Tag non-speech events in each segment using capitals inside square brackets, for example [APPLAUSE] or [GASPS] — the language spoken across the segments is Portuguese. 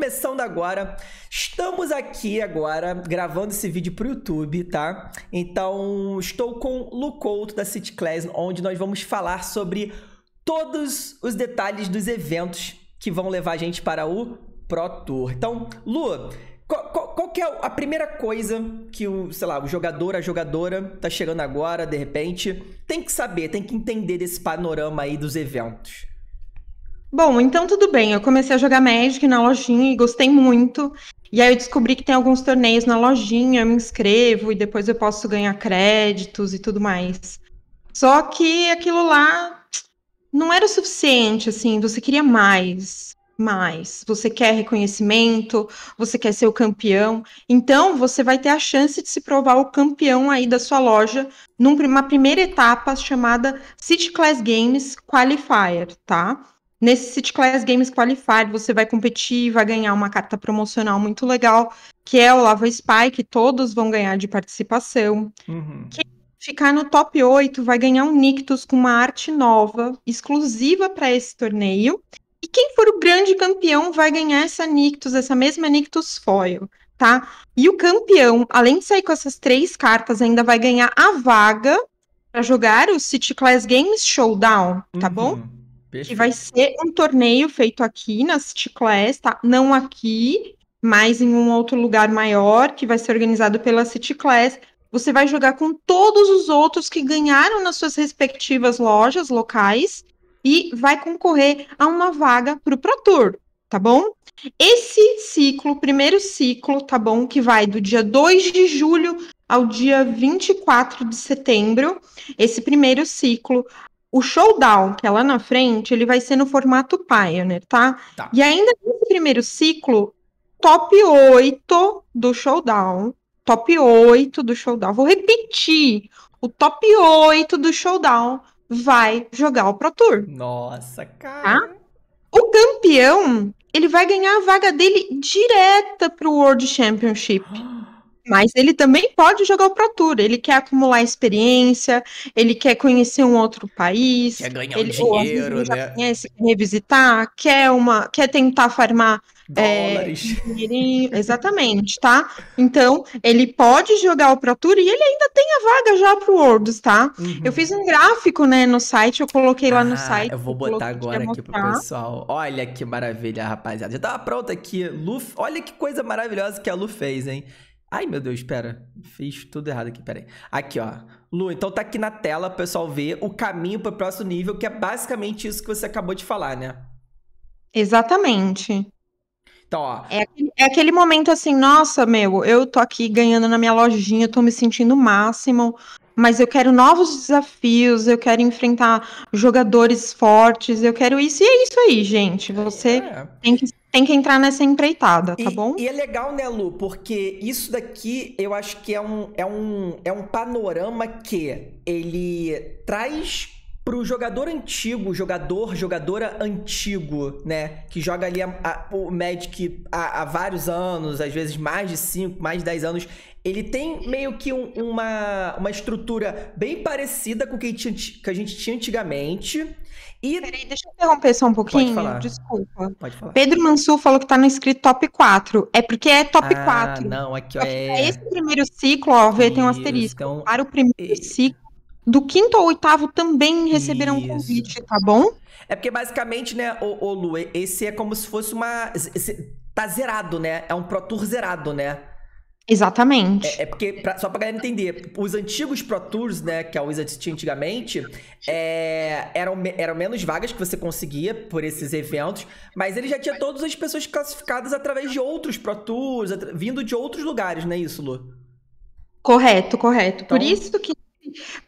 começando agora. Estamos aqui agora gravando esse vídeo para o YouTube, tá? Então, estou com o Lu Couto da City Class, onde nós vamos falar sobre todos os detalhes dos eventos que vão levar a gente para o Pro Tour. Então, Lu, qual, qual, qual, que é a primeira coisa que o, sei lá, o jogador, a jogadora tá chegando agora, de repente, tem que saber, tem que entender desse panorama aí dos eventos? Bom, então tudo bem. Eu comecei a jogar Magic na lojinha e gostei muito. E aí eu descobri que tem alguns torneios na lojinha, eu me inscrevo e depois eu posso ganhar créditos e tudo mais. Só que aquilo lá não era o suficiente, assim, você queria mais, mais. Você quer reconhecimento, você quer ser o campeão. Então, você vai ter a chance de se provar o campeão aí da sua loja numa primeira etapa chamada City Class Games Qualifier, tá? Nesse City Class Games Qualifier, você vai competir, vai ganhar uma carta promocional muito legal, que é o Lava Spike, todos vão ganhar de participação. Uhum. Quem ficar no top 8 vai ganhar um Nictus com uma arte nova, exclusiva para esse torneio. E quem for o grande campeão vai ganhar essa Nictus, essa mesma Nictus Foil, tá? E o campeão, além de sair com essas três cartas, ainda vai ganhar a vaga para jogar o City Class Games Showdown, tá uhum. bom? Perfeito. vai ser um torneio feito aqui na City Class, tá? Não aqui, mas em um outro lugar maior, que vai ser organizado pela City Class. Você vai jogar com todos os outros que ganharam nas suas respectivas lojas locais e vai concorrer a uma vaga para o Pro Tour, tá bom? Esse ciclo, primeiro ciclo, tá bom? Que vai do dia 2 de julho ao dia 24 de setembro. Esse primeiro ciclo o showdown, que é lá na frente, ele vai ser no formato Pioneer, tá? tá. E ainda nesse primeiro ciclo, top 8 do showdown. Top 8 do showdown. Vou repetir. O top 8 do showdown vai jogar o Pro Tour. Nossa, cara. Tá? O campeão, ele vai ganhar a vaga dele direta pro World Championship. [GASPS] Ah. Mas ele também pode jogar o Pro Tour. Ele quer acumular experiência, ele quer conhecer um outro país. Quer ganhar ele, um dinheiro, né? Conhece, quer revisitar, quer, uma, quer tentar farmar. Eh, Dólares. É, [LAUGHS] exatamente, tá? Então, ele pode jogar o Pro Tour e ele ainda tem a vaga já pro Worlds, tá? Uhum. Eu fiz um gráfico, né, no site, eu coloquei ah, lá no ah, site. Eu vou botar eu agora aqui pro pessoal. Olha que maravilha, rapaziada. Já tava pronto aqui. Luf. olha que coisa maravilhosa que a Lu fez, hein? Ai, meu Deus, espera. Fiz tudo errado aqui, peraí. Aqui, ó. Lu, então tá aqui na tela, o pessoal ver o caminho para o próximo nível, que é basicamente isso que você acabou de falar, né? Exatamente. Então, ó. É aquele, é aquele momento assim, nossa, meu, eu tô aqui ganhando na minha lojinha, tô me sentindo o máximo, mas eu quero novos desafios, eu quero enfrentar jogadores fortes, eu quero isso. E é isso aí, gente. Você é. tem que tem que entrar nessa empreitada, tá e, bom? E é legal, né, Lu? Porque isso daqui eu acho que é um, é um, é um panorama que ele traz pro jogador antigo, jogador, jogadora antigo, né? Que joga ali a, a, o Magic há, há, vários anos, às vezes mais de 5, mais de 10 anos, ele tem meio que um, uma, uma estrutura bem parecida com o que, que a gente tinha antigamente. E... Peraí, deixa eu interromper só um pouquinho. Pode falar. Desculpa. Pode falar. Pedro Mansur falou que tá no escrito top 4. É porque é top ah, 4. Não, aqui ó, é. Esse primeiro ciclo, ó, vê, tem um asterisco. Então... Para o primeiro ciclo do quinto ao oitavo também receberão um convite, tá bom? É porque basicamente, né, o, o Lu, esse é como se fosse uma. Esse, tá zerado, né? É um Pro Tour zerado, né? Exatamente. É, é porque, pra, só pra galera entender, os antigos Pro Tours, né, que a Wizards tinha antigamente, é, eram, eram menos vagas que você conseguia por esses eventos, mas ele já tinha todas as pessoas classificadas através de outros Pro Tours, vindo de outros lugares, não é isso, Lu? Correto, correto. Então... Por isso que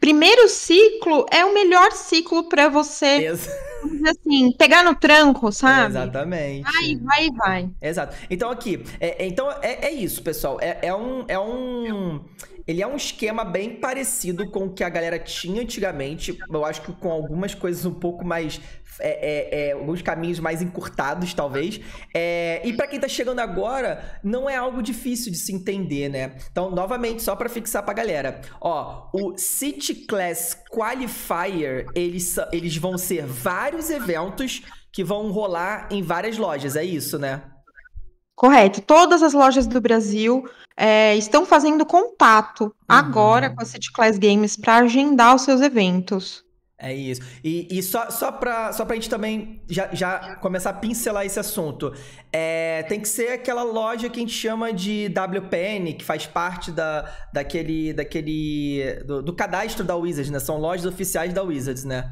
Primeiro ciclo é o melhor ciclo para você Ex assim, pegar no tranco, sabe? Exatamente. Vai, vai, vai. Exato. Então aqui, é, é, então é, é isso, pessoal. É, é, um, é um, ele é um esquema bem parecido com o que a galera tinha antigamente. Eu acho que com algumas coisas um pouco mais é, é, é, alguns caminhos mais encurtados, talvez. É, e para quem está chegando agora, não é algo difícil de se entender, né? Então, novamente, só para fixar para galera, ó, o City Class Qualifier, eles, eles vão ser vários eventos que vão rolar em várias lojas, é isso, né? Correto. Todas as lojas do Brasil é, estão fazendo contato uhum. agora com a City Class Games para agendar os seus eventos. É isso. E, e só, só, pra, só pra gente também já, já começar a pincelar esse assunto, é, tem que ser aquela loja que a gente chama de WPN, que faz parte da, daquele, daquele do, do cadastro da Wizards, né? São lojas oficiais da Wizards, né?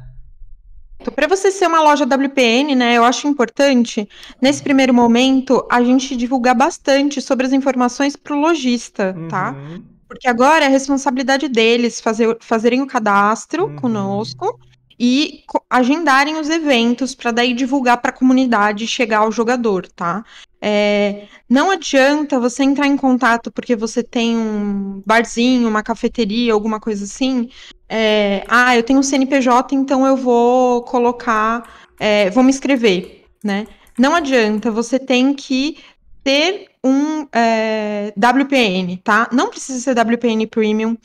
Então, para você ser uma loja WPN, né, eu acho importante, nesse primeiro momento, a gente divulgar bastante sobre as informações para o lojista, tá? Uhum. Porque agora é responsabilidade deles fazer, fazerem o cadastro uhum. conosco e agendarem os eventos para daí divulgar para a comunidade e chegar ao jogador, tá? É, não adianta você entrar em contato porque você tem um barzinho, uma cafeteria, alguma coisa assim. É, ah, eu tenho um CNPJ, então eu vou colocar, é, vou me inscrever, né? Não adianta, você tem que ter um é, eh, WPN, tá? Não precisa ser WPN Premium,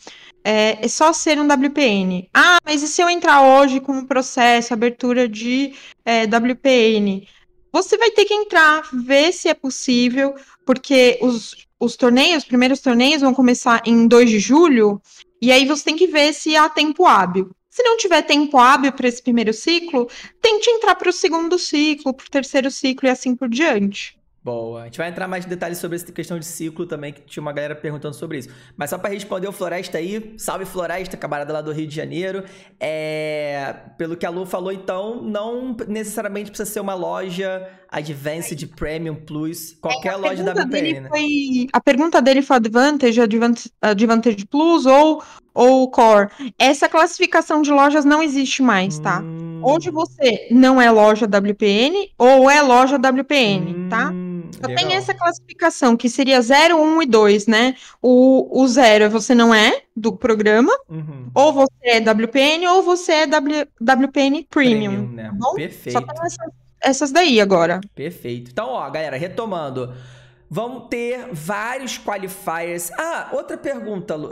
é, é, só ser um WPN. Ah, mas e se eu entrar hoje com o processo, abertura de é, eh, WPN? Você vai ter que entrar, ver se é possível, porque os, os torneios, os primeiros torneios vão começar em 2 de julho, e aí você tem que ver se há tempo hábil. Se não tiver tempo hábil para esse primeiro ciclo, tente entrar para o segundo ciclo, para o terceiro ciclo e assim por diante. Boa. A gente vai entrar mais em detalhes sobre essa questão de ciclo também, que tinha uma galera perguntando sobre isso. Mas só para responder o Floresta aí, salve Floresta, camarada lá do Rio de Janeiro. É... Pelo que a Lu falou, então, não necessariamente precisa ser uma loja Advanced Premium Plus, qualquer é, loja da BPN, dele né? Foi... A pergunta dele foi Advantage, Advantage, Advantage Plus ou, ou Core. Essa classificação de lojas não existe mais, tá? Hum... Hoje você não é loja WPN ou é loja WPN, hum... tá? Só tem essa classificação, que seria 0, 1 um e 2, né? O, 0 é você não é do programa, uhum. ou você é WPN, ou você é w, WPN Premium. Premium né? tá Perfeito. Só tem essas, essas daí agora. Perfeito. Então, ó, galera, retomando vão ter vários qualifiers. Ah, outra pergunta, Lu...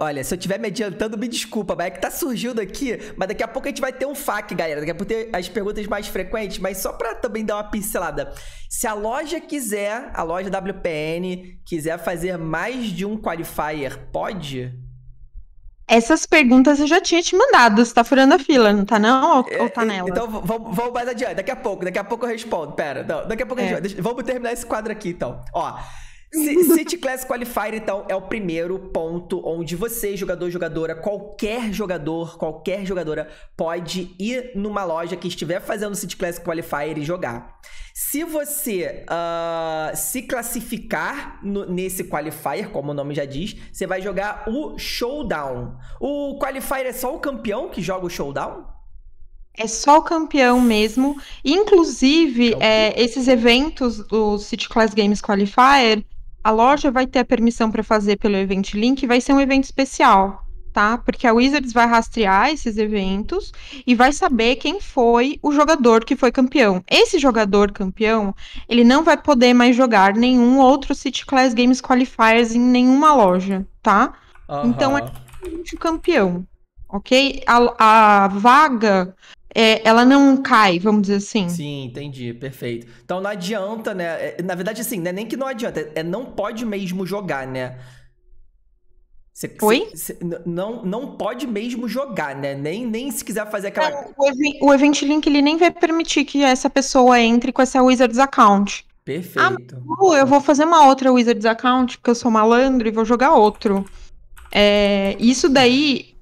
olha, se eu estiver me adiantando, me desculpa, mas é que tá surgindo aqui, mas daqui a pouco a gente vai ter um FAQ, galera, daqui a pouco ter as perguntas mais frequentes, mas só para também dar uma pincelada. Se a loja quiser, a loja WPN quiser fazer mais de um qualifier, pode? Essas perguntas eu já tinha te mandado. Você tá furando a fila, não tá não? Ou, é, ou tá é, nela? Então vamos, vamos mais adiante. Daqui a pouco, daqui a pouco eu respondo. Pera, não, daqui a pouco é. gente vai. vamos terminar esse quadro aqui, então. Ó. [LAUGHS] City Class Qualifier, então, é o primeiro ponto onde você, jogador, jogadora, qualquer jogador, qualquer jogadora, pode ir numa loja que estiver fazendo City Class Qualifier e jogar. Se você uh, se classificar no, nesse qualifier, como o nome já diz, você vai jogar o showdown. O qualifier é só o campeão que joga o showdown? É só o campeão mesmo. Inclusive, É, esses eventos do City Class Games Qualifier, a loja vai ter a permissão para fazer pelo Event Link, vai ser um evento especial tá? Porque a Wizards vai rastrear esses eventos e vai saber quem foi o jogador que foi campeão. Esse jogador campeão, ele não vai poder mais jogar nenhum outro City Class Games Qualifiers em nenhuma loja, tá? Uhum. Então é o campeão, ok? A, a vaga é, ela não cai, vamos dizer assim. Sim, entendi, perfeito. Então não adianta, né? É, na verdade, assim, né? nem que não adianta, é, não pode mesmo jogar, né? Você, Oi? não, não pode mesmo jogar, né? Nem, nem se quiser fazer aquela. Não, o, event, o Event Link ele nem vai permitir que essa pessoa entre com essa Wizards account. Perfeito. Ah, pô, eu vou fazer uma outra Wizards account, porque eu sou malandro e vou jogar outro. É, isso daí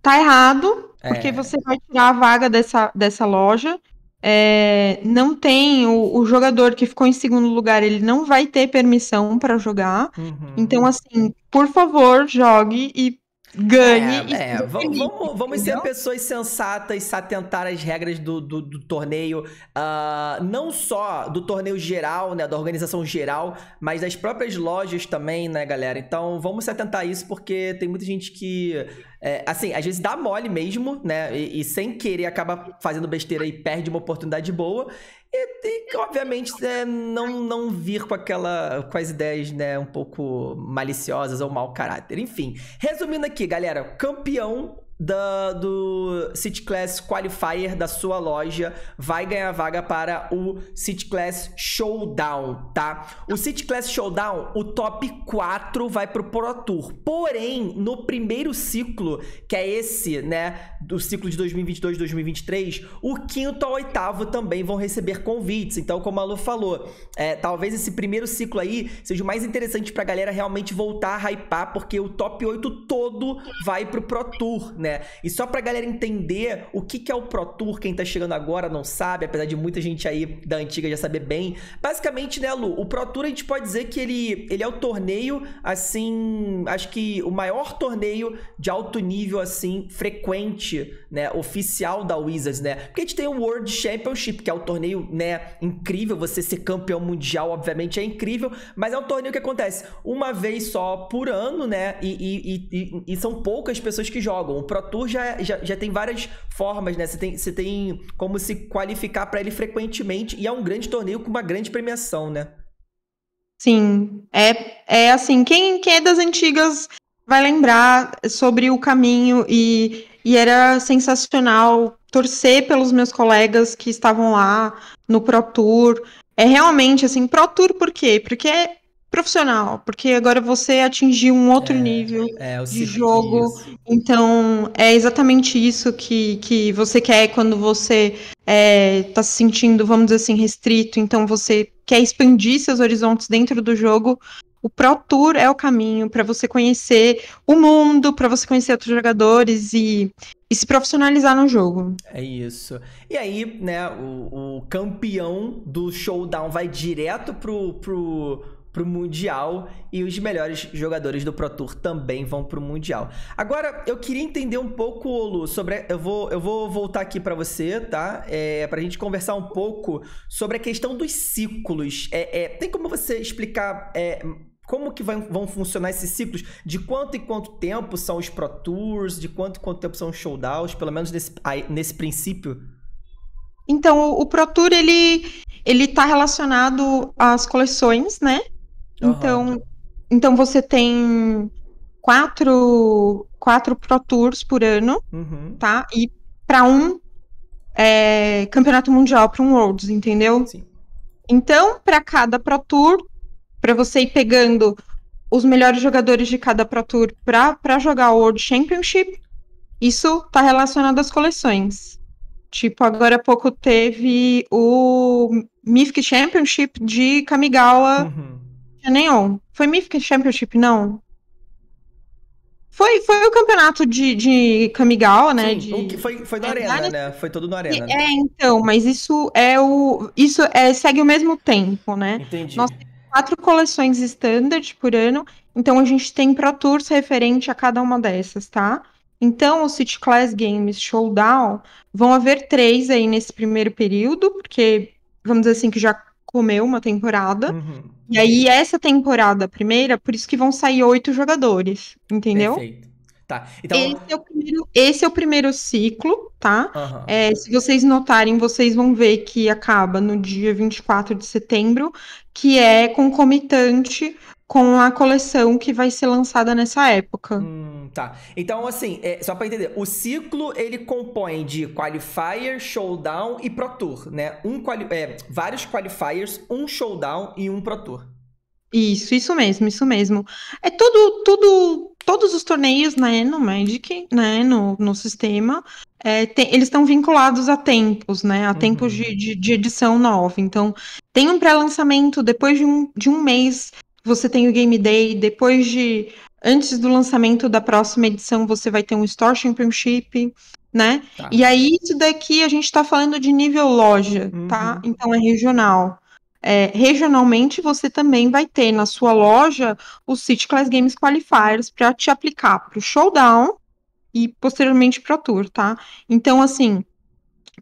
tá errado, é. porque você vai tirar a vaga dessa, dessa loja é, não tem o, o, jogador que ficou em segundo lugar, ele não vai ter permissão para jogar. Uhum. Então, assim, por favor, jogue e ganhe. É, é. Vamos, vamos, vamos ser pessoas sensatas, se atentar às regras do, do, do torneio, uh, não só do torneio geral, né, da organização geral, mas das próprias lojas também, né, galera? Então vamos se atentar a isso, porque tem muita gente que, é, assim, às vezes dá mole mesmo, né, e, e sem querer acaba fazendo besteira e perde uma oportunidade boa. E, e obviamente, né, não, não vir com aquela. com as ideias, né, um pouco maliciosas ou mau caráter. Enfim, resumindo aqui, galera, campeão da, do City Class Qualifier da sua loja vai ganhar vaga para o City Class Showdown, tá? O City Class Showdown, o top 4 vai pro Pro Tour. Porém, no primeiro ciclo, que é esse, né, do ciclo de 2022-2023, o quinto ao oitavo também vão receber convites. Então, como a Lu falou, é, talvez esse primeiro ciclo aí seja o mais interessante pra galera realmente voltar a hypar, porque o top 8 todo vai pro Pro Tour, né? né? E só pra galera entender o que, que é o Pro Tour, quem tá chegando agora não sabe, apesar de muita gente aí da antiga já saber bem. Basicamente, né, Lu, o Pro Tour a gente pode dizer que ele, ele é o torneio, assim, acho que o maior torneio de alto nível, assim, frequente, né, oficial da Wizards, né? Porque a gente tem o World Championship, que é o um torneio, né, incrível, você ser campeão mundial, obviamente, é incrível, mas é um torneio que acontece uma vez só por ano, né, e, e, e, e são poucas pessoas que jogam. O Pro Tour já, é, já, já tem várias formas, né? Você tem, você tem como se qualificar para ele frequentemente e é um grande torneio com uma grande premiação, né? Sim, é, é assim, quem, quem é das antigas vai lembrar sobre o caminho e, e era sensacional torcer pelos meus colegas que estavam lá no Pro Tour. É realmente assim, Pro Tour por quê? Porque profissional, porque agora você atingiu um outro é, nível é, de jogo. Isso. Então, é exatamente isso que, que você quer quando você está é, se sentindo, vamos dizer assim, restrito. Então, você quer expandir seus horizontes dentro do jogo. O Pro Tour é o caminho para você conhecer o mundo, para você conhecer outros jogadores e, e, se profissionalizar no jogo. É isso. E aí, né, o, o campeão do showdown vai direto pro, pro pro Mundial e os melhores jogadores do Pro Tour também vão pro Mundial. Agora, eu queria entender um pouco, Lu, sobre. Eu vou, eu vou voltar aqui para você, tá? É, pra gente conversar um pouco sobre a questão dos ciclos. É, é tem como você explicar. É, como que vão funcionar esses ciclos? De quanto em quanto tempo são os Pro Tours? De quanto em quanto tempo são os showdowns? Pelo menos nesse, nesse princípio? Então, o, Pro Tour, ele, ele está relacionado às coleções, né? Uhum. Então, então você tem quatro, quatro Pro Tours por ano, uhum. tá? E para um é, campeonato mundial, para um Worlds, entendeu? Sim. Então, para cada Pro Tour, para você ir pegando os melhores jogadores de cada Pro Tour para jogar o World Championship, isso tá relacionado às coleções. Tipo, agora há pouco teve o Mythic Championship de Kamigawa uhum nenhum. Foi Mythic Championship, não? Foi, foi o campeonato de, de Kamigawa, né? Sim, de... que foi, foi na é, arena, né? Foi todo na arena. É, então, mas isso é o. Isso é, segue o mesmo tempo, né? Entendi. Nós temos quatro coleções standard por ano, então a gente tem Pro Tours referente a cada uma dessas, tá? Então, o City Class Games Showdown vão haver três aí nesse primeiro período, porque vamos dizer assim que já comeu uma temporada. Uhum. E aí, essa temporada, primeira, por isso que vão sair oito jogadores, entendeu? Perfeito. Tá. Então... Esse, é o primeiro, esse é o primeiro ciclo, tá? Uhum. É, se vocês notarem, vocês vão ver que acaba no dia 24 de setembro, que é concomitante com a coleção que vai ser lançada nessa época. Hum, tá. Então, assim, é, só para entender, o ciclo ele compõe de qualifier, showdown e pro tour, né? Um quali é, vários qualifiers, um showdown e um pro tour. Isso, isso mesmo, isso mesmo. É tudo, tudo, todos os torneios, né, no Magic, né, no, no sistema, é, tem, eles estão vinculados a tempos, né, a uhum. tempos de, de, de, edição nova. Então, tem um pré-lançamento, depois de um, de um mês você tem o Game Day, depois de. Antes do lançamento da próxima edição, você vai ter um Store Championship, né? Tá. E aí, isso daqui a gente está falando de nível loja, uhum. tá? Então é regional. É, regionalmente, você também vai ter na sua loja os City Class Games Qualifiers para te aplicar para o Showdown e posteriormente para o Tour, tá? Então, assim,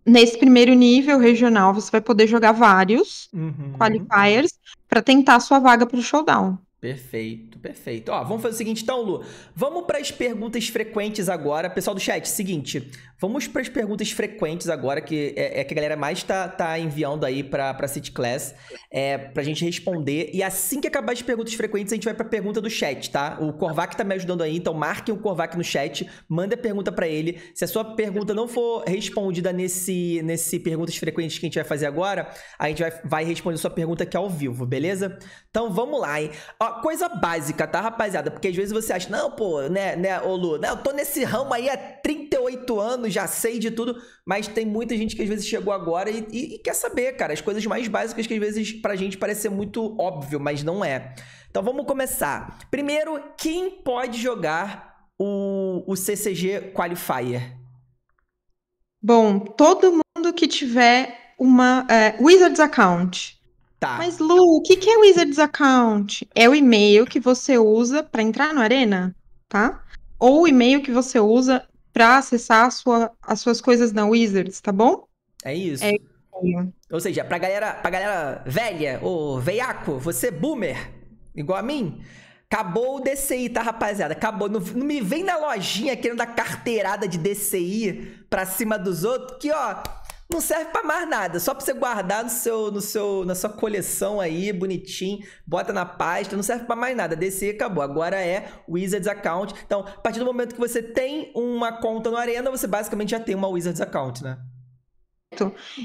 nesse primeiro nível regional, você vai poder jogar vários uhum. qualifiers para tentar a sua vaga para o showdown. Perfeito, perfeito. Ó, vamos fazer o seguinte então, Lu. Vamos para as perguntas frequentes agora. Pessoal do chat, seguinte. Vamos para as perguntas frequentes agora, que é, é que a galera mais tá tá enviando aí para a City Class, é, para a gente responder. E assim que acabar as perguntas frequentes, a gente vai para a pergunta do chat, tá? O Corvac está me ajudando aí, então marquem o Corvac no chat, manda a pergunta para ele. Se a sua pergunta não for respondida nesse, nesse perguntas frequentes que a gente vai fazer agora, a gente vai, vai responder a sua pergunta aqui ao vivo, beleza? Então vamos lá, hein? Ó, coisa básica, tá, rapaziada? Porque às vezes você acha, não, pô, né, né, ô Lu, né, eu tô nesse ramo aí há 38 anos, já sei de tudo, mas tem muita gente que às vezes chegou agora e, e, e quer saber, cara, as coisas mais básicas que às vezes pra gente parece ser muito óbvio, mas não é. Então vamos começar. Primeiro, quem pode jogar o, o CCG Qualifier? Bom, todo mundo que tiver uma é, Wizards Account. Tá. Mas, Lu, o que, que é Wizards Account? É o e-mail que você usa para entrar no Arena, tá? Ou o e-mail que você usa para acessar sua, as suas coisas na Wizards, tá bom? É isso. É... Ou seja, pra galera, pra galera velha, ô veiaco, você boomer, igual a mim, acabou o DCI, tá, rapaziada? Acabou. Não, não me vem na lojinha querendo dar carteirada de DCI pra cima dos outros, que ó, não serve para mais nada, só para você guardar no seu, no seu, na sua coleção aí, bonitinho, bota na pasta, não serve para mais nada. DC acabou. Agora é Wizards Account. Então, a partir do momento que você tem uma conta no Arena, você basicamente já tem uma Wizards Account, né?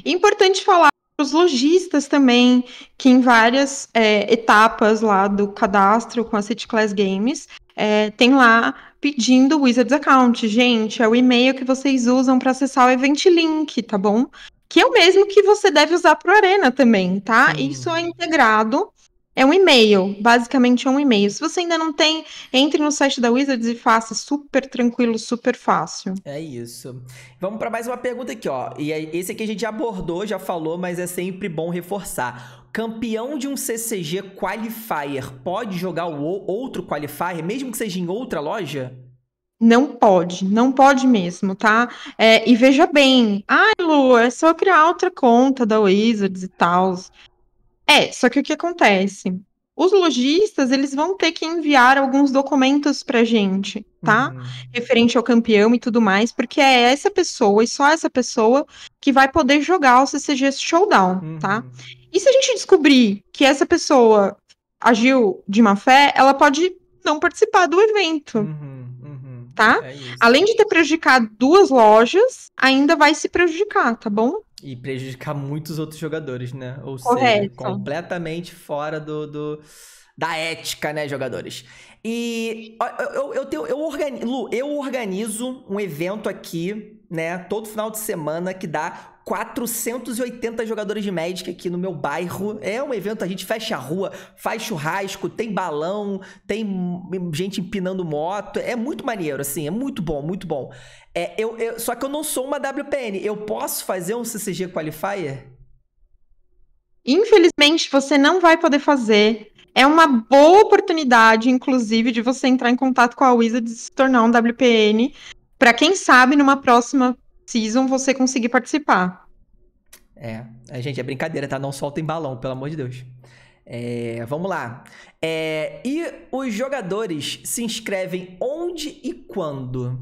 Importante falar os lojistas também, que em várias é, etapas lá do cadastro com a City Class Games, é, tem lá pedindo o Wizards Account. Gente, é o e-mail que vocês usam para acessar o Event Link, tá bom? Que é o mesmo que você deve usar para o Arena também, tá? Hum. Isso é integrado é um e-mail, basicamente é um e-mail. Se você ainda não tem, entre no site da Wizards e faça, super tranquilo, super fácil. É isso. Vamos para mais uma pergunta aqui, ó. E esse aqui a gente já abordou, já falou, mas é sempre bom reforçar. Campeão de um CCG Qualifier pode jogar o outro Qualifier, mesmo que seja em outra loja? Não pode, não pode mesmo, tá? É, e veja bem, ai, Lu, é só criar outra conta da Wizards e tal. É, só que o que acontece? Os lojistas, eles vão ter que enviar alguns documentos pra gente, tá? Uhum. Referente ao campeão e tudo mais, porque é essa pessoa e só essa pessoa que vai poder jogar o CCG Showdown, tá? uhum. tá? E se a gente descobrir que essa pessoa agiu de má fé, ela pode não participar do evento. Uhum, uhum. tá? É Além de ter prejudicado duas lojas, ainda vai se prejudicar, tá bom? E prejudicar muitos outros jogadores, né? Ou Correto. seja, completamente fora do, do, da ética, né, jogadores? E eu, eu, eu, eu, organizo, Lu, eu organizo um evento aqui, né, todo final de semana que dá 480 jogadores de Magic aqui no meu bairro. É um evento, a gente fecha a rua, faz churrasco, tem balão, tem gente empinando moto. É muito maneiro, assim, é muito bom, muito bom. É, eu, eu, só que eu não sou uma WPN. Eu posso fazer um CCG Qualifier? Infelizmente, você não vai poder fazer. É uma boa oportunidade, inclusive, de você entrar em contato com a Wizard e se tornar um WPN. Para quem sabe, numa próxima season você conseguir participar. É, a é, gente, é brincadeira, tá? Não solta em balão, pelo amor de Deus. É, vamos lá. É, e os jogadores se inscrevem onde e quando?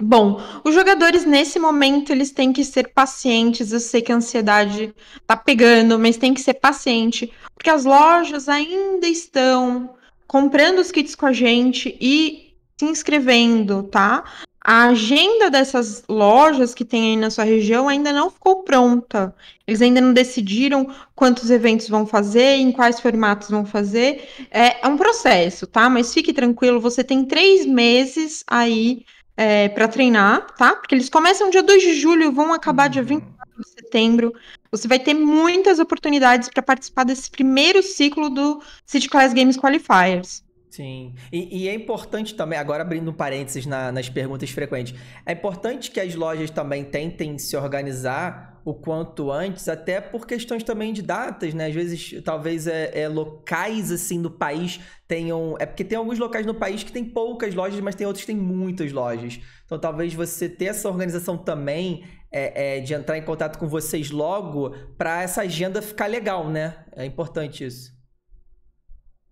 Bom, os jogadores nesse momento eles têm que ser pacientes. Eu sei que a ansiedade tá pegando, mas tem que ser paciente, porque as lojas ainda estão comprando os kits com a gente e se inscrevendo, tá? a agenda dessas lojas que tem aí na sua região ainda não ficou pronta. Eles ainda não decidiram quantos eventos vão fazer, em quais formatos vão fazer. É, é um processo, tá? Mas fique tranquilo, você tem três meses aí é, para treinar, tá? Porque eles começam dia 2 de julho, vão acabar dia 24 uhum. de setembro. Você vai ter muitas oportunidades para participar desse primeiro ciclo do City Class Games Qualifiers. Sim. E, e, é importante também, agora abrindo parênteses na, nas perguntas frequentes, é importante que as lojas também tentem se organizar o quanto antes, até por questões também de datas, né? Às vezes, talvez é, é locais assim no país tenham. É porque tem alguns locais no país que tem poucas lojas, mas tem outros que tem muitas lojas. Então, talvez você ter essa organização também é, é, de entrar em contato com vocês logo para essa agenda ficar legal, né? É importante isso.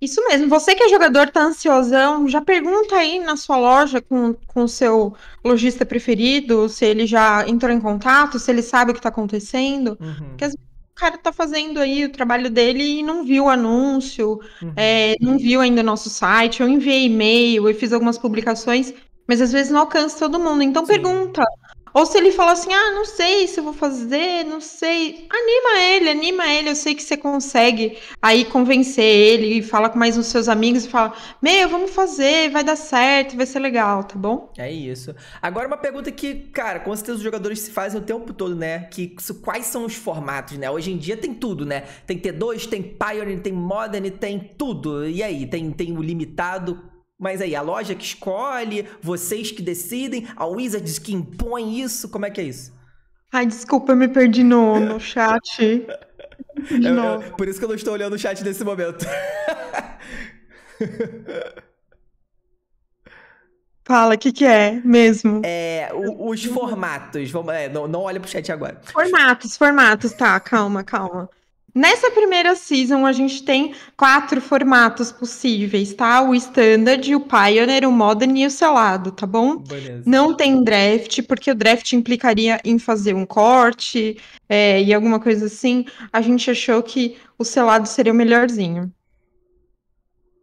Isso mesmo, você que é jogador tá ansiosão, já pergunta aí na sua loja com o seu lojista preferido, se ele já entrou em contato, se ele sabe o que tá acontecendo. Uhum. Porque às vezes o cara tá fazendo aí o trabalho dele e não viu o anúncio, uhum. é, não viu ainda o nosso site, eu enviei e-mail, eu fiz algumas publicações, mas às vezes não alcança todo mundo. Então Sim. pergunta, ou se ele falar assim: ah, não sei se eu vou fazer, não sei. Anima ele, anima ele, eu sei que você consegue. Aí convencer ele e fala com mais uns seus amigos e fala: meu, vamos fazer, vai dar certo, vai ser legal, tá bom? É isso. Agora, uma pergunta que, cara, com certeza os jogadores se fazem o tempo todo, né? Que quais são os formatos, né? Hoje em dia tem tudo, né? Tem T2, tem Pioneer, tem Modern, tem tudo. E aí, tem, tem o limitado mas aí, a loja que escolhe, vocês que decidem, a Wizards que impõe isso, como é que é isso? Ai, desculpa, eu me perdi no, no [LAUGHS] chat. De eu, novo. Eu, por isso que eu não estou olhando o chat nesse momento. [LAUGHS] Fala, o que, que é mesmo? É, o, os formatos. Vamos, é, não, não olha pro chat agora. Formatos, formatos, tá, calma, calma. Nessa primeira season, a gente tem quatro formatos possíveis, tá? O Standard, o Pioneer, o Modern e o Selado, tá bom? Beleza. Não tem draft, porque o draft implicaria em fazer um corte é, e alguma coisa assim. A gente achou que o Selado seria o melhorzinho.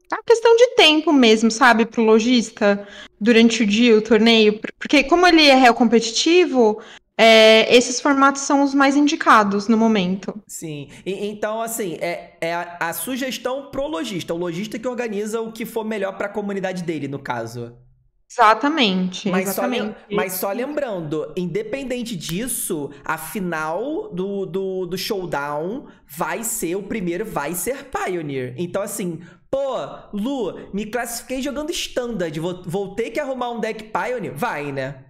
Tá questão de tempo mesmo, sabe, pro lojista, durante o dia, o torneio. Porque como ele é réu competitivo, é, esses formatos são os mais indicados no momento. Sim. E, então, assim, é, é a, a, sugestão pro lojista, o lojista que organiza o que for melhor para a comunidade dele, no caso. Exatamente. Mas, exatamente. Só, mas só lembrando, independente disso, a final do, do, do showdown vai ser, o primeiro vai ser Pioneer. Então, assim, Pô, Lu, me classifiquei jogando standard. Vou, vou, ter que arrumar um deck Pioneer? Vai, né?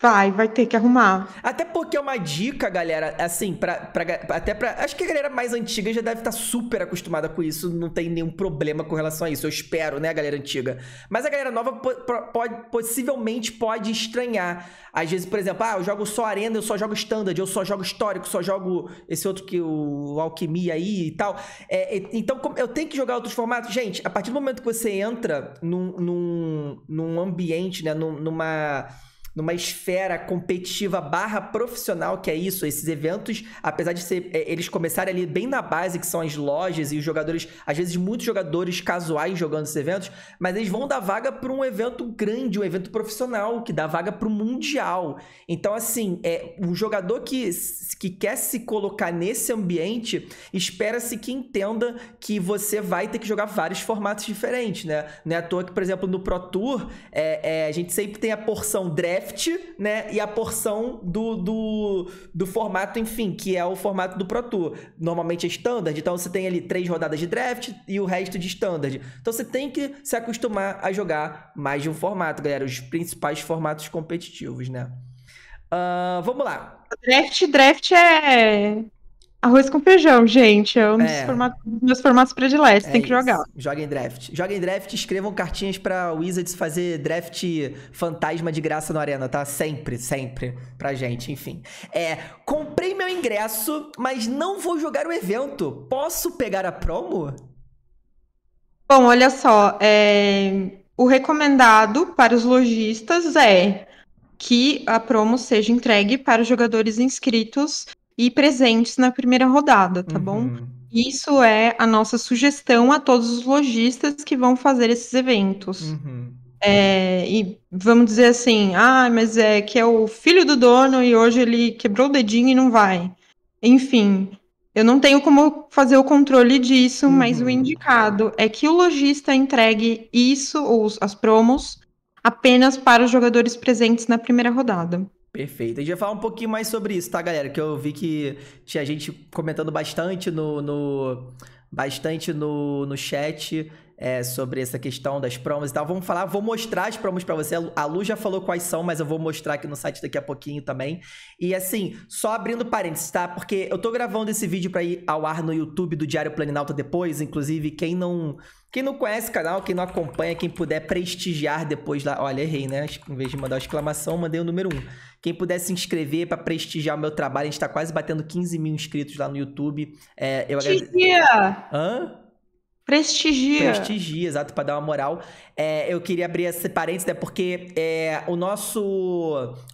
Vai, vai ter que arrumar. Até porque é uma dica, galera, assim, pra, pra, até pra. Acho que a galera mais antiga já deve estar tá super acostumada com isso, não tem nenhum problema com relação a isso, eu espero, né, galera antiga. Mas a galera nova pode, possivelmente pode estranhar. Às vezes, por exemplo, ah, eu jogo só Arena, eu só jogo Standard, eu só jogo Histórico, só jogo esse outro que o Alquimia aí e tal. É, é, então, eu tenho que jogar outros formatos? Gente, a partir do momento que você entra num, num, num ambiente, né, numa numa esfera competitiva barra profissional, que é isso, esses eventos, apesar de ser, é, eles começarem ali bem na base, que são as lojas e os jogadores, às vezes muitos jogadores casuais jogando esses eventos, mas eles vão dar vaga para um evento grande, um evento profissional, que dá vaga para o Mundial. Então, assim, é, o jogador que, que quer se colocar nesse ambiente, espera-se que entenda que você vai ter que jogar vários formatos diferentes, né? Não é à toa que, por exemplo, no Pro Tour, é, é a gente sempre tem a porção draft, draft, né? E a porção do, do, do formato, enfim, que é o formato do Pro Tour. Normalmente é standard, então você tem ali três rodadas de draft e o resto de standard. Então você tem que se acostumar a jogar mais de um formato, galera. Os principais formatos competitivos, né? Uh, vamos lá. Draft, draft é Arroz com feijão, gente. É um dos, é. Formatos, meus formatos prediletos. É tem que isso. jogar. Joguem draft. Joguem draft escrevam cartinhas pra Wizards fazer draft fantasma de graça na arena, tá? Sempre, sempre. Pra gente, enfim. É, comprei meu ingresso, mas não vou jogar o evento. Posso pegar a promo? Bom, olha só. É... O recomendado para os lojistas é que a promo seja entregue para os jogadores inscritos e presentes na primeira rodada, tá uhum. bom? Isso é a nossa sugestão a todos os lojistas que vão fazer esses eventos. Uhum. É, e vamos dizer assim, ah, mas é que é o filho do dono e hoje ele quebrou o dedinho e não vai. Enfim, eu não tenho como fazer o controle disso, uhum. mas o uhum. indicado é que o lojista entregue isso, ou as promos, apenas para os jogadores presentes na primeira rodada. Perfeito. A gente vai falar um pouquinho mais sobre isso, tá, galera? Que eu vi que tinha gente comentando bastante no, no bastante no, no chat é, sobre essa questão das promos e tal. Vamos falar, vou mostrar as promos para você. A Lu já falou quais são, mas eu vou mostrar aqui no site daqui a pouquinho também. E assim, só abrindo parênteses, tá? Porque eu tô gravando esse vídeo para ir ao ar no YouTube do Diário Planinalta depois. Inclusive, quem não quem não conhece o canal, quem não acompanha, quem puder prestigiar depois lá. Olha, errei, né? Em vez de mandar uma exclamação, mandei o número 1. Quem puder se inscrever para prestigiar o meu trabalho, a gente tá quase batendo 15 mil inscritos lá no YouTube. É, eu agradeço. Hã? Prestigia. Prestigia, exato, para dar uma moral. É, eu queria abrir esse parênteses, né? Porque é, o, nosso,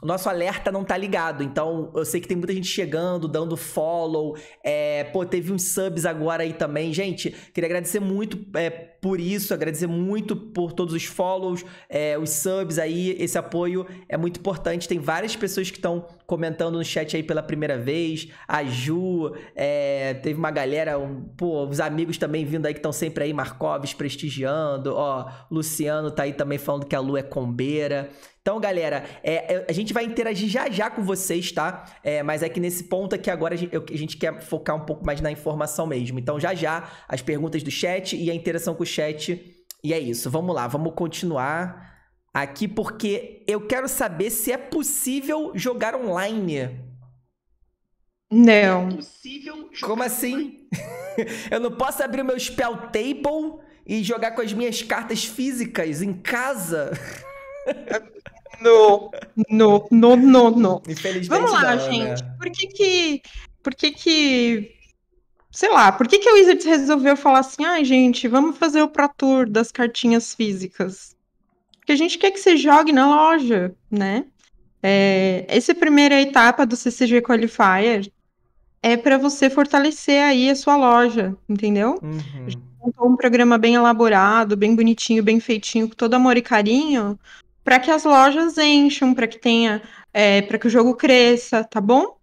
o nosso alerta não tá ligado. Então, eu sei que tem muita gente chegando, dando follow. É, pô, teve uns subs agora aí também. Gente, queria agradecer muito. É, por isso, agradecer muito por todos os follows, é, os subs aí, esse apoio é muito importante. Tem várias pessoas que estão comentando no chat aí pela primeira vez, a Ju, é, teve uma galera, um, pô, os amigos também vindo aí que estão sempre aí, Marcoves prestigiando, ó, Luciano tá aí também falando que a Lu é combeira. Então, galera, é, é, a gente vai interagir já já com vocês, tá? É, mas é que nesse ponto aqui agora a gente, a gente quer focar um pouco mais na informação mesmo. Então, já já, as perguntas do chat e a interação com o chat. E é isso, vamos lá, vamos continuar aqui porque eu quero saber se é possível jogar online. Não. É possível jogar Como assim? [LAUGHS] eu não posso abrir o meu spell table e jogar com as minhas cartas físicas em casa? É no, no, no, no, no. Infelizmente Vamos lá, não, né? gente. Né? Por que que... Por que que... Sei lá, por que que o Wizards resolveu falar assim, ai, ah, gente, vamos fazer o Pro Tour das cartinhas físicas? Porque a gente quer que você jogue na loja, né? É, essa primeira etapa do CCG Qualifier é para você fortalecer aí a sua loja, entendeu? Uhum. A gente montou um programa bem elaborado, bem bonitinho, bem feitinho, com todo amor e carinho, para que as lojas encham, para que tenha, é, para que o jogo cresça, tá bom?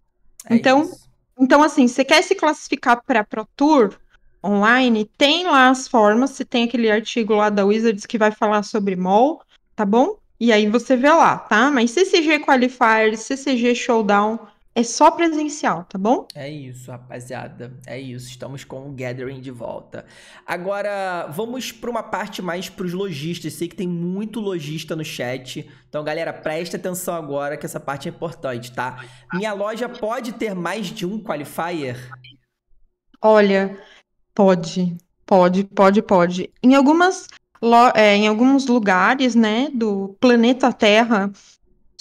É então, isso. então assim, você quer se classificar para Pro Tour online, tem lá as formas, se tem aquele artigo lá da Wizards que vai falar sobre mol, tá bom? E aí você vê lá, tá? Mas CCG Qualifier, CCG Showdown, é só presencial, tá bom? É isso, rapaziada. É isso. Estamos com o Gathering de volta. Agora, vamos para uma parte mais para os lojistas. Sei que tem muito lojista no chat. Então, galera, presta atenção agora que essa parte é importante, tá? Minha loja pode ter mais de um qualifier? Olha, pode. Pode, pode, pode. Em algumas é, em alguns lugares, né, do planeta Terra,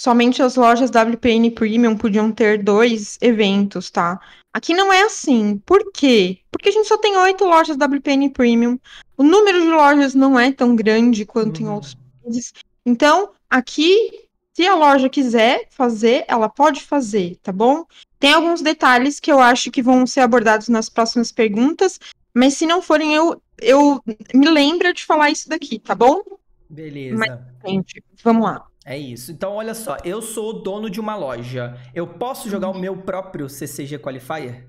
somente as lojas WPN Premium podiam ter dois eventos, tá? Aqui não é assim. Por quê? Porque a gente só tem oito lojas WPN Premium. O número de lojas não é tão grande quanto em uhum. outros países. Então, aqui, se a loja quiser fazer, ela pode fazer, tá bom? Tem alguns detalhes que eu acho que vão ser abordados nas próximas perguntas, mas se não forem, eu, eu me lembro de falar isso daqui, tá bom? Beleza. Mas, gente, vamos lá. É isso. Então, olha só, eu sou o dono de uma loja. Eu posso jogar o meu próprio CCG Qualifier?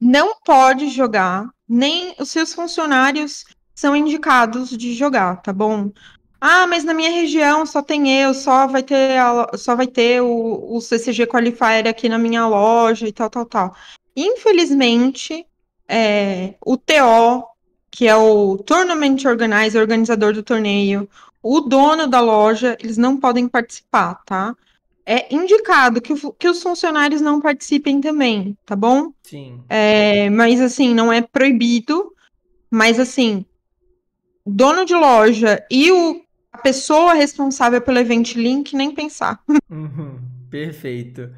Não pode jogar, nem os seus funcionários são indicados de jogar, tá bom? Ah, mas na minha região só tem eu, só vai ter, a, só vai ter o, o CCG Qualifier aqui na minha loja e tal, tal, tal. Infelizmente, é, o TO, que é o Tournament Organizer, organizador do torneio, o dono da loja, eles não podem participar, tá? É indicado que, que os funcionários não participem também, tá bom? Sim. É, mas assim, não é proibido, mas assim, o dono de loja e o, a pessoa responsável pelo Event Link nem pensar. [LAUGHS] Uhum, perfeito.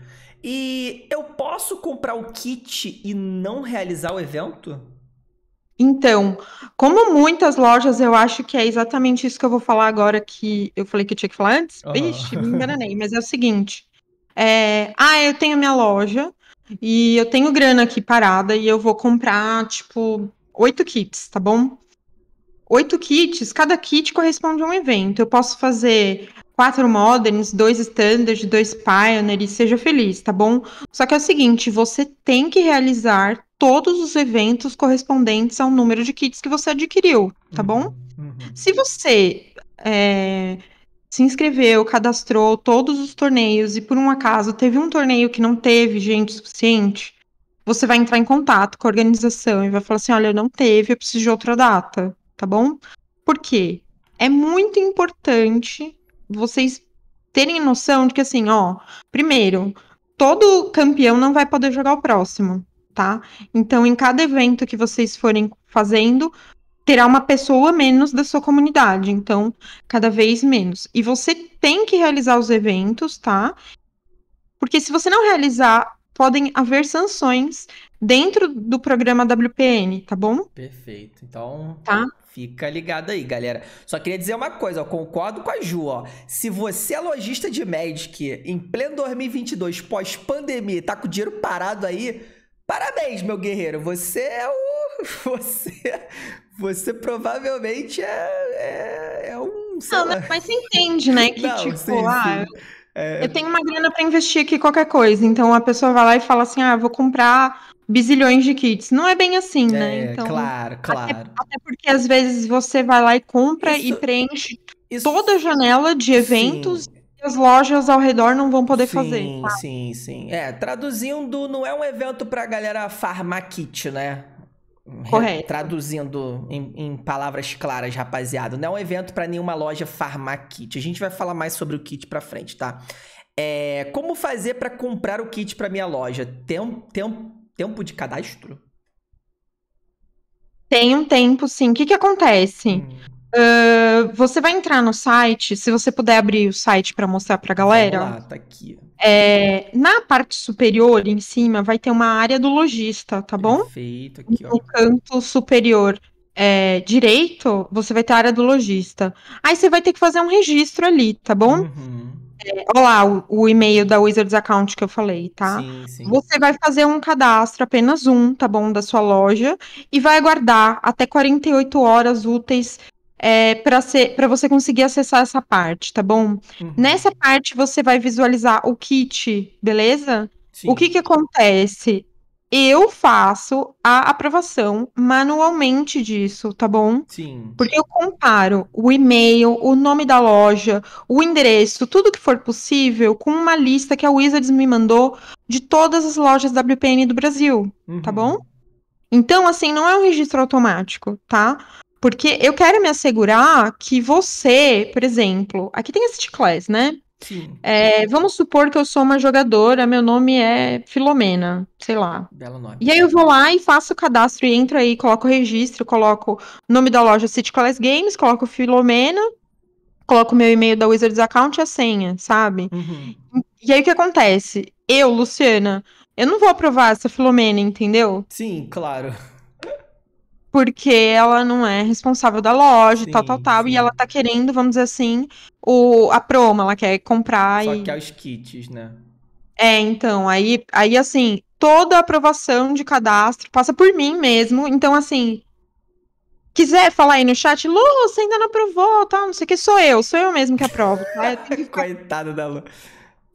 E eu posso comprar o kit e não realizar o evento? Então, como muitas lojas, eu acho que é exatamente isso que eu vou falar agora que eu falei que eu tinha que falar antes. Uhum. Ixi, me enganei, mas é o seguinte. É, ah, eu tenho minha loja e eu tenho grana aqui parada e eu vou comprar, tipo, oito kits, tá bom? Oito kits, cada kit corresponde a um evento. Eu posso fazer quatro moderns, dois standard, dois pioneer e seja feliz, tá bom? Só que é o seguinte, você tem que realizar todos os eventos correspondentes ao número de kits que você adquiriu, tá bom? Uhum, uhum. Se você é, se inscreveu, cadastrou todos os torneios e por um acaso teve um torneio que não teve gente suficiente, você vai entrar em contato com a organização e vai falar assim: olha, não teve, eu preciso de outra data, tá bom? Por quê? É muito importante vocês terem noção de que, assim, ó, primeiro, todo campeão não vai poder jogar o próximo tá? Então, em cada evento que vocês forem fazendo, terá uma pessoa menos da sua comunidade, então cada vez menos. E você tem que realizar os eventos, tá? Porque se você não realizar, podem haver sanções dentro do programa WPN, tá bom? Perfeito. Então, tá? fica ligado aí, galera. Só queria dizer uma coisa, concordo com a Ju, ó. Se você é lojista de Magic em pleno 2022, pós-pandemia, tá com o dinheiro parado aí, Parabéns, meu guerreiro. Você é o. [LAUGHS] Você, você provavelmente é, é, é um. Não, lá. mas você entende, né? Que Não, tipo, sim, ah, É... eu tenho uma grana para investir aqui qualquer coisa. Então a pessoa vai lá e fala assim: ah, vou comprar bizilhões de kits. Não é bem assim, né? é, né? Então, claro, claro. Até, até, porque às vezes você vai lá e compra isso, e preenche isso, toda a janela de eventos. Sim as lojas ao redor não vão poder sim, fazer. Sim, tá? sim, sim. É, traduzindo, não é um evento pra galera farmar kit, né? Correto. Traduzindo em, em, palavras claras, rapaziada, não é um evento para nenhuma loja farmar kit. A gente vai falar mais sobre o kit para frente, tá? É, como fazer para comprar o kit para minha loja? Tem um, tem tempo de cadastro? Tem um tempo, sim. O que, que acontece? Hum. Uh, você vai entrar no site, se você puder abrir o site para mostrar para a galera. Ah, tá aqui. É, na parte superior, em cima, vai ter uma área do lojista, tá bom? Perfeito, aqui, ó. No canto superior é, direito, você vai ter a área do lojista. Aí você vai ter que fazer um registro ali, tá bom? Uhum. É, olha lá o, o, e-mail da Wizards Account que eu falei, tá? Sim, sim. Você vai fazer um cadastro, apenas um, tá bom? Da sua loja, e vai aguardar até 48 horas úteis é, para você conseguir acessar essa parte, tá bom? Uhum. Nessa parte você vai visualizar o kit, beleza? Sim. O que que acontece? Eu faço a aprovação manualmente disso, tá bom? Sim. Porque eu comparo o e-mail, o nome da loja, o endereço, tudo que for possível, com uma lista que a Wizards me mandou de todas as lojas WPN do Brasil, tá uhum. tá bom? Então, assim, não é um registro automático, tá? Porque eu quero me assegurar que você, por exemplo, aqui tem esse class, né? Sim. É, vamos supor que eu sou uma jogadora, meu nome é Filomena, sei lá. Belo nome. E aí eu vou lá e faço o cadastro e entro aí, coloco o registro, coloco o nome da loja City Class Games, coloco Filomena, coloco meu e-mail da Wizards Account e a senha, sabe? Uhum. E aí o que acontece? Eu, Luciana, eu não vou aprovar essa Filomena, entendeu? Sim, claro porque ela não é responsável da loja, sim, tal, tal, tal. Sim. E ela tá querendo, vamos dizer assim, o, a promo, ela quer comprar. Só e... que é os kits, né? É, então, aí, aí assim, toda a aprovação de cadastro passa por mim mesmo. Então, assim, quiser falar aí no chat, Lu, você ainda não aprovou, tal, não sei o que, sou eu, sou eu mesmo que aprovo. Tá? [LAUGHS] Coitada da Lu.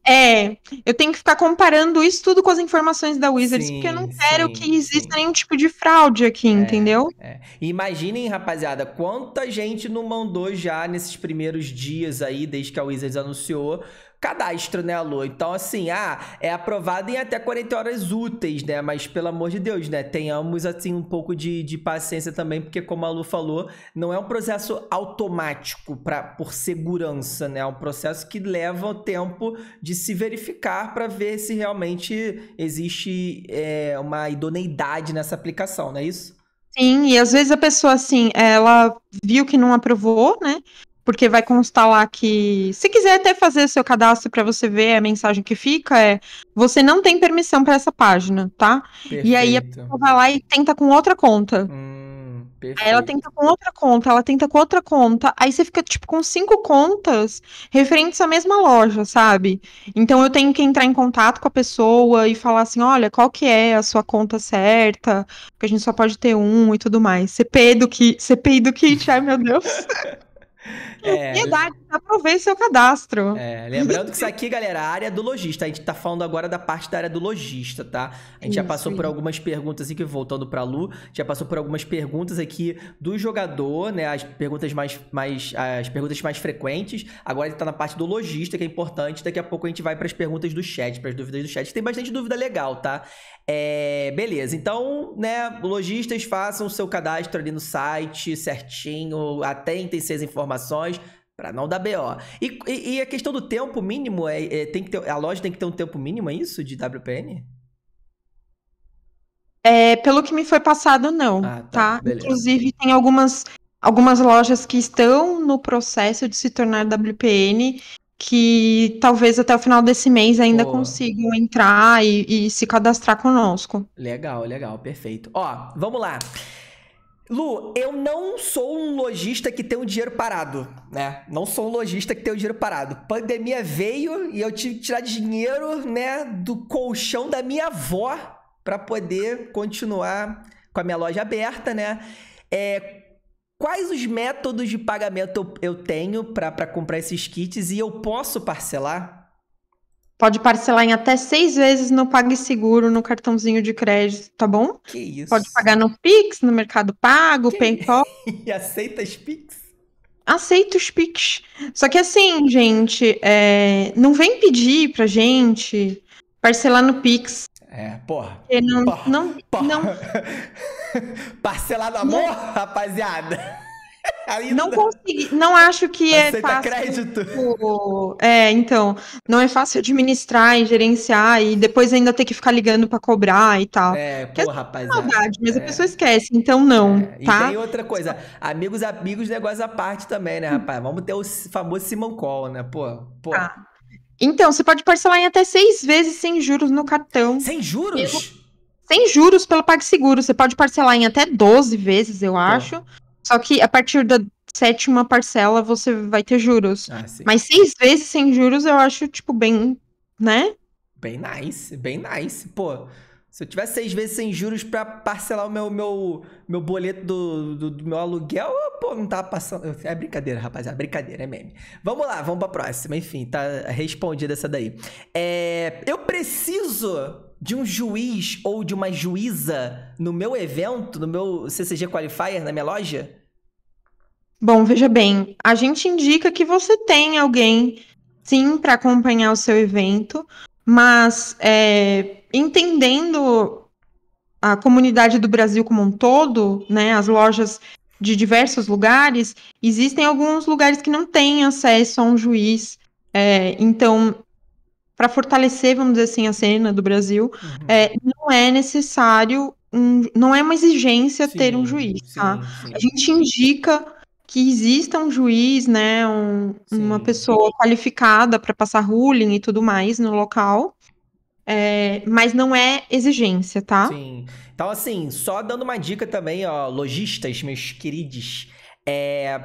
É, eu tenho que ficar comparando isso tudo com as informações da Wizards, sim, porque eu não quero sim, que exista sim. nenhum tipo de fraude aqui, é, entendeu? É. Imaginem, rapaziada, quanta gente não mandou já nesses primeiros dias aí, desde que a Wizards anunciou, cadastro, né, Alô? Então, assim, ah, é aprovado em até 40 horas úteis, né? Mas, pelo amor de Deus, né? Tenhamos, assim, um pouco de, de paciência também, porque, como a Lu falou, não é um processo automático pra, por segurança, né? É um processo que leva o tempo de se verificar para ver se realmente existe é, uma idoneidade nessa aplicação, não é isso? Sim, e às vezes a pessoa, assim, ela viu que não aprovou, né? porque vai constar lá que, se quiser até fazer seu cadastro para você ver a mensagem que fica, é você não tem permissão para essa página, tá? Perfeito. E aí a pessoa vai lá e tenta com outra conta. Hum, aí ela tenta com outra conta, ela tenta com outra conta, aí você fica tipo com cinco contas referentes à mesma loja, sabe? Então eu tenho que entrar em contato com a pessoa e falar assim, olha, qual que é a sua conta certa? Porque a gente só pode ter um e tudo mais. CPI do kit, CPI do kit, ai meu Deus. [LAUGHS] É, Piedade, aproveite seu cadastro. É, lembrando que isso aqui, galera, a área do lojista. A gente tá falando agora da parte da área do lojista, tá? A gente isso, já passou sim. por algumas perguntas aqui, voltando pra Lu, já passou por algumas perguntas aqui do jogador, né? As perguntas mais, mais, as perguntas mais frequentes. Agora ele tá na parte do lojista, que é importante. Daqui a pouco a gente vai para as perguntas do chat, para as dúvidas do chat. Tem bastante dúvida legal, tá? É, beleza, então, né, lojistas façam o seu cadastro ali no site certinho, atentem-se às informações informações para não dar BO. E, e, e, a questão do tempo mínimo é, é, tem que ter, a loja tem que ter um tempo mínimo, é isso de WPN? É, pelo que me foi passado, não. Ah, tá. tá? Inclusive, tem algumas, algumas lojas que estão no processo de se tornar WPN que talvez até o final desse mês ainda consigam entrar e, e se cadastrar conosco. Legal, legal, perfeito. Ó, vamos lá. Lu, eu não sou um lojista que tem o um dinheiro parado, né? Não sou um lojista que tem o um dinheiro parado. Pandemia veio e eu tive que tirar dinheiro, né, do colchão da minha avó para poder continuar com a minha loja aberta, né? É, quais os métodos de pagamento eu, eu tenho para comprar esses kits e eu posso parcelar? Pode parcelar em até seis vezes no PagSeguro, no cartãozinho de crédito, tá bom? Que isso. Pode pagar no Pix, no Mercado Pago, que... PayPal. [LAUGHS] e aceita as Pix? Aceita os Pix. Só que assim, gente, é... não vem pedir pra gente parcelar no Pix. É, porra. Porque não, porra, não, porra. não... [LAUGHS] Parcelar no amor, não... rapaziada. [LAUGHS] Não consegui, não acho que é fácil. Crédito. É, então, não é fácil administrar e gerenciar e depois ainda ter que ficar ligando para cobrar e tal. É, pô, rapaz. Saudade, mas é. a pessoa esquece, então não, é. E tá? tem outra coisa, amigos, amigos, negócio à parte também, né, rapaz? Vamos ter o famoso Simon Call, né, pô? pô. Tá. Então, você pode parcelar em até seis vezes sem juros no cartão. Sem juros? Sem juros pelo PagSeguro. Você pode parcelar em até 12 vezes, eu pô. Tá. acho só que a partir da sétima parcela você vai ter juros. Ah, Mas seis vezes sem juros eu acho, tipo, bem. né? Bem nice, bem nice. Pô, se eu tivesse seis vezes sem juros para parcelar o meu, meu, meu boleto do, do, do meu aluguel, eu, pô, não tava tá passando. É brincadeira, rapaziada, é brincadeira, é meme. Vamos lá, vamos pra próxima. Enfim, tá respondida essa daí. É, eu preciso de um juiz ou de uma juíza no meu evento, no meu CCG Qualifier, na minha loja? Bom, veja bem, a gente indica que você tem alguém, sim, para acompanhar o seu evento, mas é, entendendo a comunidade do Brasil como um todo, né, as lojas de diversos lugares, existem alguns lugares que não têm acesso a um juiz. É, então, para fortalecer, vamos dizer assim, a cena do Brasil, uhum. é, não é necessário, um, não é uma exigência sim, ter um juiz, tá? Sim, sim. A gente indica que exista um juiz, né, um, uma pessoa qualificada para passar ruling e tudo mais no local, é, mas não é exigência, tá? Sim. Então, assim, só dando uma dica também, ó, lojistas, meus queridos, é,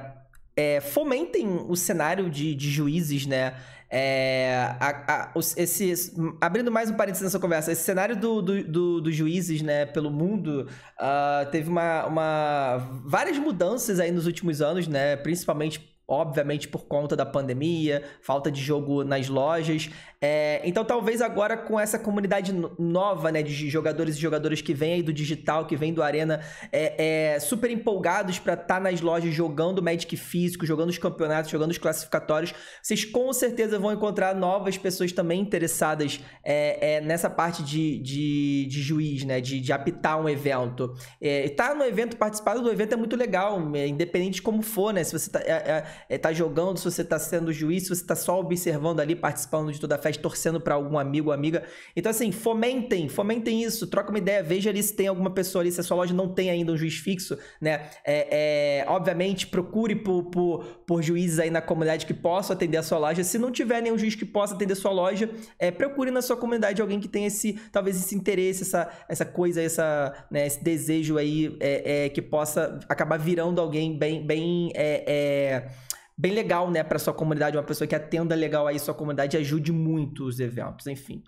é, fomentem o cenário de, de juízes, né? É, a, a, esse, abrindo mais um parênteses nessa conversa, esse cenário do, do, do, dos juízes né, pelo mundo uh, teve uma, uma, várias mudanças aí nos últimos anos, né, principalmente obviamente por conta da pandemia, falta de jogo nas lojas. É, então, talvez agora com essa comunidade nova, né, de jogadores e jogadoras que vem aí do digital, que vem do Arena, é, é super empolgados para estar tá nas lojas jogando Magic físico, jogando os campeonatos, jogando os classificatórios, vocês com certeza vão encontrar novas pessoas também interessadas é, é nessa parte de, de, de, juiz, né, de, de apitar um evento. É, estar tá no evento, participar do evento é muito legal, é, independente de como for, né, se você está tá jogando, se você está sendo juiz, se você está só observando ali, participando de toda a festa torcendo para algum amigo ou amiga. Então, assim, fomentem, fomentem isso, troca uma ideia, veja ali se tem alguma pessoa ali, se a sua loja não tem ainda um juiz fixo, né? É, é, obviamente, procure por, por, por juízes aí na comunidade que possam atender a sua loja. Se não tiver nenhum juiz que possa atender a sua loja, é, procure na sua comunidade alguém que tenha esse, talvez esse interesse, essa, essa coisa, essa, né, esse desejo aí é, é que possa acabar virando alguém bem, bem é, é bem legal, né, para sua comunidade, uma pessoa que atenda legal aí sua comunidade ajude muito os eventos, enfim.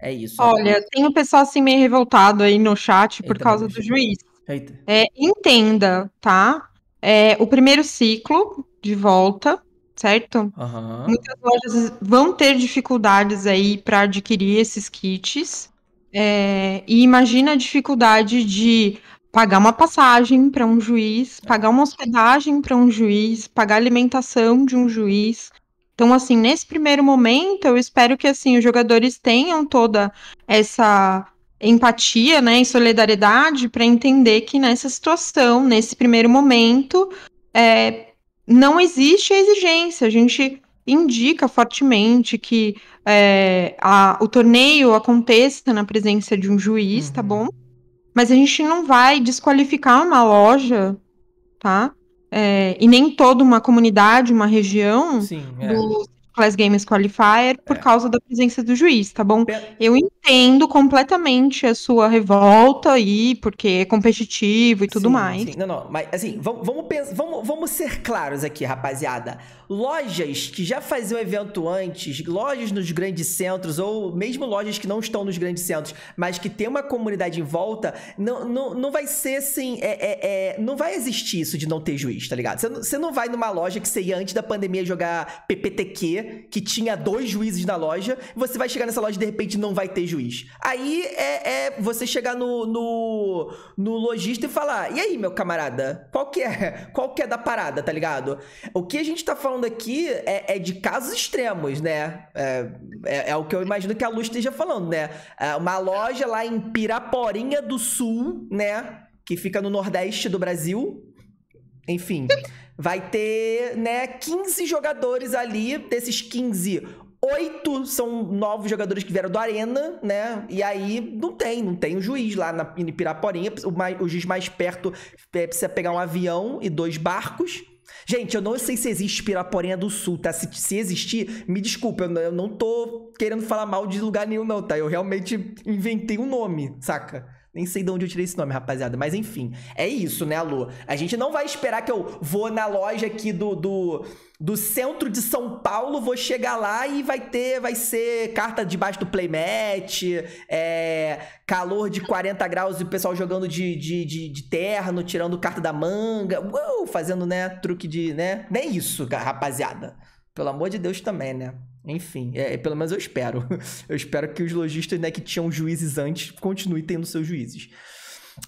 É isso. Olha, né? tem um pessoal assim meio revoltado aí no chat por Eita, causa do juiz. É, entenda, tá? É, o primeiro ciclo de volta, certo? Uhum. Muitas lojas vão ter dificuldades aí para adquirir esses kits. É, e imagina a dificuldade de pagar uma passagem para um juiz, pagar uma hospedagem para um juiz, pagar alimentação de um juiz. Então, assim, nesse primeiro momento, eu espero que assim os jogadores tenham toda essa empatia, né, e solidariedade para entender que nessa situação, nesse primeiro momento, é, não existe a exigência. A gente indica fortemente que é, a, o torneio aconteça na presença de um juiz, tá uhum. tá bom? Mas a gente não vai desqualificar uma loja, tá? É, e nem toda uma comunidade, uma região Sim, é. do Class Games Qualifier por é. causa da presença do juiz, tá bom? Eu entendo completamente a sua revolta aí, porque é competitivo e tudo sim, mais. Sim. Não, não, mas assim, vamos, vamos, vamos, vamos ser claros aqui, rapaziada lojas que já faziam evento antes, lojas nos grandes centros, ou mesmo lojas que não estão nos grandes centros, mas que tem uma comunidade em volta, não, não, não vai ser assim. É, é, é não vai existir isso de não ter juiz, tá ligado? Você não, vai numa loja que você ia antes da pandemia jogar PPTQ, que tinha dois juízes na loja, você vai chegar nessa loja e de repente não vai ter juiz. Aí é, é você chegar no, no, no lojista e falar: e aí, meu camarada, qual que é, qual que é da parada, tá ligado? O que a gente tá falando falando aqui é, é de casos extremos, né? É, é, é, o que eu imagino que a Lu esteja falando, né? É uma loja lá em Piraporinha do Sul, né? Que fica no Nordeste do Brasil. Enfim, vai ter, né, 15 jogadores ali. Desses 15, oito são novos jogadores que vieram do Arena, né? E aí não tem, não tem um juiz lá na, em Piraporinha. O, mais, o juiz mais perto é, precisa pegar um avião e dois barcos. Gente, eu não sei se existe Piraporinha do Sul, tá? Se, se existir, me desculpa, eu, eu não tô querendo falar mal de lugar nenhum, não, tá? Eu realmente inventei um nome, saca? Nem sei de onde eu tirei esse nome, rapaziada. Mas enfim, é isso, né, Alô? A gente não vai esperar que eu vou na loja aqui do, do, do centro de São Paulo, vou chegar lá e vai ter, vai ser carta debaixo do playmat, é, calor de 40 graus e o pessoal jogando de, de, de, de terno, tirando carta da manga, uou, fazendo, né, truque de, né? Nem isso, rapaziada. Pelo amor de Deus também, né? Enfim, é, pelo menos eu espero. [LAUGHS] Eu espero que os lojistas, né, que tinham juízes antes, continuem tendo seus juízes.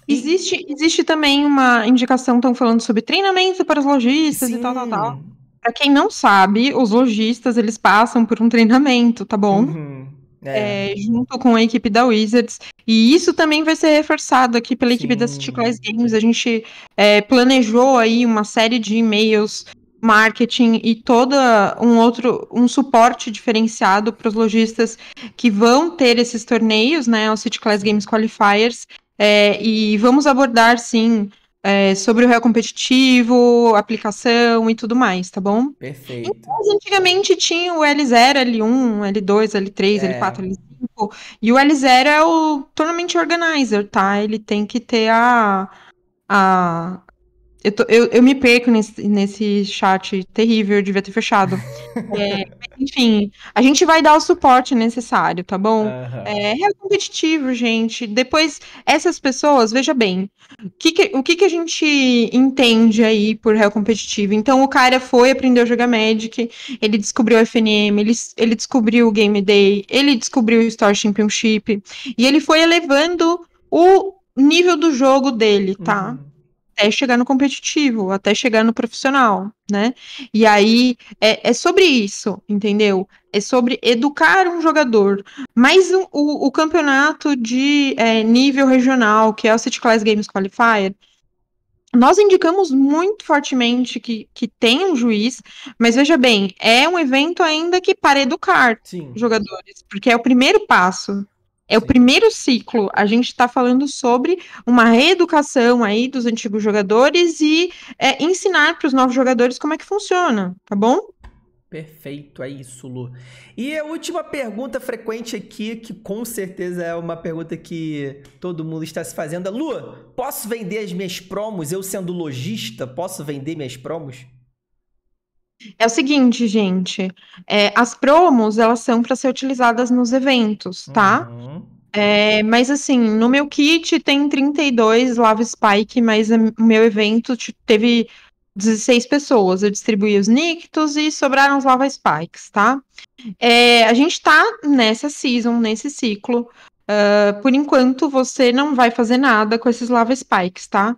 E... Existe, existe também uma indicação, estão falando sobre treinamento para os lojistas Sim. e tal, tal, tal. Para quem não sabe, os lojistas, eles passam por um treinamento, tá bom? Uhum. É. É, junto com a equipe da Wizards. E isso também vai ser reforçado aqui pela Sim. equipe da City Class Games. A gente é, planejou aí uma série de e-mails marketing e toda um outro um suporte diferenciado para os lojistas que vão ter esses torneios, né, os City Class Games Qualifiers, é, e vamos abordar sim é, sobre o réu competitivo, aplicação e tudo mais, tá bom? Perfeito. Então, antigamente tinha o L0, L1, L2, L3, é. L4, L5, e o L0 é o Tournament Organizer, tá? Ele tem que ter a, a eu, tô, eu, eu, me perco nesse, nesse chat terrível, eu devia ter fechado. [LAUGHS] é, enfim, a gente vai dar o suporte necessário, tá bom? Uhum. É real é competitivo, gente. Depois, essas pessoas, veja bem, o que, que o que, que, a gente entende aí por real competitivo? Então, o cara foi, aprender a jogar Magic, ele descobriu o FNM, ele, ele descobriu o Game Day, ele descobriu o Store Championship, e ele foi elevando o nível do jogo dele, tá? Uhum até chegar no competitivo, até chegar no profissional, né? E aí é, é sobre isso, entendeu? É sobre educar um jogador. Mas o, o, o campeonato de é, nível regional, que é o City Class Games Qualifier, nós indicamos muito fortemente que, que tem um juiz, mas veja bem, é um evento ainda que para educar Sim. jogadores, porque é o primeiro passo, é o primeiro ciclo. A gente está falando sobre uma reeducação aí dos antigos jogadores e é, ensinar para os novos jogadores como é que funciona, tá bom? Perfeito, é isso, Lu. E a última pergunta frequente aqui, que com certeza é uma pergunta que todo mundo está se fazendo. É, Lu, posso vender as minhas promos? Eu sendo lojista, posso vender minhas promos? É o seguinte, gente, é, as promos elas são para ser utilizadas nos eventos, tá? Uhum. É, mas assim, no meu kit tem 32 Lava Spike, mas o meu evento teve 16 pessoas. Eu distribuí os Nictos e sobraram os Lava Spikes, tá? É, a gente tá nessa season, nesse ciclo. Uh, por enquanto, você não vai fazer nada com esses Lava Spikes, tá?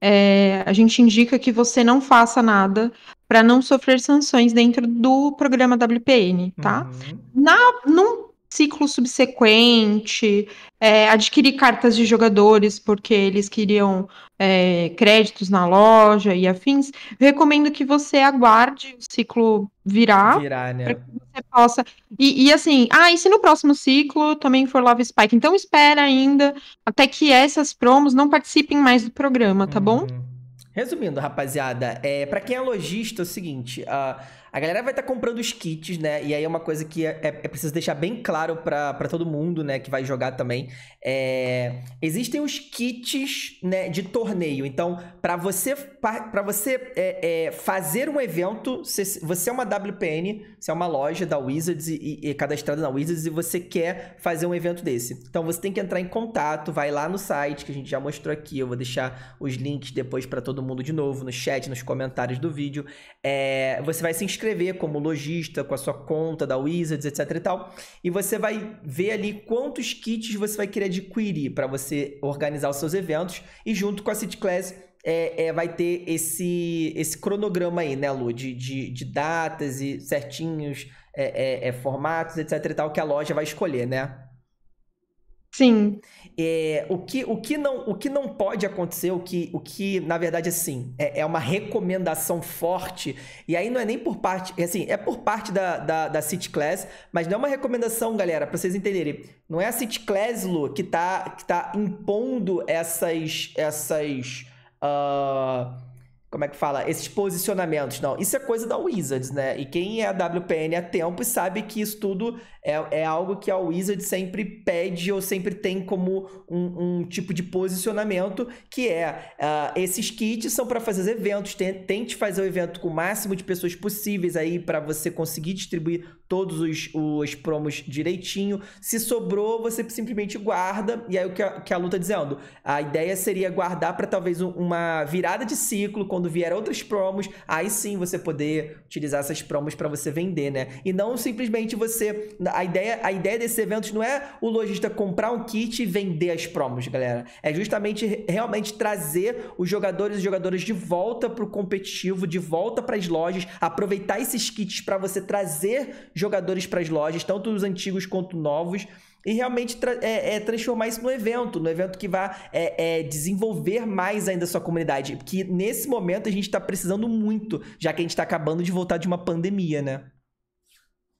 é, a gente indica que você não faça nada para não sofrer sanções dentro do programa WPN, tá? Uhum. Na, num ciclo subsequente, é, adquirir cartas de jogadores porque eles queriam é, créditos na loja e afins, recomendo que você aguarde o ciclo virar, virar né? para que você possa. E, e, assim, ah, e se no próximo ciclo também for Love Spike? Então espera ainda até que essas promos não participem mais do programa, tá uhum. bom? Resumindo, rapaziada, é, para quem é lojista, é o seguinte: a, ah, a galera vai estar tá comprando os kits, né? E aí é uma coisa que é, é, é preciso deixar bem claro para todo mundo, né? Que vai jogar também. É... Existem os kits né, de torneio. Então, para você para você é, é, fazer um evento, você é uma WPN, você é uma loja da Wizards e, e, e cadastrada na Wizards e você quer fazer um evento desse. Então, você tem que entrar em contato, vai lá no site que a gente já mostrou aqui. Eu vou deixar os links depois para todo mundo de novo no chat, nos comentários do vídeo. É, você vai se inscrever inscrever como lojista com a sua conta da Wizards, etc e tal. E você vai ver ali quantos kits você vai querer adquirir para você organizar os seus eventos e junto com a City Class é, é, vai ter esse, esse cronograma aí, né, Lu? De, de, de datas e certinhos, é, é, é formatos, etc e tal, que a loja vai escolher, né? Sim. É, o, que, o, que não, o que não pode acontecer, o que, o que na verdade, assim, é, é uma recomendação forte, e aí não é nem por parte, é assim, é por parte da, da, da City Class, mas não é uma recomendação, galera, para vocês entenderem. Não é a City Class, Lu, que tá, que tá impondo essas. essas uh como é que fala? Esses posicionamentos, não. Isso é coisa da Wizards, né? E quem é a WPN há tempo sabe que isso tudo é, é algo que a Wizards sempre pede ou sempre tem como um, um tipo de posicionamento, que é uh, esses kits são para fazer eventos, tente fazer o evento com o máximo de pessoas possíveis aí para você conseguir distribuir todos os, os promos direitinho. Se sobrou, você simplesmente guarda. E aí o que a, que a Lu tá dizendo? A ideia seria guardar para talvez uma virada de ciclo, quando quando vier outras promos, aí sim você poder utilizar essas promos para você vender, né? E não simplesmente você. A ideia, a ideia desses eventos não é o lojista comprar um kit e vender as promos, galera. É justamente realmente trazer os jogadores e jogadoras de volta para o competitivo, de volta para as lojas, aproveitar esses kits para você trazer jogadores para as lojas, tanto os antigos quanto novos e realmente tra é, é, transformar isso num evento, num evento que vá é, é desenvolver mais ainda a sua comunidade. Que nesse momento a gente está precisando muito, já que a gente está acabando de voltar de uma pandemia, né?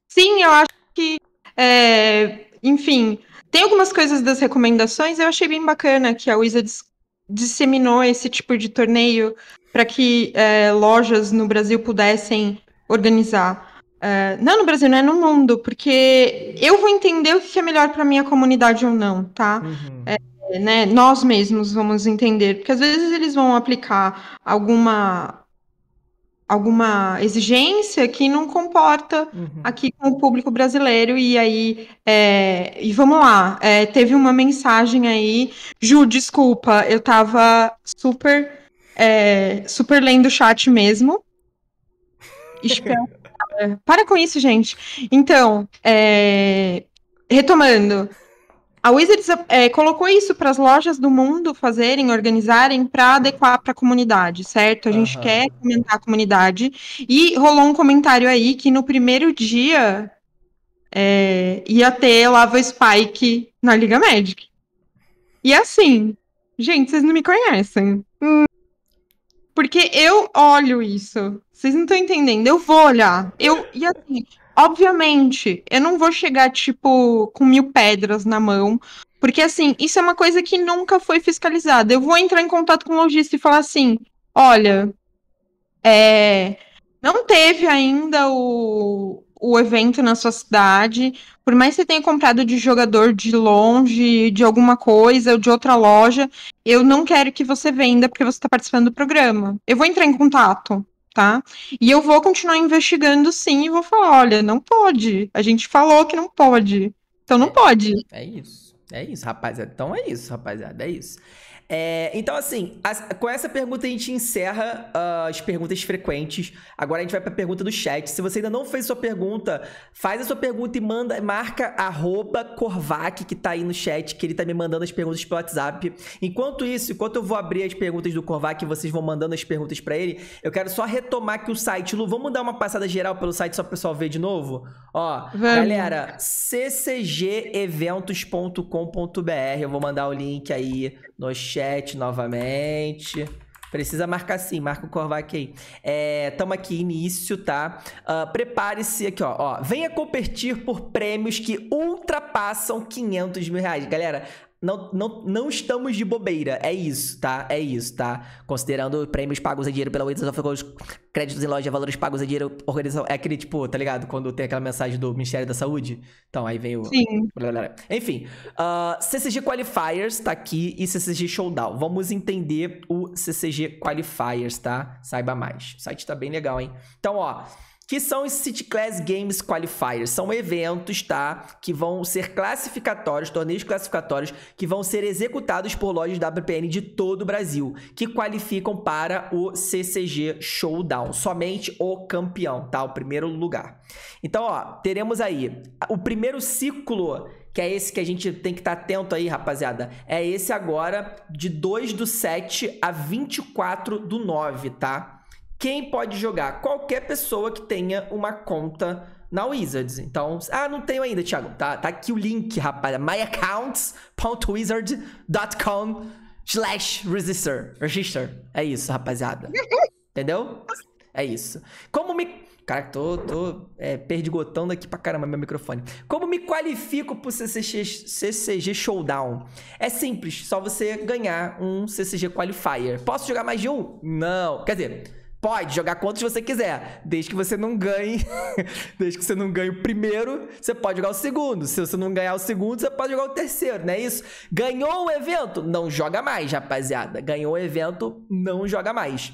Sim, eu acho que. É, enfim, tem algumas coisas das recomendações. Eu achei bem bacana que a Wizards disseminou esse tipo de torneio para que é, lojas no Brasil pudessem organizar. Uh, não no Brasil, não é no mundo, porque eu vou entender o que é melhor para minha comunidade ou não, tá? Uhum. É, né, nós mesmos vamos entender, porque às vezes eles vão aplicar alguma alguma exigência que não comporta uhum. aqui com o público brasileiro e aí é, e vamos lá é, teve uma mensagem aí Ju desculpa eu tava super é, super lendo o chat mesmo [LAUGHS] espero é, para com isso, gente. Então, é... retomando. A Wizards é, colocou isso para as lojas do mundo fazerem, organizarem, para adequar para a comunidade, certo? A gente uhum. quer comentar a comunidade. E rolou um comentário aí que no primeiro dia é, ia ter Lava Spike na Liga Magic. E assim, gente, vocês não me conhecem. Porque eu olho isso. Vocês não estão entendendo. Eu vou olhar. Eu, e assim, obviamente, eu não vou chegar, tipo, com mil pedras na mão. Porque, assim, isso é uma coisa que nunca foi fiscalizada. Eu vou entrar em contato com o lojista e falar assim: olha, é, não teve ainda o, o evento na sua cidade, por mais que você tenha comprado de jogador de longe, de alguma coisa ou de outra loja, eu não quero que você venda porque você está participando do programa. Eu vou entrar em contato, tá? E eu vou continuar investigando sim e vou falar: olha, não pode. A gente falou que não pode. Então não é, pode. É isso. É isso, rapaziada. Então é isso, rapaziada. É isso. É, então, assim, com essa pergunta a gente encerra uh, as perguntas frequentes. Agora a gente vai para a pergunta do chat. Se você ainda não fez sua pergunta, faz a sua pergunta e manda, marca arroba Corvac, que está aí no chat, que ele está me mandando as perguntas pelo WhatsApp. Enquanto isso, enquanto eu vou abrir as perguntas do Corvac e vocês vão mandando as perguntas para ele, eu quero só retomar que o site. Lu, vamos dar uma passada geral pelo site só para o pessoal ver de novo? Ó, Vem. galera, ccgeventos.com.br. Eu vou mandar o link aí no chat chat novamente. Precisa marcar sim, marca o Corvac aí. É, tamo aqui, início, tá? Uh, Prepare-se aqui, ó, ó, Venha competir por prêmios que ultrapassam 500 mil reais. Galera, não, não, não estamos de bobeira. É isso, tá? É isso, tá? Considerando prêmios pagos a dinheiro pela Wizards of Coast, créditos em loja, valores pagos a dinheiro, organização. É aquele tipo, tá ligado? Quando tem aquela mensagem do Ministério da Saúde. Então, aí vem o. Sim. Enfim. Uh, ah, CCG Qualifiers tá aqui e CCG Showdown. Vamos entender o CCG Qualifiers, tá? Saiba mais. O site tá bem legal, hein? Então, ó que são os City Class Games Qualifiers. São eventos, tá? Que vão ser classificatórios, torneios classificatórios, que vão ser executados por lojas WPN de todo o Brasil, que qualificam para o CCG Showdown. Somente o campeão, tá? O primeiro lugar. Então, ó, teremos aí o primeiro ciclo que é esse que a gente tem que estar tá atento aí, rapaziada. É esse agora, de 2 do 7 a 24 do 9, tá? quem pode jogar? Qualquer pessoa que tenha uma conta na Wizards. Então, ah, não tenho ainda, Thiago. Tá, tá aqui o link, rapaz. myaccounts.wizard.com slash register. Register. É isso, rapaziada. Entendeu? É isso. Como me... Caraca, tô, tô é, perdigotando aqui pra caramba meu microfone. Como me qualifico pro CCG, CCG Showdown? É simples, só você ganhar um CCG Qualifier. Posso jogar mais de um? Não. Quer dizer... Pode jogar quantos você quiser, desde que você não ganhe, [LAUGHS] desde que você não ganhe o primeiro, você pode jogar o segundo. Se você não ganhar o segundo, você pode jogar o terceiro, não é isso? Ganhou o evento, não joga mais, rapaziada. Ganhou o evento, não joga mais.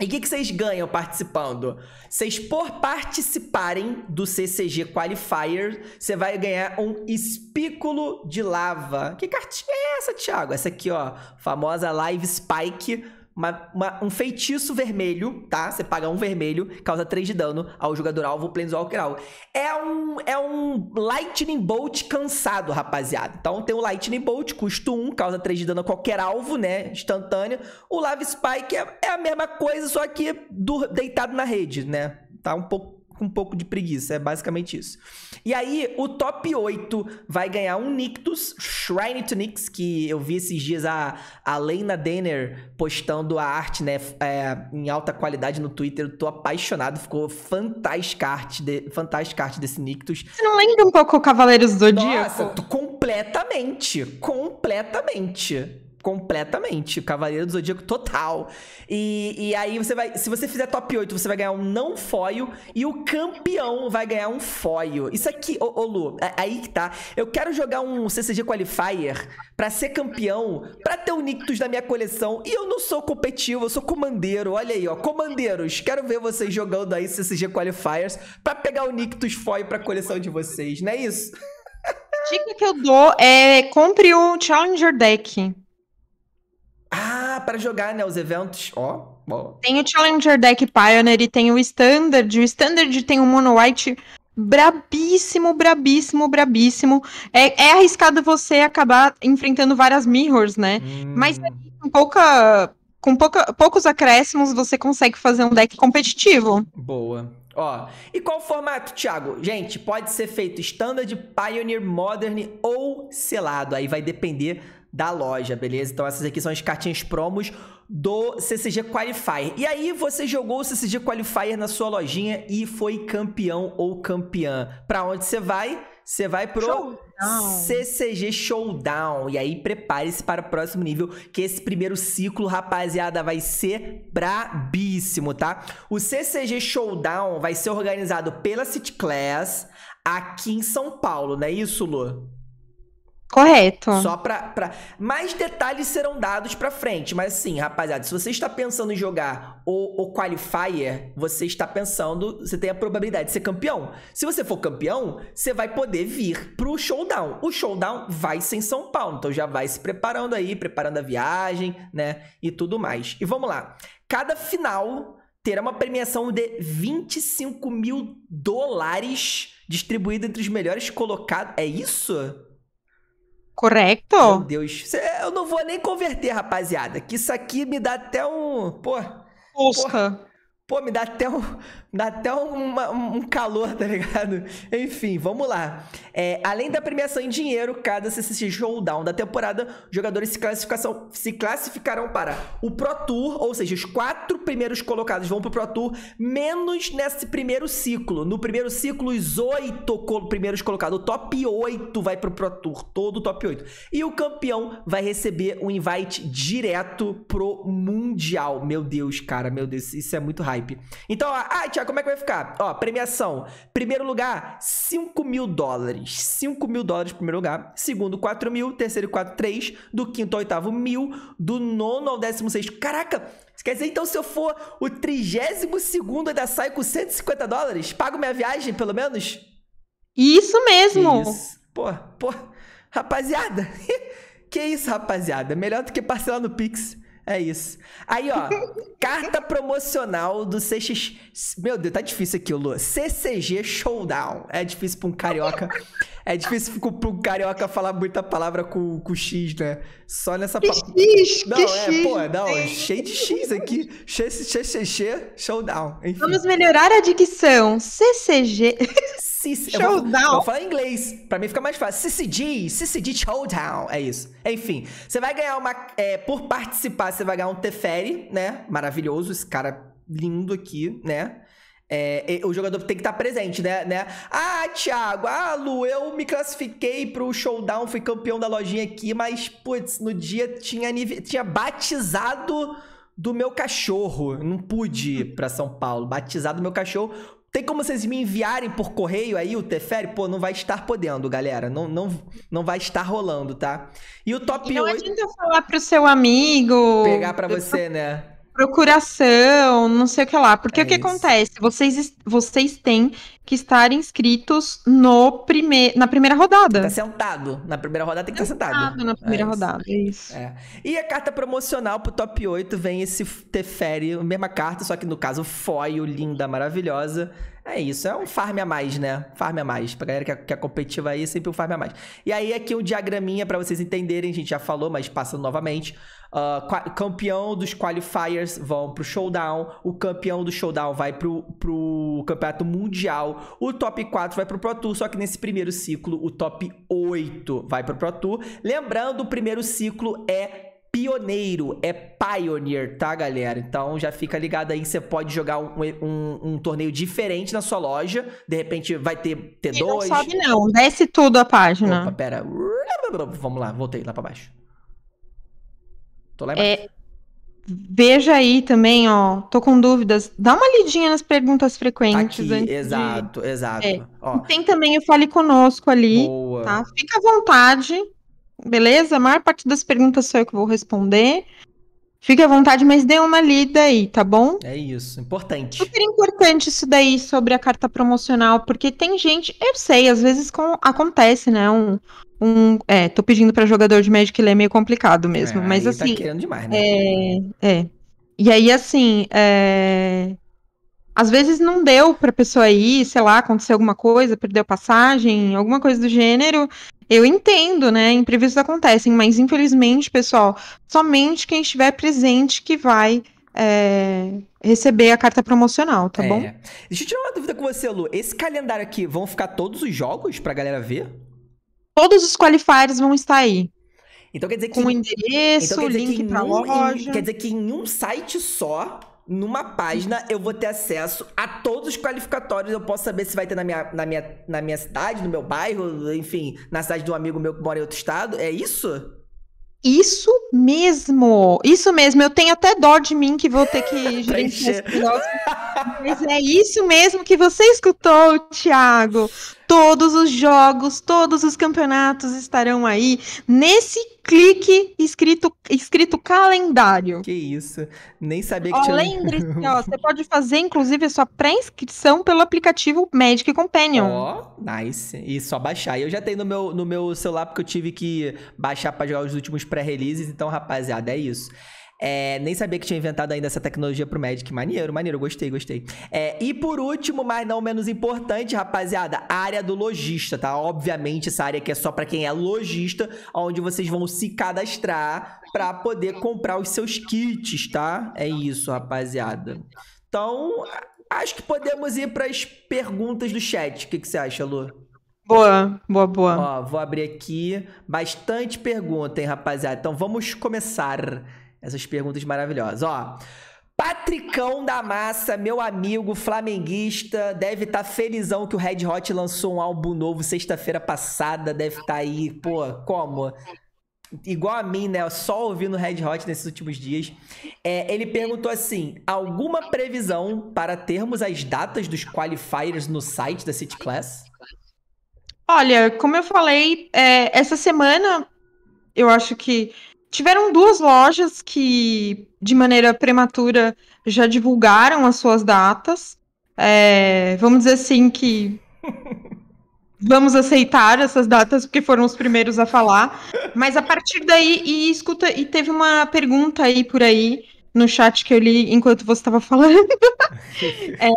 E o que, que, vocês ganham participando? Vocês, por participarem do CCG Qualifier, você vai ganhar um espículo de lava. Que cartinha é essa, Thiago? Essa aqui, ó. Famosa Live Spike uma, uma, um feitiço vermelho, tá? Você paga um vermelho, causa 3 de dano ao jogador alvo Planeswalker alvo. É um, é um Lightning Bolt cansado, rapaziada. Então tem o Lightning Bolt, custo 1, causa 3 de dano a qualquer alvo, né? Instantâneo. O Lava Spike é, é a mesma coisa, só que do, deitado na rede, né? Tá um pouco com um pouco de preguiça. É basicamente isso. E aí, o top 8 vai ganhar um Nictus, Shrine to Nix, que eu vi esses dias a, a Lena Denner postando a arte, né, é, em alta qualidade no Twitter. Eu tô apaixonado, ficou fantástica arte, de, fantástica arte desse Nictus. Você não lembra um pouco o Cavaleiros do Zodíaco? Nossa, completamente, completamente. Completamente. Cavaleiro do Zodíaco total. E, e aí você vai. Se você fizer top 8, você vai ganhar um não foio. e o campeão vai ganhar um foio. Isso aqui, ô, ô Lu, é, é, aí que tá. Eu quero jogar um CCG Qualifier pra ser campeão, pra ter o Nictus da minha coleção. E eu não sou competitivo, eu sou comandeiro. Olha aí, ó. Comandeiros, quero ver vocês jogando aí CCG Qualifiers pra pegar o Nictus foio pra coleção de vocês, não é isso? A dica que eu dou é compre o Challenger Deck. Ah, para jogar, né? Os eventos. Ó, oh, oh. Tem o Challenger Deck Pioneer e tem o Standard. O Standard tem o Mono White brabíssimo, brabíssimo, brabíssimo. É, é arriscado você acabar enfrentando várias mirrors, né? Hum. Mas com pouca. Com pouca, poucos acréscimos, você consegue fazer um deck competitivo. Boa. Ó, e qual formato, Thiago? Gente, pode ser feito Standard, Pioneer, Modern ou selado. Aí vai depender da loja, beleza? Então essas aqui são as cartinhas promos do CCG Qualifier. E aí você jogou o CCG Qualifier na sua lojinha e foi campeão ou campeã. Para onde você vai? Você vai pro Showdown. CCG Showdown. E aí prepare-se para o próximo nível, que esse primeiro ciclo, rapaziada, vai ser brabíssimo, tá? O CCG Showdown vai ser organizado pela City Class aqui em São Paulo, não é isso, Lu? Correto. Só pra, pra... Mais detalhes serão dados pra frente. Mas assim, rapaziada, se você está pensando em jogar o, o Qualifier, você está pensando... Você tem a probabilidade de ser campeão. Se você for campeão, você vai poder vir pro Showdown. O Showdown vai ser em São Paulo. Então já vai se preparando aí, preparando a viagem, né? E tudo mais. E vamos lá. Cada final terá uma premiação de 25 mil dólares distribuída entre os melhores colocados. É isso? Correto. Meu Deus. Eu não vou nem converter, rapaziada. Que isso aqui me dá até um. Pô. Busca. Pô, me dá até um. Dá até uma, um calor, tá ligado? [LAUGHS] Enfim, vamos lá. É, além da premiação em dinheiro, cada CCC Showdown da temporada, jogadores se, classificação, se classificarão para o Pro Tour, ou seja, os quatro primeiros colocados vão pro Pro Tour, menos nesse primeiro ciclo. No primeiro ciclo, os oito primeiros colocados, o top 8 vai pro Pro Tour, todo o top 8. E o campeão vai receber um invite direto pro Mundial. Meu Deus, cara, meu Deus, isso é muito hype. Então, ah, Thiago, como é que vai ficar? Ó, premiação. Primeiro lugar, 5 mil dólares. 5 mil dólares primeiro lugar. Segundo, 4 mil. Terceiro, 4, 3. Do quinto ao oitavo, mil. Do nono ao décimo sexto. Caraca! Quer dizer, então, se eu for o trigésimo segundo, ainda saio com 150 dólares? Pago minha viagem, pelo menos? Isso mesmo! isso. Pô, pô. Rapaziada. [LAUGHS] que isso, rapaziada. Melhor do que parcelar no Pix. É isso. Aí, ó, carta promocional do CX. Meu Deus, tá difícil aqui, Lu. CCG Showdown. É difícil pra um carioca. é difícil pra um carioca falar muita palavra com, com X, né? Só nessa que X, Não, que é, X, pô, não, é. cheio de X aqui. CCG Showdown. Enfim. Vamos melhorar a dicção. CCG. [LAUGHS] showdown. Eu vou, vou falar em inglês, pra mim fica mais fácil. CCG, CCG Showdown, é isso. Enfim, você vai ganhar uma... É, por participar, você vai ganhar um Teferi, né? Maravilhoso, esse cara lindo aqui, né? É, o jogador tem que estar tá presente, né? né? Ah, Thiago, ah, Lu, eu me classifiquei pro showdown, fui campeão da lojinha aqui, mas, putz, no dia tinha, tinha batizado do meu cachorro. Não pude ir pra São Paulo. Batizado do meu cachorro tem como vocês me enviarem por correio aí o Teferi? Pô, não vai estar podendo, galera. Não, não, não vai estar rolando, tá? E o top e não 8. adianta falar pro seu amigo. Pegar para você, né? procuração, não sei o que lá. Porque é o que isso. acontece? Vocês, vocês têm que estar inscritos no prime na primeira rodada. Tá sentado. Na primeira rodada tem que estar tá sentado. sentado. Na primeira é rodada, é isso. é isso. E a carta promocional pro top 8 vem esse Teferi, mesma carta, só que no caso foil, linda, maravilhosa. É isso, é um farm a mais, né? Farm a mais. Pra galera que é, que é competitiva aí, é sempre um farm a mais. E aí, aqui um diagraminha para vocês entenderem, a gente já falou, mas passando novamente. Uh, campeão dos qualifiers vão pro showdown, o campeão do showdown vai pro, pro campeonato mundial, o top 4 vai pro Pro Tour, só que nesse primeiro ciclo o top 8 vai pro Pro Tour. Lembrando, o primeiro ciclo é pioneiro, é pioneer, tá, galera? Então já fica ligado aí, você pode jogar um, um, um torneio diferente na sua loja, de repente vai ter, ter e dois. Não sobe não, desce tudo a página. Opa, pera. Vamos lá, voltei lá pra baixo. Tô lá embaixo. É, veja aí também, ó, tô com dúvidas, dá uma lidinha nas perguntas frequentes. Aqui, antes exato, de... exato. É. Tem também o Fale Conosco ali, Boa. tá? Fica à vontade. Beleza? A maior parte das perguntas sou eu que vou responder. Fique à vontade, mas dê uma lida aí, tá bom? É isso, importante. Super importante isso daí sobre a carta promocional, porque tem gente, eu sei, às vezes com, acontece, né? Um, um, é, tô pedindo para jogador de Magic ler é meio complicado mesmo, é, mas tá assim. Tá querendo demais, né? É, é. E aí, assim, é, às vezes não deu para pessoa ir, sei lá, aconteceu alguma coisa, perdeu passagem, alguma coisa do gênero. Eu entendo, né? Imprevistos acontecem, mas infelizmente, pessoal, somente quem estiver presente que vai é, receber a carta promocional, tá é. bom? Deixa eu tirar uma dúvida com você, Lu. Esse calendário aqui, vão ficar todos os jogos pra galera ver? Todos os qualifiers vão estar aí. Então quer dizer que. Com endereço, então, link que pra um, loja. Em, quer dizer que em um site só numa página eu vou ter acesso a todos os qualificatórios. Eu posso saber se vai ter na minha, na minha, na minha cidade, no meu bairro, enfim, na cidade de um amigo meu que mora em outro estado. É isso? Isso mesmo, isso mesmo. Eu tenho até dó de mim que vou ter que [LAUGHS] gerenciar Mas é isso mesmo que você escutou, Thiago. Todos os jogos, todos os campeonatos estarão aí nesse clique escrito, escrito calendário. Que isso. Nem sabia que ó, tinha. Lembre-se, [LAUGHS] você pode fazer, inclusive, a sua pré-inscrição pelo aplicativo Magic Companion. Ó, nice. E só baixar. Eu já tenho no meu, no meu celular, porque eu tive que baixar para jogar os últimos pré-releases. Então, rapaziada, é isso. É, nem sabia que tinha inventado ainda essa tecnologia pro Magic. Maneiro, maneiro, gostei, gostei. É, e por último, mas não menos importante, rapaziada, a área do lojista, tá? Obviamente, essa área aqui é só para quem é lojista, onde vocês vão se cadastrar para poder comprar os seus kits, tá? É isso, rapaziada. Então, acho que podemos ir para as perguntas do chat. O que, que você acha, Lu? Boa, boa, boa. Ó, vou abrir aqui. Bastante pergunta, hein, rapaziada. Então vamos começar essas perguntas maravilhosas. Ó, Patricão da Massa, meu amigo flamenguista, deve estar tá felizão que o Red Hot lançou um álbum novo sexta-feira passada, deve estar tá aí, pô, como? Igual a mim, né? Só ouvindo Red Hot nesses últimos dias. É, ele perguntou assim: alguma previsão para termos as datas dos qualifiers no site da City Class? Olha, como eu falei, é, essa semana eu acho que Tiveram duas lojas que, de maneira prematura, já divulgaram as suas datas. É, vamos dizer assim que [LAUGHS] vamos aceitar essas datas porque foram os primeiros a falar. Mas a partir daí, e escuta, e teve uma pergunta aí por aí no chat que eu li enquanto você estava falando. [LAUGHS] é,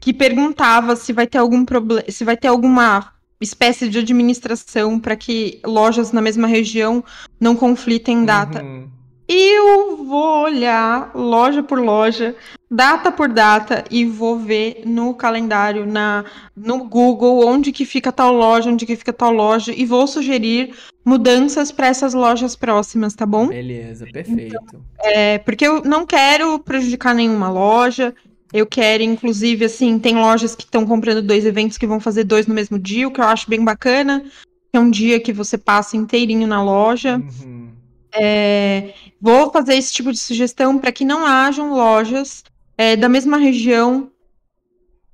que perguntava se vai ter algum problema, se vai ter alguma espécie de administração para que lojas na mesma região não conflitem data. Uhum. Eu vou olhar loja por loja, data por data e vou ver no calendário, na no Google, onde que fica tal loja, onde que fica tal loja e vou sugerir mudanças para essas lojas próximas, tá bom? Beleza, perfeito. Então, é, porque eu não quero prejudicar nenhuma loja, eu quero, inclusive, assim, tem lojas que estão comprando dois eventos que vão fazer dois no mesmo dia, o que eu acho bem bacana. É um dia que você passa inteirinho na loja. Uhum. É, vou fazer esse tipo de sugestão para que não hajam lojas é, da mesma região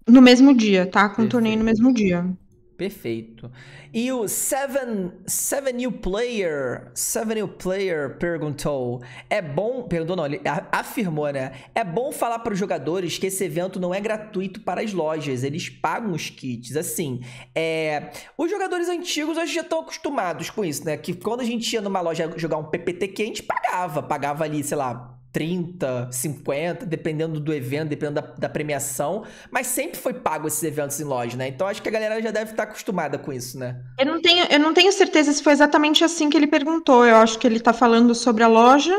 no mesmo dia, tá? Com Perfeito. torneio no mesmo dia. Perfeito. E o Seven, Seven New Player, Seven New Player perguntou: "É bom, perguntou não, ele afirmou, né? É bom falar para os jogadores que esse evento não é gratuito para as lojas, eles pagam os kits, assim. É, os jogadores antigos hoje já estão acostumados com isso, né? Que quando a gente ia numa loja jogar um PPT que a gente pagava, pagava ali, sei lá, 30, 50, dependendo do evento, dependendo da, da, premiação. Mas sempre foi pago esses eventos em loja, né? Então acho que a galera já deve estar acostumada com isso, né? Eu não tenho, eu não tenho certeza se foi exatamente assim que ele perguntou. Eu acho que ele está falando sobre a loja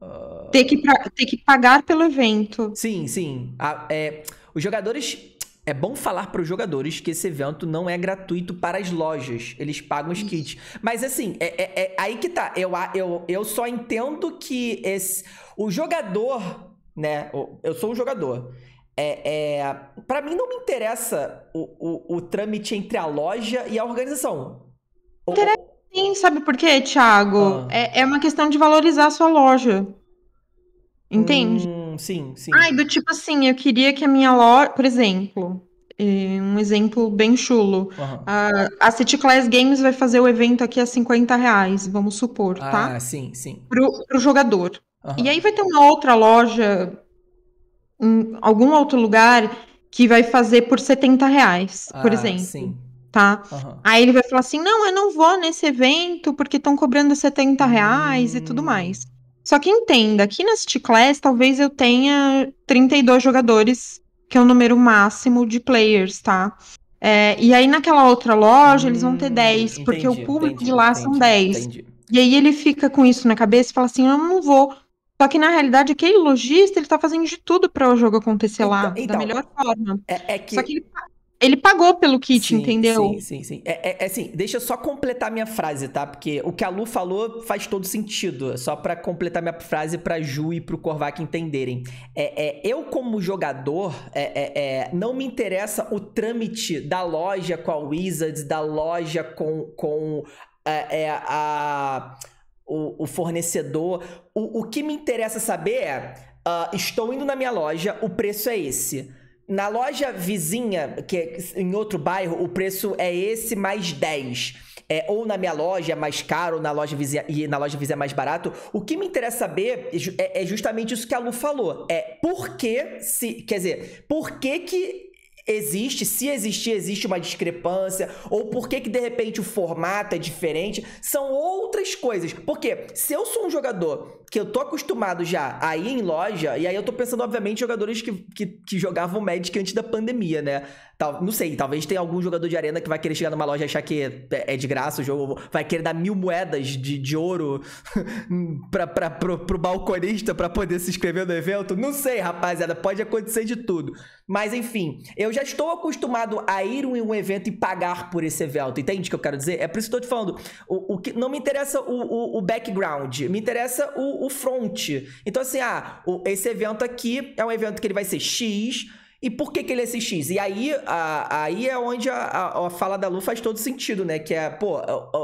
uh... ter, que pra, ter que pagar pelo evento. Sim, sim. A, é, os jogadores. É bom falar para os jogadores que esse evento não é gratuito para as lojas. Eles pagam os kits. Mas assim, é, é, é aí que tá. Eu, eu, eu só entendo que esse o jogador, né? Eu sou um jogador. É, é para mim não me interessa o, o, o, trâmite entre a loja e a organização. Interessa sim, sabe por quê, Thiago? Ah. É, é uma questão de valorizar a sua loja. Entende? Hum, sim, sim. Ai, do tipo assim, eu queria que a minha loja. Por exemplo, eh, um exemplo bem chulo. Uhum. A, a City Class Games vai fazer o evento aqui a 50 reais, vamos supor, ah, tá? Ah, sim, sim. Pro, pro jogador. Uhum. E aí vai ter uma outra loja, em algum outro lugar, que vai fazer por 70 reais, ah, por exemplo. Sim. Tá? Uhum. Aí ele vai falar assim: não, eu não vou nesse evento porque estão cobrando 70 reais hum. e tudo hum. mais. Só que entenda, aqui na City Class talvez eu tenha 32 jogadores, que é o número máximo de players, tá? É, e aí naquela outra loja hum, eles vão ter 10, hum, entendi, porque o público entendi, de lá entendi, são 10. E aí ele fica com isso na cabeça e fala assim: eu não vou só que na realidade, aquele lojista ele tá fazendo de tudo para o jogo acontecer então, lá, então, da melhor forma. É, é que... Só que ele, ele pagou pelo kit, sim, entendeu? Sim, sim, sim. É, é, é, assim, deixa eu só completar minha frase, tá? Porque o que a Lu falou faz todo sentido. Só para completar minha frase pra Ju e pro Korvac entenderem. É, é eu, como jogador, é, é, é, não me interessa o trâmite da loja com a Wizards, da loja com, com é, a o, o fornecedor. O, o que me interessa saber é: uh, estou indo na minha loja, o preço é esse. Na loja vizinha, que é em outro bairro, o preço é esse mais 10. É, ou na minha loja é mais caro, ou na loja vizinha, e na loja vizinha é mais barato. O que me interessa saber é, é, é justamente isso que a Lu falou. É por que se. Quer dizer, por que, que existe, se existir, existe uma discrepância, ou por que que de repente o formato é diferente, são outras coisas. Porque se eu sou um jogador que eu tô acostumado já a ir em loja, e aí eu tô pensando, obviamente, em jogadores que, que, que jogavam Magic antes da pandemia, né? Tal, não sei, talvez tenha algum jogador de arena que vai querer chegar numa loja e achar que é, é de graça o jogo, vai querer dar mil moedas de, de ouro [LAUGHS] pra, pra, pro, pro balconista para poder se inscrever no evento. Não sei, rapaziada, pode acontecer de tudo. Mas enfim, eu já estou acostumado a ir em um evento e pagar por esse evento, entende o que eu quero dizer? É por isso que eu tô te falando, o, o que, não me interessa o, o, o background, me interessa o, o front. Então assim, ah, esse evento aqui é um evento que ele vai ser X e por que, que ele é esse X? E aí, a, aí é onde a, a, fala da Lu faz todo sentido, né? Que é, pô,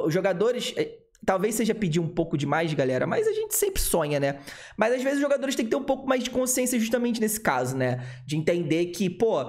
os jogadores. É, talvez seja pedir um pouco demais, galera, mas a gente sempre sonha, né? Mas às vezes os jogadores têm que ter um pouco mais de consciência justamente nesse caso, né? De entender que, pô,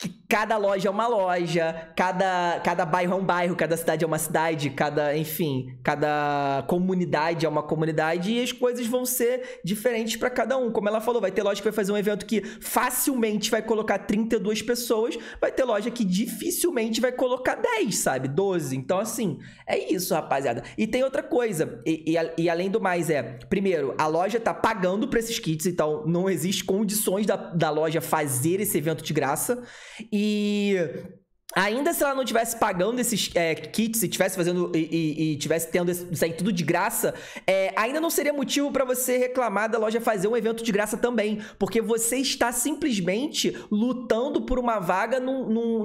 que cada loja é uma loja, cada, cada bairro é um bairro, cada cidade é uma cidade, cada, enfim, cada comunidade é uma comunidade e as coisas vão ser diferentes para cada um. Como ela falou, vai ter loja que vai fazer um evento que facilmente vai colocar 32 pessoas, vai ter loja que dificilmente vai colocar 10, sabe? 12. Então, assim, é isso, rapaziada. E tem outra coisa, e, e, e além do mais é, primeiro, a loja tá pagando pra esses kits, então não existe condições da, da loja fazer esse evento de graça. И Ainda se ela não tivesse pagando esses é, kits e tivesse fazendo e, e, e tivesse tendo isso aí tudo de graça, é, ainda não seria motivo para você reclamar da loja fazer um evento de graça também, porque você está simplesmente lutando por uma vaga num,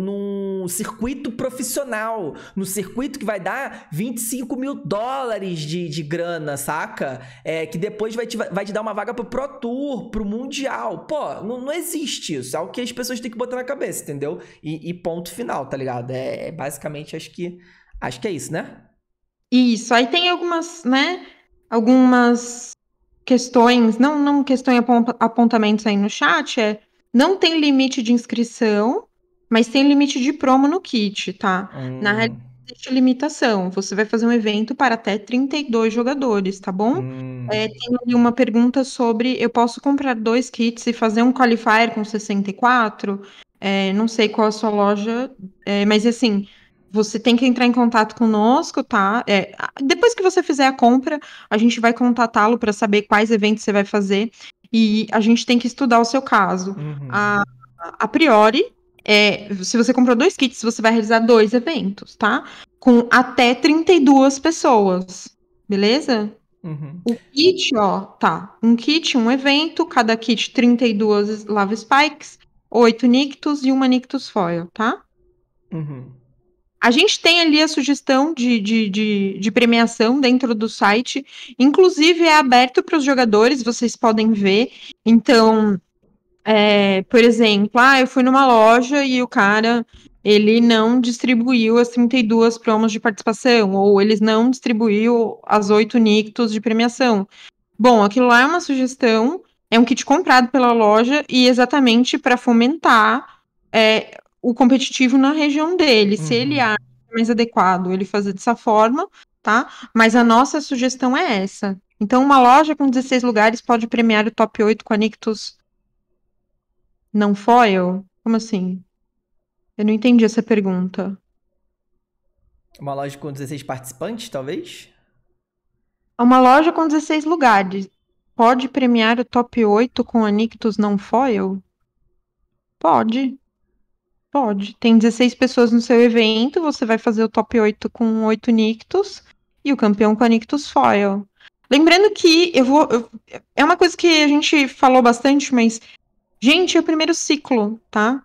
num circuito profissional, no circuito que vai dar 25 mil dólares de, de grana, saca? É, que depois vai te, vai te dar uma vaga pro Pro Tour, pro Mundial. Pô, não, não existe isso. É o que as pessoas têm que botar na cabeça, entendeu? e, e ponto final, tá ligado? É, é basicamente acho que acho que é isso, né? Isso. Aí tem algumas, né? Algumas questões, não não questões apontamentos aí no chat, é não tem limite de inscrição, mas tem limite de promo no kit, tá? Hum. Na realidade existe limitação. Você vai fazer um evento para até 32 jogadores, tá bom? Hum. É, tem ali uma pergunta sobre eu posso comprar dois kits e fazer um qualifier com 64? É, não sei qual a sua loja, é, mas assim, você tem que entrar em contato conosco, tá? É, depois que você fizer a compra, a gente vai contatá-lo para saber quais eventos você vai fazer e a gente tem que estudar o seu caso. Uhum. A, a priori, é, se você comprou dois kits, você vai realizar dois eventos, tá? Com até 32 pessoas, beleza? Uhum. O kit, ó, tá. Um kit, um evento, cada kit 32 lava spikes, oito nictos e uma nictus foil, tá? Uhum. A gente tem ali a sugestão de, de, de, de, premiação dentro do site, inclusive é aberto para os jogadores, vocês podem ver. Então, é, por exemplo, ah, eu fui numa loja e o cara ele não distribuiu as 32 promos de participação, ou eles não distribuiu as oito nictos de premiação. Bom, aquilo lá é uma sugestão é um kit comprado pela loja e exatamente para fomentar é, o competitivo na região dele. Uhum. Se ele uhum. acha é mais adequado ele fazer dessa forma, tá? Mas a nossa sugestão é essa. Então, uma loja com 16 lugares pode premiar o top 8 com a Nictus não foil? Como assim? Eu não entendi essa pergunta. Uma loja com 16 participantes, talvez? Uma loja com 16 lugares, pode premiar o top 8 com Anictus não foil? Pode. Pode. Tem 16 pessoas no seu evento, você vai fazer o top 8 com 8 Nictus e o campeão com Anictus foil. Lembrando que eu vou. Eu, é uma coisa que a gente falou bastante, mas. Gente, é o primeiro ciclo, tá?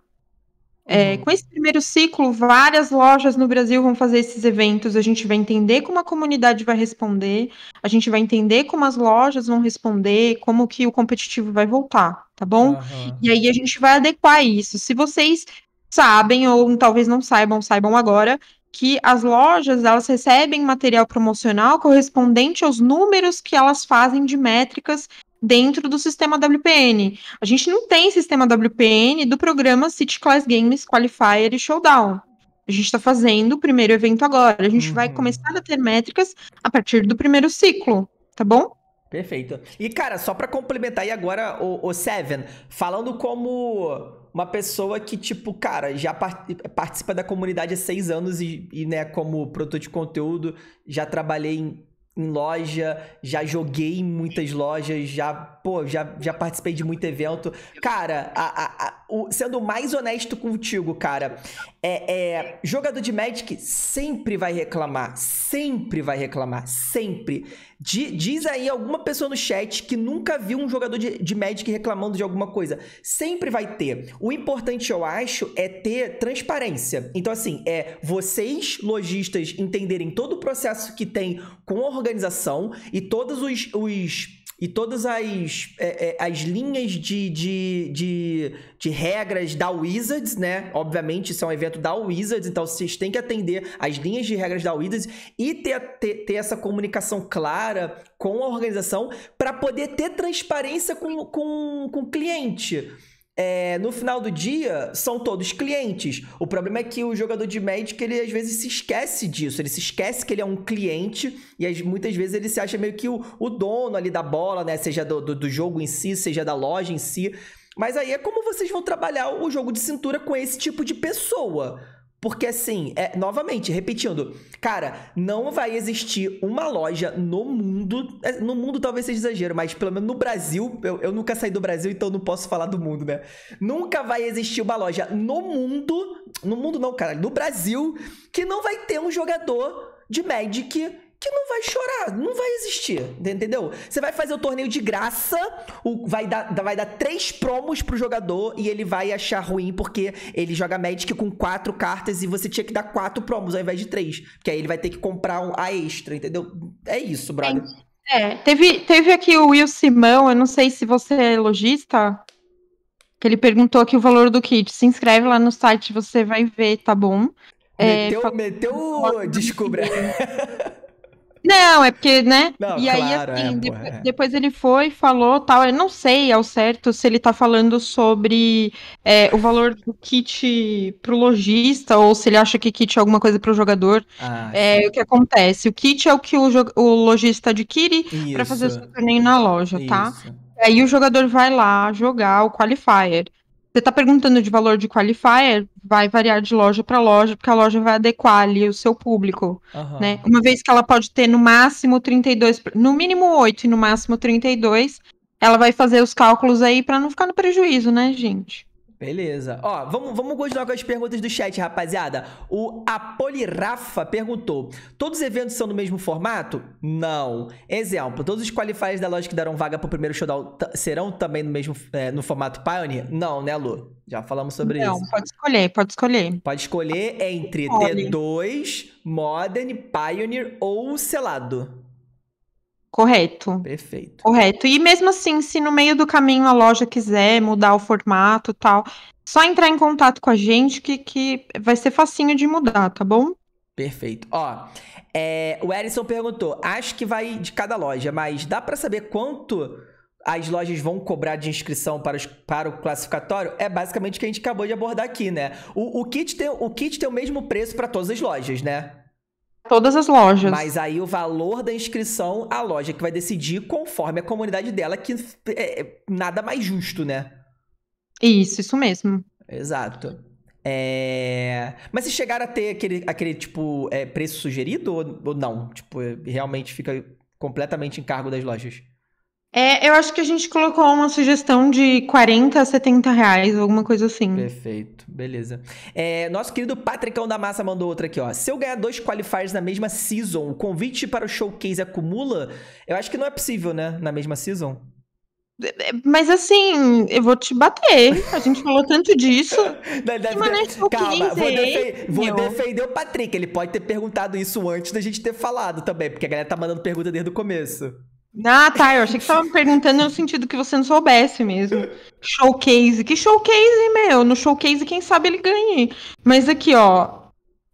É, uhum. Com esse primeiro ciclo, várias lojas no Brasil vão fazer esses eventos. A gente vai entender como a comunidade vai responder, a gente vai entender como as lojas vão responder, como que o competitivo vai voltar, tá bom? Uhum. E aí a gente vai adequar isso. Se vocês sabem ou talvez não saibam, saibam agora que as lojas elas recebem material promocional correspondente aos números que elas fazem de métricas dentro do sistema WPN. A gente não tem sistema WPN do programa City Class Games Qualifier e Showdown. A gente está fazendo o primeiro evento agora. A gente uhum. vai começar a ter métricas a partir do primeiro ciclo, tá bom? Perfeito. E, cara, só para complementar aí agora o, o Seven, falando como uma pessoa que, tipo, cara, já part participa da comunidade há seis anos e, e, né, como produtor de conteúdo, já trabalhei em em loja, já joguei em muitas lojas, já, pô, já, já participei de muito evento. Cara, a, a, o, sendo mais honesto contigo, cara. É, é, jogador de Magic sempre vai reclamar. Sempre vai reclamar. Sempre. diz aí alguma pessoa no chat que nunca viu um jogador de, de Magic reclamando de alguma coisa. Sempre vai ter. O importante, eu acho, é ter transparência. Então, assim, é vocês, lojistas, entenderem todo o processo que tem com a organização e todos os, os e todas as, é, é, as linhas de, de, de, de, regras da Wizards, né? Obviamente, isso é um evento da Wizards, então vocês têm que atender as linhas de regras da Wizards e ter, ter, ter essa comunicação clara com a organização para poder ter transparência com, com, com o cliente. É, no final do dia, são todos clientes. O problema é que o jogador de Magic, ele às vezes se esquece disso. Ele se esquece que ele é um cliente e as, muitas vezes ele se acha meio que o, o dono ali da bola, né? Seja do, do, do jogo em si, seja da loja em si. Mas aí é como vocês vão trabalhar o jogo de cintura com esse tipo de pessoa porque assim, é, novamente, repetindo, cara, não vai existir uma loja no mundo. É, no mundo talvez seja exagero, mas pelo menos no Brasil, eu, eu nunca saí do Brasil, então não posso falar do mundo, né? Nunca vai existir uma loja no mundo. No mundo não, cara, no Brasil, que não vai ter um jogador de Magic que não vai chorar, não vai existir, entendeu? Você vai fazer o torneio de graça, o, vai, dar, vai dar três promos pro jogador e ele vai achar ruim porque ele joga Magic com quatro cartas e você tinha que dar quatro promos ao invés de três, porque aí ele vai ter que comprar um, a extra, entendeu? É isso, brother. É, teve, teve aqui o Will Simão, eu não sei se você é lojista, que ele perguntou aqui o valor do kit. Se inscreve lá no site, você vai ver, tá bom? Meteu, é, meteu descubra. [LAUGHS] Não, é porque, né? Não, e claro, aí, assim, é, depois, é. depois, ele foi, falou tal. Eu não sei ao certo se ele tá falando sobre é, o valor do kit pro lojista ou se ele acha que kit é alguma coisa pro jogador. Ah, é o que acontece. O kit é o que o, o lojista adquire para fazer o seu torneio na loja, tá? Isso. tá? Aí o jogador vai lá jogar o qualifier. Você está perguntando de valor de qualifier, vai variar de loja para loja, porque a loja vai adequar ali o seu público, uhum. né? Uma vez que ela pode ter no máximo 32, no mínimo 8 e no máximo 32, ela vai fazer os cálculos aí para não ficar no prejuízo, né, gente? Beleza. Ó, vamos, vamos continuar com as perguntas do chat, rapaziada. O Apolirafa perguntou: Todos os eventos são do mesmo formato? Não. Exemplo: Todos os qualifiers da loja que deram vaga pro primeiro showdown serão também no mesmo é, no formato Pioneer? Não, né, Lu? Já falamos sobre Não, isso. Não, pode escolher, pode escolher. Pode escolher entre Olha. T2, Modern, Pioneer ou selado. Correto. Perfeito. Correto. E mesmo assim, se no meio do caminho a loja quiser mudar o formato tal, só entrar em contato com a gente que, que vai ser facinho de mudar, tá bom? Perfeito. Ó, é, o Erison perguntou: acho que vai de cada loja, mas dá para saber quanto as lojas vão cobrar de inscrição para, os, para o classificatório? É basicamente o que a gente acabou de abordar aqui, né? O, o kit, tem, o kit tem o mesmo preço para todas as lojas, né? todas as lojas. Mas aí o valor da inscrição, a loja que vai decidir conforme a comunidade dela, que é, é nada mais justo, né? Isso, isso mesmo. Exato. É... Mas se chegar a ter aquele, aquele tipo, é, preço sugerido ou, ou não? Tipo, realmente fica completamente em cargo das lojas? É, eu acho que a gente colocou uma sugestão de 40 a 70 reais, alguma coisa assim. Perfeito, beleza. É, nosso querido Patricão da Massa mandou outra aqui, ó. Se eu ganhar dois qualifiers na mesma season, o convite para o showcase acumula? Eu acho que não é possível, né? Na mesma season. É, é, mas assim, eu vou te bater. A gente falou tanto disso. [LAUGHS] Na verdade, Calma, vou, defe vou defender o Patrick. Ele pode ter perguntado isso antes da gente ter falado também, porque a galera tá mandando pergunta desde o começo. Ah, tá. Eu achei que você tava me perguntando no sentido que você não soubesse mesmo. Showcase. Que showcase, meu? No showcase, quem sabe ele ganhe. Mas aqui, ó.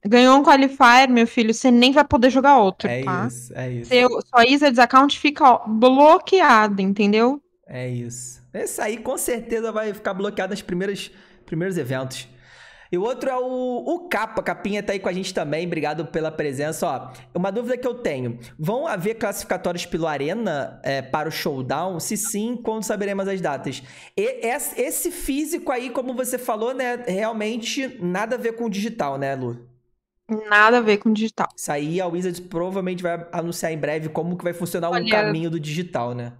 Ganhou um qualifier, meu filho. Você nem vai poder jogar outro, é tá? Isso, é isso. Seu, sua Isa account fica ó, bloqueada, entendeu? É isso. Essa aí com certeza vai ficar bloqueada nos primeiros, primeiros eventos. E o outro é o, o Capa. Capinha tá aí com a gente também. Obrigado pela presença. Ó, uma dúvida que eu tenho: vão haver classificatórios pelo Arena é, para o showdown? Se sim, quando saberemos as datas? E, esse físico aí, como você falou, né? Realmente nada a ver com o digital, né, Lu? Nada a ver com o digital. Isso aí a Wizards provavelmente vai anunciar em breve como que vai funcionar Olha... o caminho do digital, né?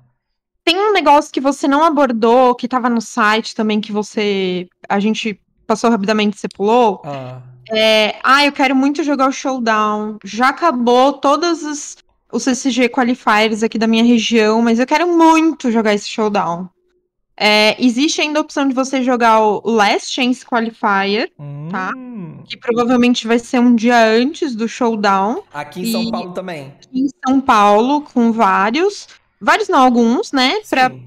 Tem um negócio que você não abordou, que estava no site também, que você. A gente passou rapidamente, você pulou. Ah. É, ah, eu quero muito jogar o Showdown. Já acabou todas as os CCG qualifiers aqui da minha região, mas eu quero muito jogar esse showdown. É, existe ainda a opção de você jogar o Last Chance Qualifier, tá? hum. tá? Que provavelmente vai ser um dia antes do showdown. Aqui em São Paulo também. Aqui em São Paulo, com vários. Vários não, alguns, né? Pra, Sim.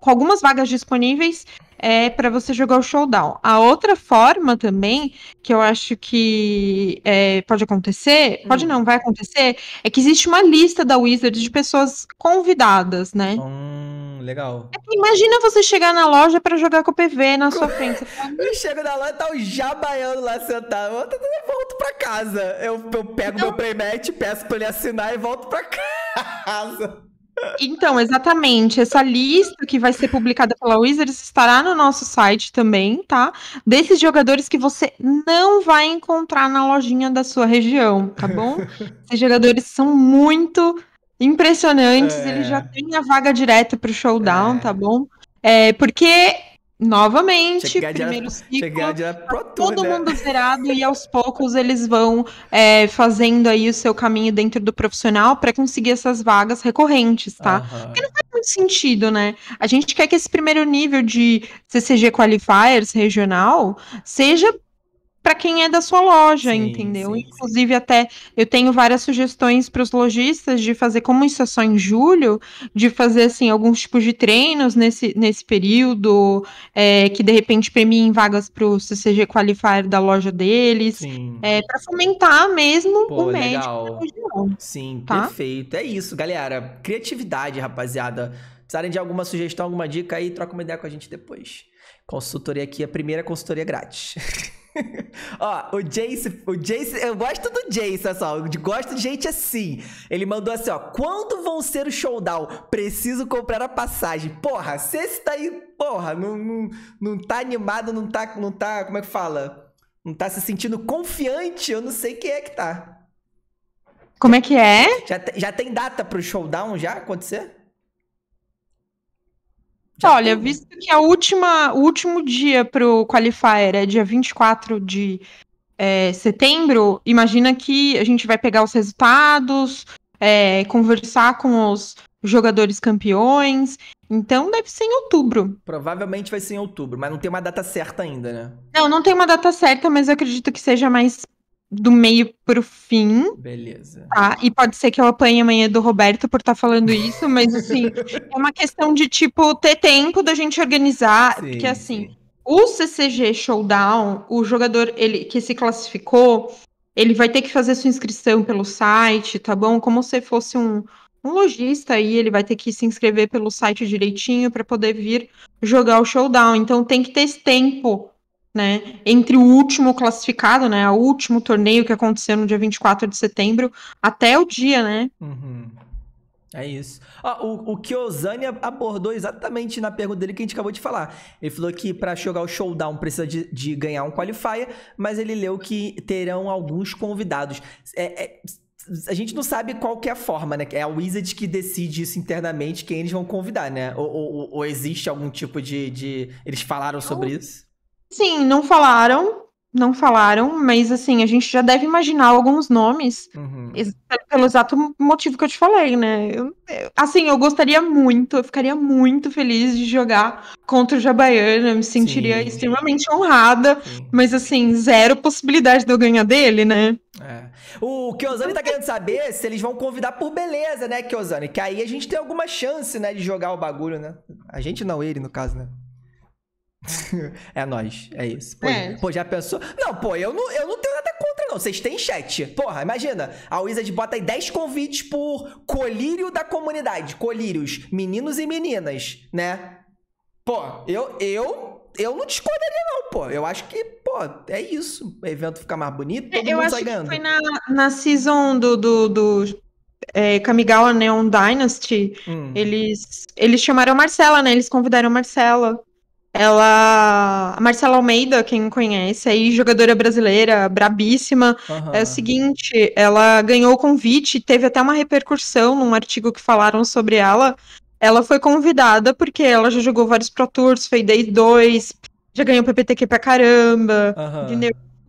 com algumas vagas disponíveis é para você jogar o showdown. A outra forma também, que eu acho que é, pode acontecer, hum. pode não, vai acontecer, é que existe uma lista da Wizards de pessoas convidadas, né? Hum, legal. É, imagina você chegar na loja para jogar com o PV na sua [LAUGHS] frente. Fala, eu chego na loja e tá o um jabaiano lá sentado. Eu volto pra casa. Eu, eu pego então... meu playmat, peço pra ele assinar e volto pra [LAUGHS] casa. Então, exatamente. Essa lista que vai ser publicada pela Wizards estará no nosso site também, tá? Desses jogadores que você não vai encontrar na lojinha da sua região, tá bom? [LAUGHS] Esses jogadores são muito impressionantes. É. Eles já têm a vaga direta para o showdown, é. tá bom? É, porque Novamente, primeiro ciclo, tá todo né? mundo zerado e aos poucos eles vão é, fazendo aí o seu caminho dentro do profissional para conseguir essas vagas recorrentes, tá? Uhum. Porque não faz muito sentido, né? A gente quer que esse primeiro nível de CCG Qualifiers regional seja para quem é da sua loja, sim, entendeu? Sim, Inclusive, sim. até eu tenho várias sugestões para os lojistas de fazer, como isso é só em julho, de fazer assim alguns tipos de treinos nesse, nesse período, é, que de repente premiem vagas para o CCG Qualifier da loja deles, é, para fomentar mesmo Pô, o legal. médico da região. Sim, tá? perfeito. É isso, galera. Criatividade, rapaziada. Precisarem de alguma sugestão, alguma dica aí, troca uma ideia com a gente depois. Consultoria aqui, a primeira consultoria grátis. [LAUGHS] ó, o Jace, o Jace, eu gosto do Jace, pessoal só, eu gosto de gente assim. Ele mandou assim, ó, quando vão ser o showdown? Preciso comprar a passagem. Porra, se esse daí, tá porra, não, não, não tá animado, não tá, não tá, como é que fala? Não tá se sentindo confiante, eu não sei quem é que tá. Como é que é? Já, já tem data pro showdown já acontecer? Então, olha, visto que a última, o último dia para o Qualifier é dia 24 de é, setembro, imagina que a gente vai pegar os resultados, é, conversar com os jogadores campeões. Então deve ser em outubro. Provavelmente vai ser em outubro, mas não tem uma data certa ainda, né? Não, não tem uma data certa, mas eu acredito que seja mais do meio pro fim. Beleza. Tá? E pode ser que eu apanhe amanhã do Roberto por estar tá falando isso, mas assim, é uma questão de tipo ter tempo da gente organizar, sim, porque assim, o CCG Showdown, o jogador ele que se classificou, ele vai ter que fazer sua inscrição pelo site, tá bom? Como se fosse um um lojista aí, ele vai ter que se inscrever pelo site direitinho para poder vir jogar o showdown. Então tem que ter esse tempo né, entre o último classificado, né, o último torneio que aconteceu no dia 24 de setembro, até o dia, né? Uhum. É isso. Ah, o, o Kiyosani abordou exatamente na pergunta dele que a gente acabou de falar. Ele falou que para jogar o showdown precisa de, de, ganhar um qualifier, mas ele leu que terão alguns convidados. É, é, a gente não sabe qual que é a forma, né? É a Wizard que decide isso internamente, quem eles vão convidar, né? Ou, ou, ou existe algum tipo de, de... Eles falaram sobre isso? Sim, não falaram, não falaram, mas assim, a gente já deve imaginar alguns nomes, uhum. pelo exato motivo que eu te falei, né? Eu, eu, assim, eu gostaria muito, eu ficaria muito feliz de jogar contra o Jabaiana, me sentiria Sim. extremamente honrada, Sim. mas assim, zero possibilidade de eu ganhar dele, né? É. O Kiosani tá querendo saber se eles vão convidar por beleza, né, Kiosani? Que aí a gente tem alguma chance, né, de jogar o bagulho, né? A gente não, ele, no caso, né? [LAUGHS] é nós, é isso. Pô, é. pô, já pensou? Não, pô, eu não, eu não tenho nada contra, não. Vocês têm chat. Porra, imagina. A Wizard bota aí 10 convites por colírio da comunidade. Colírios, meninos e meninas, né? Pô, eu, eu, eu não discordaria, não, pô. Eu acho que, pô, é isso. O evento fica mais bonito, todo eu mundo acho Que foi na, na season do, do, do é, Kamigawa Neon Dynasty, hum. eles, eles chamaram a Marcela, né? Eles convidaram a Marcela. Ela. A Marcela Almeida, quem conhece, aí, jogadora brasileira, brabíssima. Uhum. É o seguinte, ela ganhou o convite, teve até uma repercussão num artigo que falaram sobre ela. Ela foi convidada porque ela já jogou vários Pro Tours, fez Day 2, já ganhou PPTQ pra caramba,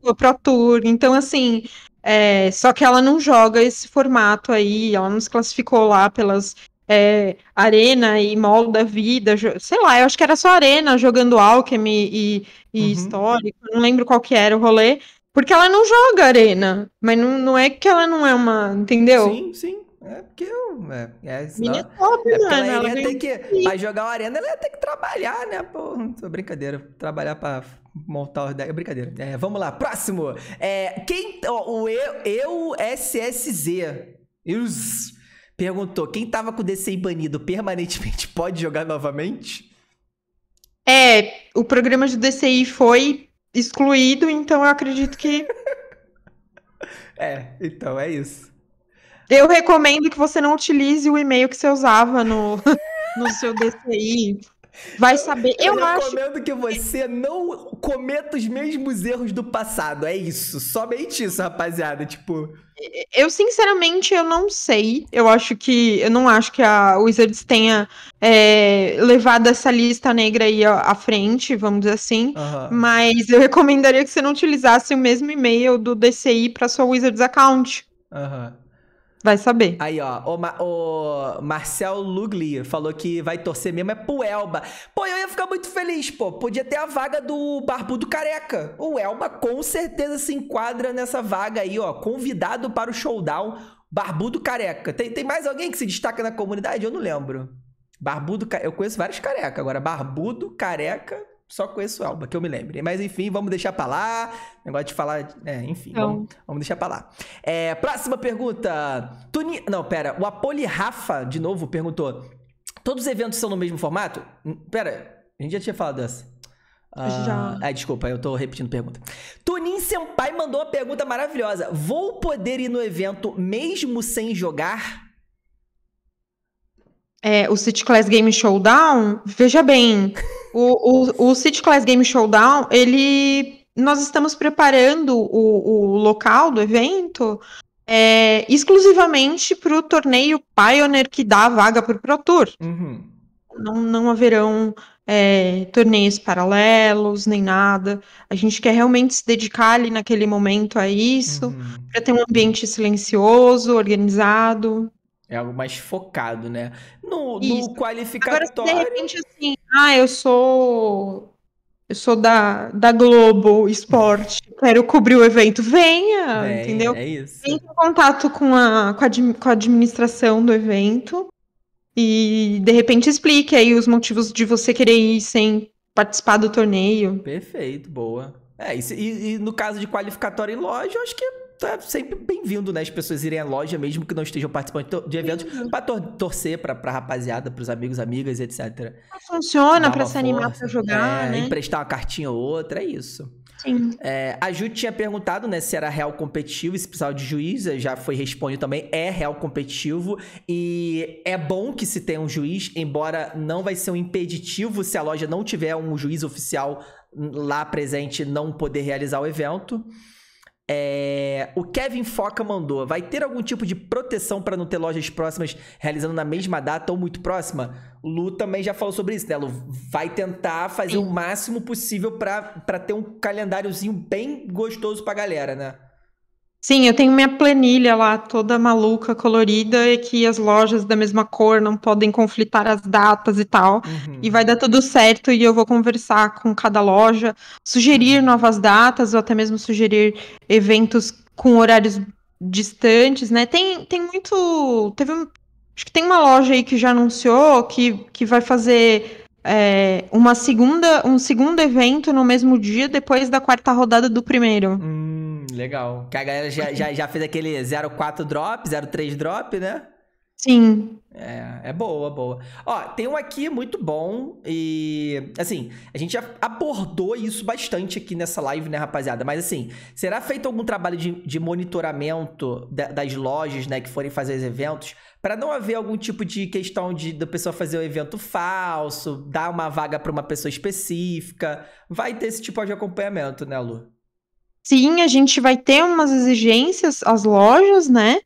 uhum. Pro Tour. Então, assim, é, só que ela não joga esse formato aí, ela não se classificou lá pelas é, Arena e Molo da Vida, sei lá, eu acho que era só Arena jogando Alchemy e, e uhum. Histórico, não lembro qual que era o rolê, porque ela não joga Arena, mas não, não é que ela não é uma, entendeu? Sim, sim. É porque eu. É, é, é, senão, top, é mano. Ela, ela tem que, que, pra jogar uma arena, ela ia ter que trabalhar, né? Pô, brincadeira. Trabalhar pra montar os É Brincadeira. É, vamos lá, próximo. É, quem. Ó, o eu, eu SSZ. Eus perguntou: quem tava com o DCI banido permanentemente [LAUGHS] pode jogar novamente? É, o programa de DCI foi excluído, então eu acredito que. [LAUGHS] é, então é isso. Eu recomendo que você não utilize o e-mail que você usava no, [LAUGHS] no seu DCI. Vai saber. Eu, eu acho. recomendo que você não cometa os mesmos erros do passado. É isso. Somente isso, rapaziada. Tipo. Eu, sinceramente, eu não sei. Eu acho que. Eu não acho que a Wizards tenha é, levado essa lista negra aí à frente, vamos dizer assim. Uhum. Mas eu recomendaria que você não utilizasse o mesmo e-mail do DCI para sua Wizards account. Aham. Uhum. Vai saber. Aí, ó, o, Ma o Marcel Lugli falou que vai torcer mesmo é pro Elba. Pô, eu ia ficar muito feliz, pô. Podia ter a vaga do Barbudo Careca. O Elba com certeza se enquadra nessa vaga aí, ó. Convidado para o showdown Barbudo Careca. Tem, tem mais alguém que se destaca na comunidade? Eu não lembro. Barbudo, eu conheço vários careca. Agora, barbudo, careca, só conheço Alba, que eu me lembre. Mas enfim, vamos deixar pra lá. Negócio de falar. É, enfim, então... vamos, vamos, deixar pra lá. É, próxima pergunta. Tuni... Não, pera. O Apoli Rafa, de novo, perguntou: Todos os eventos são no mesmo formato? Hum, pera, a gente já tinha falado dessa. Ah, já. Ah, desculpa, eu tô repetindo pergunta. Tunin Senpai mandou uma pergunta maravilhosa. Vou poder ir no evento mesmo sem jogar? É, o City Class Game Showdown? Veja bem. [LAUGHS] O, o, o City Class Game Showdown, ele. Nós estamos preparando o, o local do evento é, exclusivamente para o torneio Pioneer que dá a vaga para o Pro Tour. Uhum. Não, não haverão é, torneios paralelos nem nada. A gente quer realmente se dedicar ali naquele momento a isso, uhum. para ter um ambiente silencioso, organizado. É algo mais focado, né? No, no qualificatório. Agora, de repente, assim, ah, eu sou. Eu sou da, da Globo Esporte, quero cobrir o evento. Venha, é, entendeu? É isso. Entre em contato com a, com a, com a administração do evento e de repente explique aí os motivos de você querer ir sem participar do torneio. Perfeito, boa. É, e, e, e no caso de qualificatório em loja, eu acho que é é sempre bem-vindo, né? As pessoas irem à loja, mesmo que não estejam participando de eventos, pra tor torcer pra, pra rapaziada, pros amigos, amigas, etc. Funciona pra se animar força, pra jogar, é, né? Emprestar uma cartinha ou outra, é isso. Sim. É, a Ju tinha perguntado, né, se era real competitivo, se precisava de juiz, já foi respondido também, é real competitivo e é bom que se tenha um juiz, embora não vai ser um impeditivo se a loja não tiver um juiz oficial hum, lá presente não poder realizar o evento. É, o Kevin Foca mandou: vai ter algum tipo de proteção para não ter lojas próximas realizando na mesma data ou muito próxima? Lu também já falou sobre isso, né? Lu vai tentar fazer Sim. o máximo possível para ter um calendáriozinho bem gostoso para a galera, né? Sim, eu tenho minha planilha lá toda maluca, colorida, e que as lojas da mesma cor não podem conflitar as datas e tal. Uhum. E vai dar tudo certo e eu vou conversar com cada loja, sugerir uhum. novas datas ou até mesmo sugerir eventos com horários distantes, né? Tem, tem muito. Teve um, acho que tem uma loja aí que já anunciou que, que vai fazer é, uma segunda, um segundo evento no mesmo dia depois da quarta rodada do primeiro. Hum legal. Que a galera já, já, já fez aquele 04 drop, 03 drop, né? Sim. É, é boa, boa. Ó, tem um aqui muito bom e, assim, a gente já abordou isso bastante aqui nessa live, né, rapaziada? Mas, assim, será feito algum trabalho de, de monitoramento da, das lojas, né, que forem fazer os eventos, para não haver algum tipo de questão de da pessoa fazer um evento falso, dar uma vaga para uma pessoa específica? Vai ter esse tipo de acompanhamento, né, Lu? sim, a gente vai ter umas exigências às lojas, né?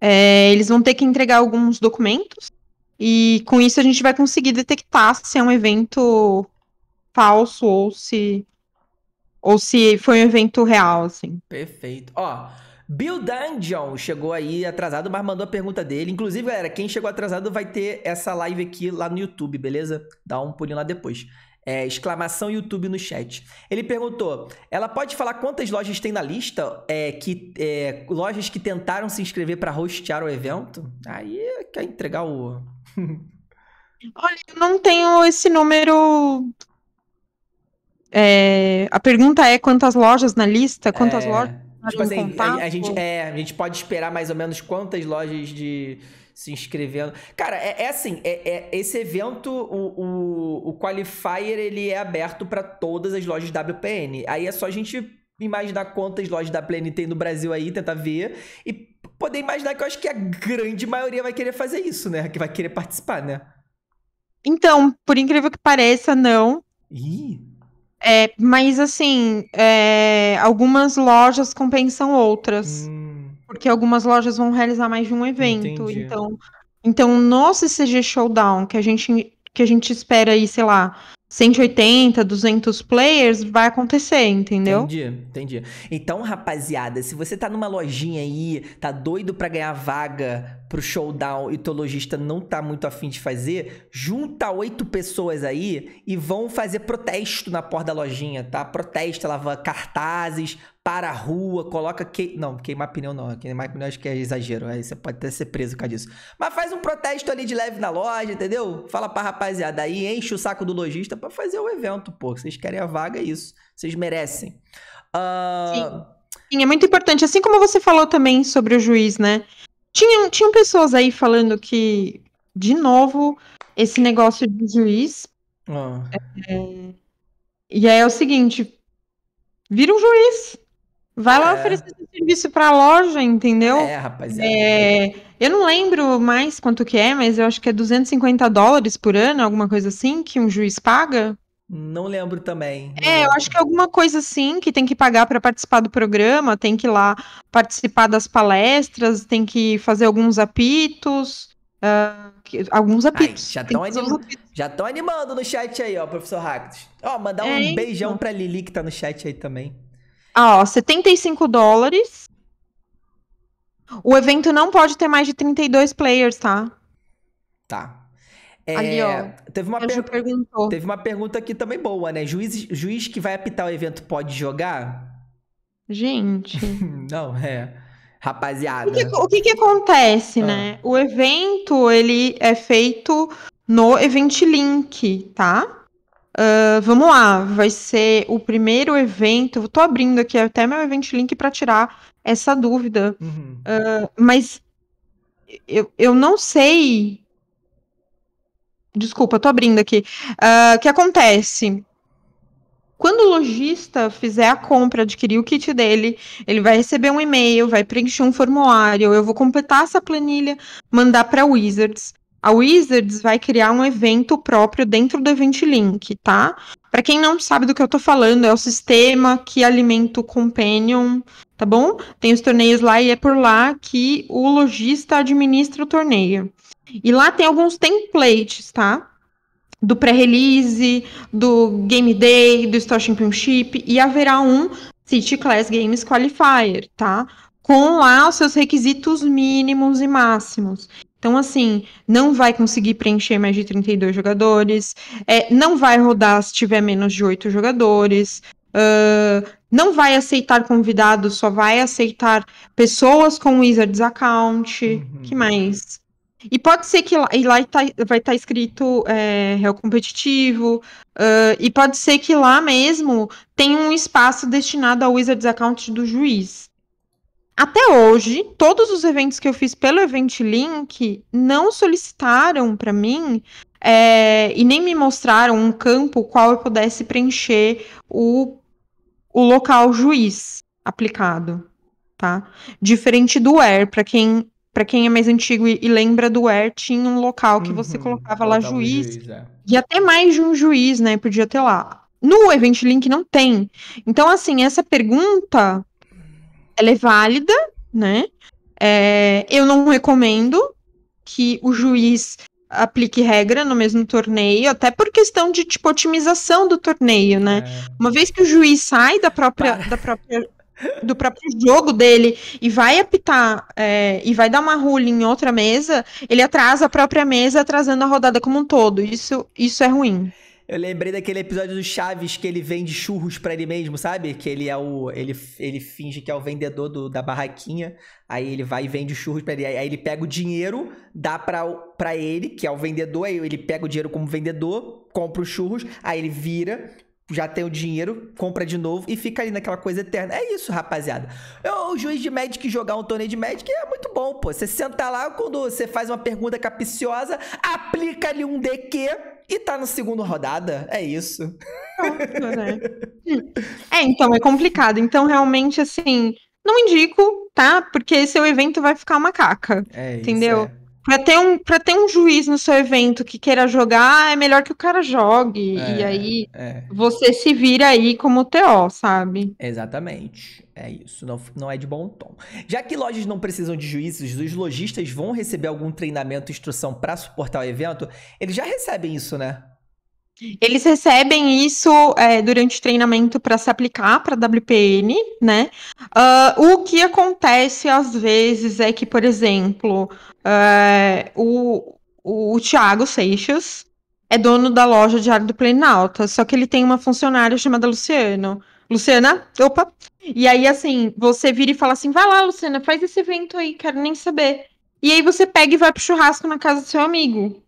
É, eles vão ter que entregar alguns documentos. E com isso a gente vai conseguir detectar se é um evento falso ou se ou se foi um evento real, assim. Perfeito. Ó, Bill Dungeon chegou aí atrasado, mas mandou a pergunta dele. Inclusive, galera, quem chegou atrasado vai ter essa live aqui lá no YouTube, beleza? Dá um pulinho lá depois. É, exclamação YouTube no chat. Ele perguntou: ela pode falar quantas lojas tem na lista? É, que, é, lojas que tentaram se inscrever para hostear o evento? Aí quer entregar o. [LAUGHS] Olha, eu não tenho esse número. É, a pergunta é quantas lojas na lista? Quantas é. lojas? tipo um assim, a, a, gente, é, a gente pode esperar mais ou menos quantas lojas de se inscrevendo. Cara, é, é assim, é, é, esse evento, o, o, o Qualifier, ele é aberto para todas as lojas WPN. Aí é só a gente imaginar quantas lojas da PN tem no Brasil aí, tentar ver e poder imaginar que eu acho que a grande maioria vai querer fazer isso, né? Que vai querer participar, né? Então, por incrível que pareça, não. Ih. É, mas assim, é, algumas lojas compensam outras. Hum. Porque algumas lojas vão realizar mais de um evento. Entendi. Então, então, no CCG Showdown, que a gente que a gente espera aí, sei lá, 180, 200 players, vai acontecer, entendeu? Entendi, entendi. Então, rapaziada, se você tá numa lojinha aí, tá doido para ganhar vaga pro showdown e o teu lojista não tá muito afim de fazer, junta oito pessoas aí e vão fazer protesto na porta da lojinha, tá? Protesto, ela cartazes, para a rua, coloca que... Não, queimar pneu não. Queimar pneu acho que é exagero. Aí você pode até ser preso por causa disso. Mas faz um protesto ali de leve na loja, entendeu? Fala pra rapaziada aí, enche o saco do lojista para fazer o evento, pô. Vocês querem a vaga, é isso. Vocês merecem. Uh... Sim. Sim, é muito importante. Assim como você falou também sobre o juiz, né? Tinham, tinham pessoas aí falando que, de novo, esse negócio de juiz. Ah. É... e aí é o seguinte: vira um juiz. Vai lá é. oferecer esse serviço para a loja, entendeu? É, rapaziada. É. é, eu não lembro mais quanto que é, mas eu acho que é 250 dólares por ano, alguma coisa assim, que um juiz paga. Não lembro também. Não é, lembro. eu acho que é alguma coisa assim que tem que pagar para participar do programa, tem que ir lá participar das palestras, tem que fazer alguns apitos. Uh, que, alguns apitos. Ai, já estão animando no chat aí, ó, professor Ractos. Ó, mandar um é beijão isso. Então. pra Lili que tá no chat aí também. Ah, ó, 75 dólares. O evento não pode ter mais de 32 players, tá? Tá. É, Ali, ó. Teve uma, per... perguntou. teve uma pergunta aqui também boa, né? Juiz, juiz que vai apitar o evento pode jogar? Gente. [LAUGHS] não, é. Rapaziada. O que, o que, que acontece, ah. né? O evento, ele é feito no Event Link, tá? Uh, vamos lá, vai ser o primeiro evento. Estou abrindo aqui até meu event link para tirar essa dúvida. Uhum. Uh, mas eu, eu não sei. Desculpa, estou abrindo aqui. Ah, o uh, que acontece? Quando o lojista fizer a compra, adquirir o kit dele, ele vai receber um e-mail, vai preencher um formulário, eu vou completar essa planilha, mandar para Wizards. A Wizards vai criar um evento próprio dentro do Event Link, tá? Para quem não sabe do que eu tô falando, é o sistema que alimenta o Companion, tá bom? Tem os torneios lá e é por lá que o lojista administra o torneio. E lá tem alguns templates, tá? Do pré-release, do Game Day, do Star Championship, e haverá um City Class Games Qualifier, tá? Com lá os seus requisitos mínimos e máximos. Então, assim, não vai conseguir preencher mais de 32 jogadores, é, não vai rodar se tiver menos de 8 jogadores, uh, não vai aceitar convidados, só vai aceitar pessoas com Wizards account, uhum. que mais? E pode ser que lá, e lá tá, vai estar tá escrito é, competitivo, uh, e pode ser que lá mesmo tenha um espaço destinado ao Wizards Account do juiz. Até hoje, todos os eventos que eu fiz pelo Event Link não solicitaram para mim é, e nem me mostraram um campo qual eu pudesse preencher o, o local juiz aplicado, tá? Diferente do Air, para quem para quem é mais antigo e, e, lembra do Air, tinha um local que você uhum, colocava lá juiz, juiz é. e até mais de um juiz, né? Podia ter lá. No Event Link não tem. Então, assim, essa pergunta ela é válida, né? É, eu não recomendo que o juiz aplique regra no mesmo torneio, até por questão de tipo otimização do torneio, né? É. Uma vez que o juiz sai da própria, da própria do próprio jogo dele e vai apitar é, e vai dar uma rule em outra mesa, ele atrasa a própria mesa, atrasando a rodada como um todo. Isso, isso é ruim. Eu lembrei daquele episódio do Chaves que ele vende churros para ele mesmo, sabe? Que ele é o. Ele, ele finge que é o vendedor do, da barraquinha. Aí ele vai e vende churros pra ele. Aí, ele pega o dinheiro, dá pra, ele, que é o vendedor. Aí ele pega o dinheiro como vendedor, compra os churros. Aí ele vira, já tem o dinheiro, compra de novo e fica ali naquela coisa eterna. É isso, rapaziada. Eu, o juiz de Magic jogar um torneio de Magic é muito bom, pô. Você senta lá, quando você faz uma pergunta capiciosa, aplica ali um DQ e tá no segundo rodada, é isso. Né? [LAUGHS] é, então é complicado. Então, realmente, assim, não indico, tá? Porque seu é evento vai ficar uma caca. É entendeu? Isso, é. Pra ter, um, pra ter um juiz no seu evento que queira jogar, é melhor que o cara jogue. É, e aí é. você se vira aí como TO, sabe? Exatamente. É isso. Não, não é de bom tom. Já que lojas não precisam de juízes, os lojistas vão receber algum treinamento, instrução para suportar o evento? Eles já recebem isso, né? Eles recebem isso é, durante treinamento para se aplicar para WPN, né? Uh, o que acontece às vezes é que, por exemplo, uh, o, o, Tiago Seixas é dono da loja Diário do Planalto, só que ele tem uma funcionária chamada Luciano. Luciana, opa! E aí, assim, você vira e fala assim: vai lá, Luciana, faz esse evento aí, quero nem saber. E aí você pega e vai pro churrasco na casa do seu amigo.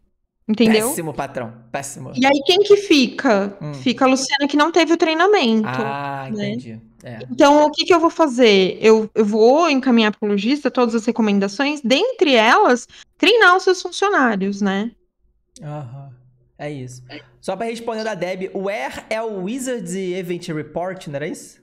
Entendeu? Péssimo patrão, péssimo. E aí quem que fica? Hum. Fica a Luciana que não teve o treinamento. Ah, né? entendi. É. Então, o que, que eu vou fazer? Eu, eu vou encaminhar para o logista todas as recomendações, dentre elas, treinar os seus funcionários, né? Aham, é isso. Só para responder da Deb, o where é o Wizards Event Report, não era isso?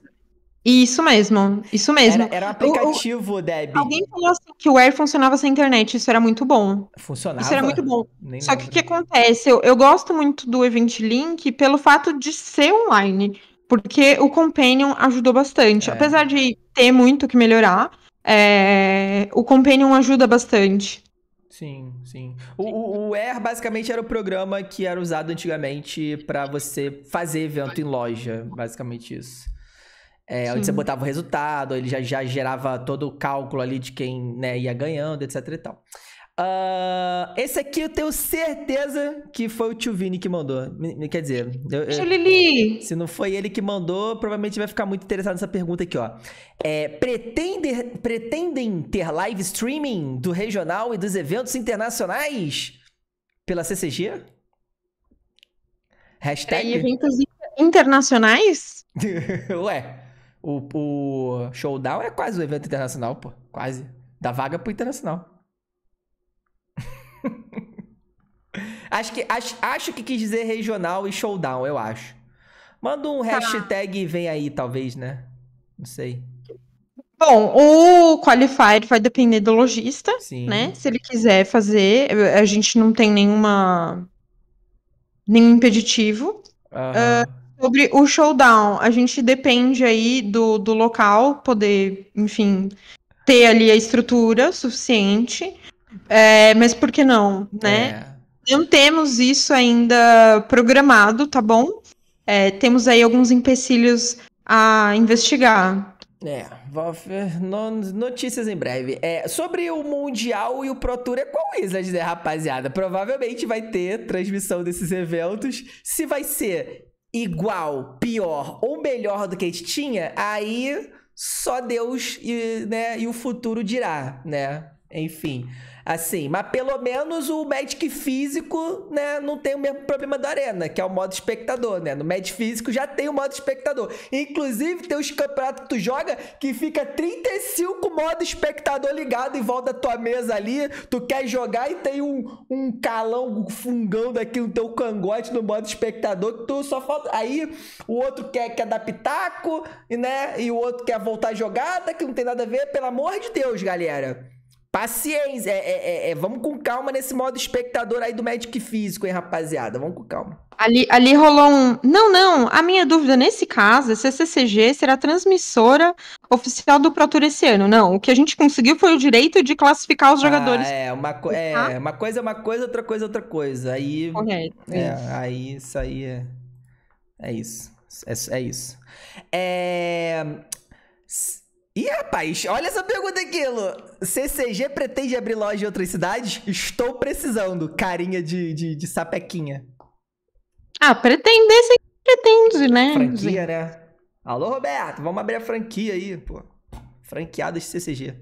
Isso mesmo, isso mesmo. Era, era um aplicativo, o, Deb. Alguém falou assim que o Air funcionava sem internet, isso era muito bom. Funcionava? Isso era muito bom. Nem Só lembro. que o que acontece? Eu, eu gosto muito do Event Link pelo fato de ser online, porque o Companion ajudou bastante. É. Apesar de ter muito que melhorar, é, o Companion ajuda bastante. Sim, sim. O, o Air basicamente era o programa que era usado antigamente para você fazer evento em loja, basicamente isso. É, onde você botava o resultado, ele já, já gerava todo o cálculo ali de quem né, ia ganhando, etc e tal. Uh, esse aqui eu tenho certeza que foi o tio Vini que mandou. Quer dizer, eu, Lili. se não foi ele que mandou, provavelmente vai ficar muito interessado nessa pergunta aqui, ó. É, pretende, pretendem ter live streaming do regional e dos eventos internacionais pela CCG? Hashtag... eventos internacionais? [LAUGHS] Ué. O, o Showdown é quase o um evento internacional, pô. Quase. Dá vaga pro internacional. [LAUGHS] acho, que, acho, acho que quis dizer regional e showdown, eu acho. Manda um tá. hashtag vem aí, talvez, né? Não sei. Bom, o qualifier vai depender do lojista, né? Se ele quiser fazer, a gente não tem nenhuma nenhum impeditivo. Uhum. Uh, sobre o showdown. A gente depende aí do, do local poder, enfim, ter ali a estrutura suficiente. É, mas por que não, né? É. Não temos isso ainda programado, tá bom? É, temos aí alguns empecilhos a investigar. É, notícias em breve. É, sobre o Mundial e o Pro Tour é qual isso né, rapaziada? Provavelmente vai ter transmissão desses eventos. Se vai ser igual, pior ou melhor do que a gente tinha, aí só Deus e, né, e o futuro dirá, né? Enfim. Assim, mas pelo menos o Magic físico, né, não tem o mesmo problema da arena, que é o modo espectador, né? No Magic físico já tem o modo espectador. Inclusive, tem os campeonatos que tu joga que fica 35 modo espectador ligado em volta da tua mesa ali. Tu quer jogar e tem um, um calão, um fungão daqui no teu cangote no modo espectador que tu só falta. Aí o outro quer, quer dar pitaco, né? E o outro quer voltar jogada, que não tem nada a ver. Pelo amor de Deus, galera. Paciência, é, é, é, é, vamos com calma nesse modo espectador aí do médico Físico, hein, rapaziada? Vamos com calma. Ali, ali rolou um. Não, não. A minha dúvida nesse caso é se a CCG será transmissora oficial do Pro Tour esse ano. Não, o que a gente conseguiu foi o direito de classificar os jogadores. Ah, é, uma, co é, tá. uma coisa é uma coisa, outra coisa é outra coisa. Aí. Correto. É, isso. aí isso aí é. É isso. É, é isso. É. Ih, rapaz, olha essa pergunta aqui, Lu. CCG pretende abrir loja em outras cidades? Estou precisando. Carinha de, de, de sapequinha. Ah, pretender sim, pretende, né? Franquia, né? Alô, Roberto, vamos abrir a franquia aí, pô. de CCG.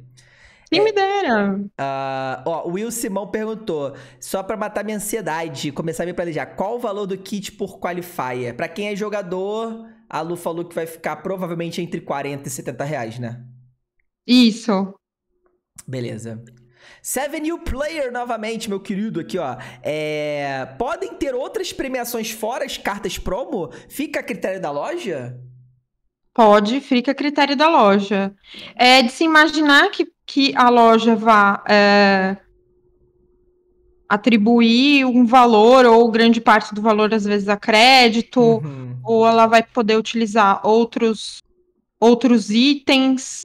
Quem é, me dera. Uh, ó, o Will Simão perguntou, só para matar minha ansiedade, começar a me planejar, qual o valor do kit por qualifier? Para quem é jogador, a Lu falou que vai ficar provavelmente entre 40 e 70 reais, né? Isso. Beleza. Seven New Player novamente, meu querido, aqui ó. É... Podem ter outras premiações fora as cartas promo? Fica a critério da loja? Pode, fica a critério da loja. É de se imaginar que, que a loja vá é, atribuir um valor ou grande parte do valor, às vezes, a crédito, uhum ou ela vai poder utilizar outros, outros itens.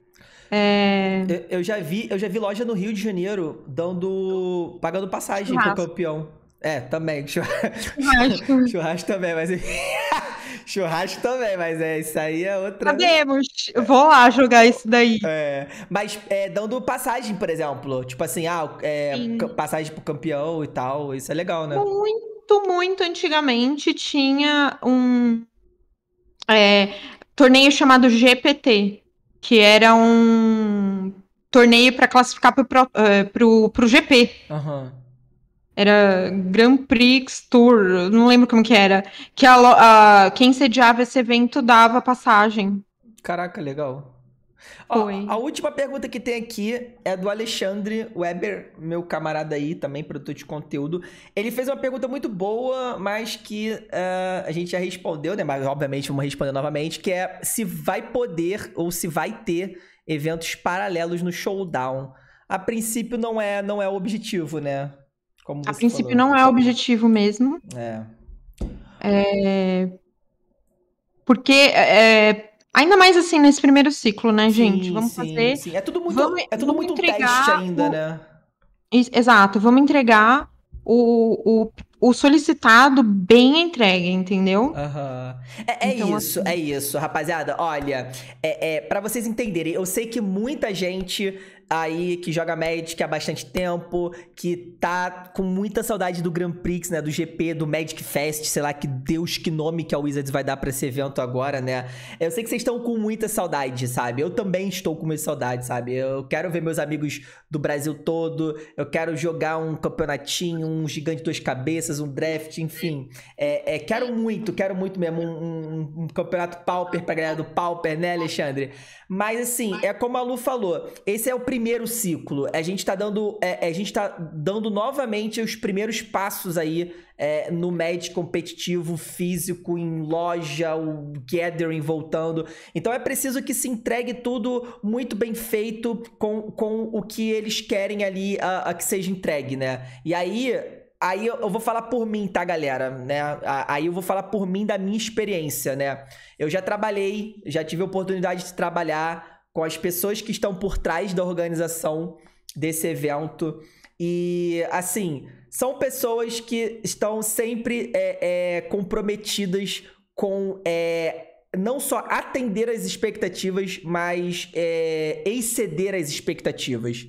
É... Eu, eu, já vi, eu já vi loja no Rio de Janeiro dando. pagando passagem Churrasco. pro campeão. É, também. [LAUGHS] Churrasco, churrasco, também, mas. É [LAUGHS] churrasco também, mas é, isso aí é outra. Sabemos, é. vou lá jogar isso daí. É, mas é, dando passagem, por exemplo. Tipo assim, ah, é, passagem pro campeão e tal. Isso é legal, né? Muito muito, muito antigamente tinha um é, torneio chamado GPT, que era um torneio para classificar para o uh, GP. Uhum. Era Grand Prix Tour, não lembro como que era. Que a, a, quem sediava esse evento dava passagem. Caraca, legal. Foi. Ó, a última pergunta que tem aqui é do Alexandre Weber, meu camarada aí, também produtor de conteúdo. Ele fez uma pergunta muito boa, mas que uh, a gente já respondeu, né? Mas obviamente vamos responder novamente, que é se vai poder ou se vai ter eventos paralelos no showdown. A princípio não é, não é o objetivo, né? Como a princípio falou. não é o objetivo mesmo. É. é... Porque é, é Ainda mais assim, nesse primeiro ciclo, né, gente? Sim, vamos sim, fazer. Sim. É tudo muito, vamos, é tudo muito teste ainda, o... né? Exato, vamos entregar o, o, o solicitado bem entregue, entendeu? Uhum. É, é então, assim isso, assim... é isso, rapaziada. Olha, é, é para vocês entenderem, eu sei que muita gente aí que joga Magic há bastante tempo, que tá com muita saudade do Grand Prix, né? Do GP, do Magic Fest, sei lá que Deus que nome que a Wizards vai dar pra esse evento agora, né? Eu sei que vocês estão com muita saudade, sabe? Eu também estou com muita saudade, sabe? Eu quero ver meus amigos do Brasil todo, eu quero jogar um campeonatinho, um gigante duas cabeças, um draft, enfim. É, é, quero muito, quero muito mesmo um, um, um campeonato Pauper pra galera do Pauper, né, Alexandre? Mas assim, é como a Lu falou, esse é o primeiro primeiro ciclo, é, a gente está dando, é, é, a gente tá dando novamente os primeiros passos aí é, no match competitivo, físico, em loja, o gathering voltando. Então é preciso que se entregue tudo muito bem feito com, com o que eles querem ali a, a que seja entregue, né? E aí aí eu vou falar por mim, tá, galera? Né? Aí eu vou falar por mim da minha experiência, né? Eu já trabalhei, já tive a oportunidade de trabalhar com as pessoas que estão por trás da organização desse evento. E, assim, são pessoas que estão sempre é, é, comprometidas com é, não só atender as expectativas, mas é, exceder as expectativas.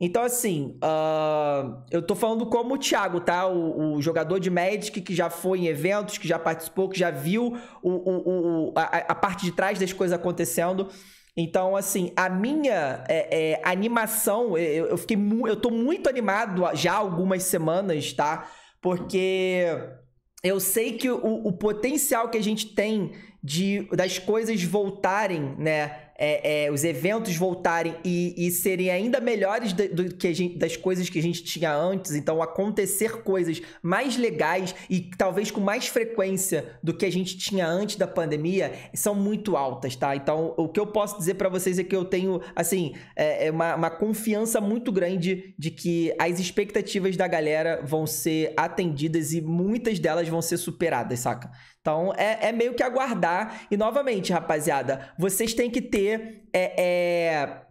Então, assim, uh, eu tô falando como o Thiago, tá? O, o, jogador de Magic que já foi em eventos, que já participou, que já viu o, o, a, a parte de trás das coisas acontecendo. Então, assim, a minha é, é, animação, eu, eu fiquei eu tô muito animado já há algumas semanas, tá? Porque eu sei que o, o potencial que a gente tem de das coisas voltarem, né? é, é, os eventos voltarem e, e serem ainda melhores do, do que gente, das coisas que a gente tinha antes, então acontecer coisas mais legais e talvez com mais frequência do que a gente tinha antes da pandemia são muito altas, tá? Então o que eu posso dizer para vocês é que eu tenho assim é, é, uma, uma confiança muito grande de que as expectativas da galera vão ser atendidas e muitas delas vão ser superadas, saca? Então é, é meio que aguardar. E novamente, rapaziada, vocês têm que ter. É, é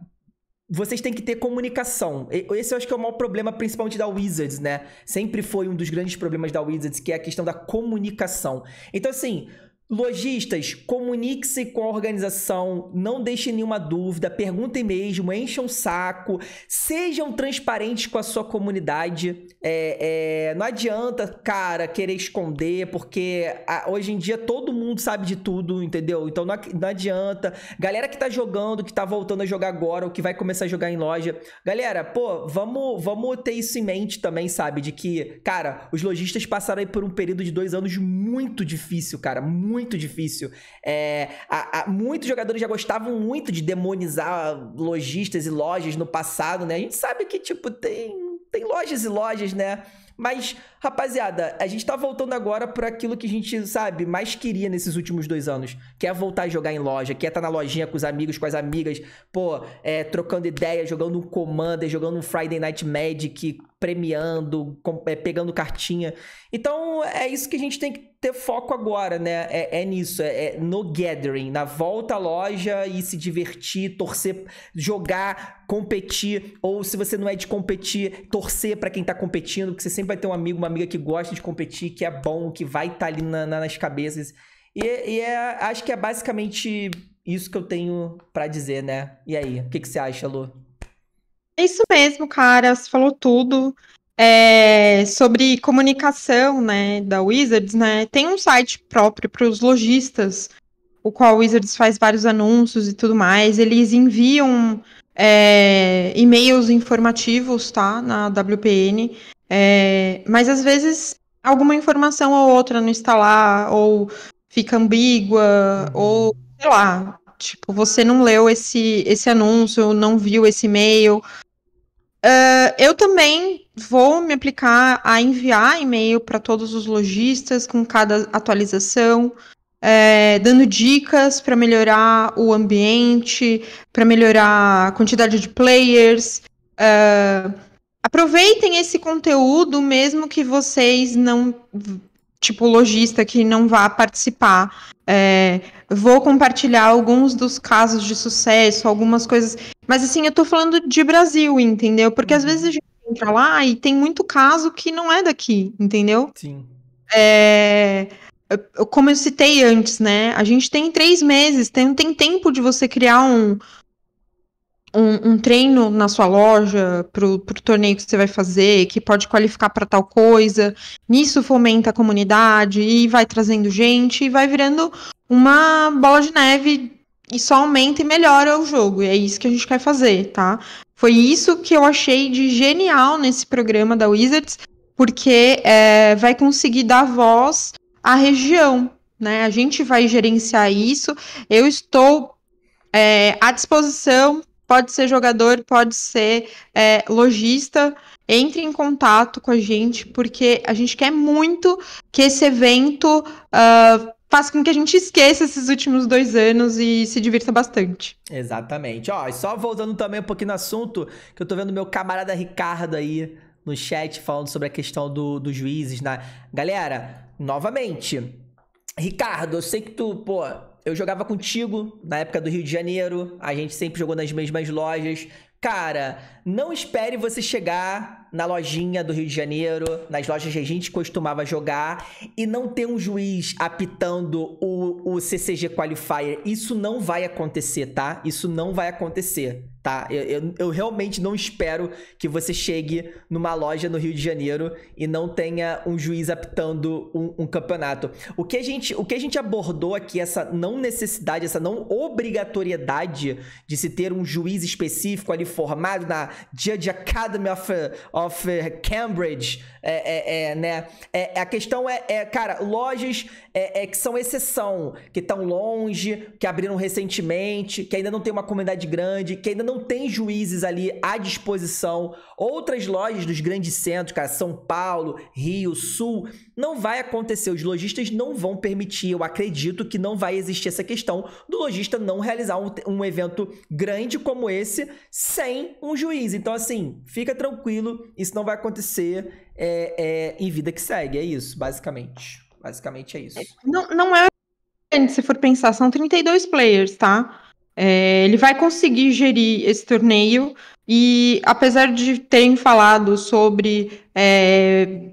vocês têm que ter comunicação. Esse eu acho que é o maior problema, principalmente da Wizards, né? Sempre foi um dos grandes problemas da Wizards, que é a questão da comunicação. Então, assim, Lojistas, comunique-se com a organização, não deixem nenhuma dúvida, perguntem mesmo, encham o saco, sejam transparentes com a sua comunidade. É, é, não adianta, cara, querer esconder, porque a, hoje em dia todo mundo sabe de tudo, entendeu? Então não, não adianta. Galera que tá jogando, que tá voltando a jogar agora, ou que vai começar a jogar em loja, galera, pô, vamos, vamos ter isso em mente também, sabe? De que, cara, os lojistas passaram aí por um período de dois anos muito difícil, cara, muito muito difícil. É, a, a, muitos jogadores já gostavam muito de demonizar lojistas e lojas no passado, né? A gente sabe que, tipo, tem, tem lojas e lojas, né? Mas, rapaziada, a gente tá voltando agora para aquilo que a gente, sabe, mais queria nesses últimos dois anos. Que é voltar a jogar em loja, que é estar tá na lojinha com os amigos, com as amigas, pô, é, trocando ideia, jogando um Commander, jogando um Friday Night Magic, premiando, com, é, pegando cartinha. Então é isso que a gente tem que ter foco agora, né? É, é nisso, é, é, no gathering, na volta à loja e se divertir, torcer, jogar, competir, ou se você não é de competir, torcer para quem tá competindo, porque você sempre vai ter um amigo, uma amiga que gosta de competir, que é bom, que vai estar tá ali na, na, nas cabeças. E, e é, acho que é basicamente isso que eu tenho para dizer, né? E aí, o que, que você acha, Lu? É isso mesmo, cara. Você falou tudo. É, sobre comunicação né, da Wizards, né? Tem um site próprio para os lojistas, o qual a Wizards faz vários anúncios e tudo mais. Eles enviam é, e-mails informativos, tá? Na WPN. É, mas às vezes alguma informação ou outra não está lá, ou fica ambígua, ou sei lá. Tipo, você não leu esse, esse anúncio, não viu esse e-mail, Uh, eu também vou me aplicar a enviar e-mail para todos os lojistas com cada atualização, é, dando dicas para melhorar o ambiente, para melhorar a quantidade de players. Uh, aproveitem esse conteúdo, mesmo que vocês não. Tipo, lojista que não vá participar. É, vou compartilhar alguns dos casos de sucesso, algumas coisas mas assim, eu tô falando de Brasil, entendeu? Porque às uhum. vezes a gente entra lá e tem muito caso que não é daqui, entendeu? Sim. É, como eu citei antes, né? A gente tem três meses, tem, tem tempo de você criar um, um, um treino na sua loja pro, pro torneio que você vai fazer, que pode qualificar para tal coisa. Nisso fomenta a comunidade e vai trazendo gente e vai virando uma bola de neve isso aumenta e melhora o jogo. E é isso que a gente quer fazer, tá? Foi isso que eu achei de genial nesse programa da Wizards, porque é, vai conseguir dar voz à região, né? A gente vai gerenciar isso. Eu estou é, à disposição, pode ser jogador, pode ser é, lojista. Entre em contato com a gente, porque a gente quer muito que esse evento uh, faz com que a gente esqueça esses últimos dois anos e se divirta bastante. Exatamente. Ó, e só voltando também um pouquinho no assunto, que eu tô vendo meu camarada Ricardo aí no chat falando sobre a questão do, dos juízes, né? Galera, novamente, Ricardo, eu sei que tu, pô, eu jogava contigo na época do Rio de Janeiro, a gente sempre jogou nas mesmas lojas. Cara, não espere você chegar na lojinha do Rio de Janeiro, nas lojas que a gente costumava jogar, e não ter um juiz apitando o, o CCG Qualifier, isso não vai acontecer, tá? Isso não vai acontecer tá? Eu, eu, eu, realmente não espero que você chegue numa loja no Rio de Janeiro e não tenha um juiz apitando um, um, campeonato. O que, a gente, o que a gente abordou aqui, essa não necessidade, essa não obrigatoriedade de se ter um juiz específico ali formado na Judge Academy of, of Cambridge é, é, é né? É, a questão é, é cara, lojas é, é, que são exceção, que estão longe, que abriram recentemente, que ainda não tem uma comunidade grande, que ainda não tem juízes ali à disposição. Outras lojas dos grandes centros, cara, São Paulo, Rio, Sul, não vai acontecer. Os lojistas não vão permitir, eu acredito que não vai existir essa questão do lojista não realizar um, um, evento grande como esse sem um juiz. Então, assim, fica tranquilo, isso não vai acontecer é, é, em vida que segue. É isso, basicamente. Basicamente é isso. É, não, não é. Se for pensar, são 32 players, tá? É, ele vai conseguir gerir esse torneio e, apesar de terem falado sobre é,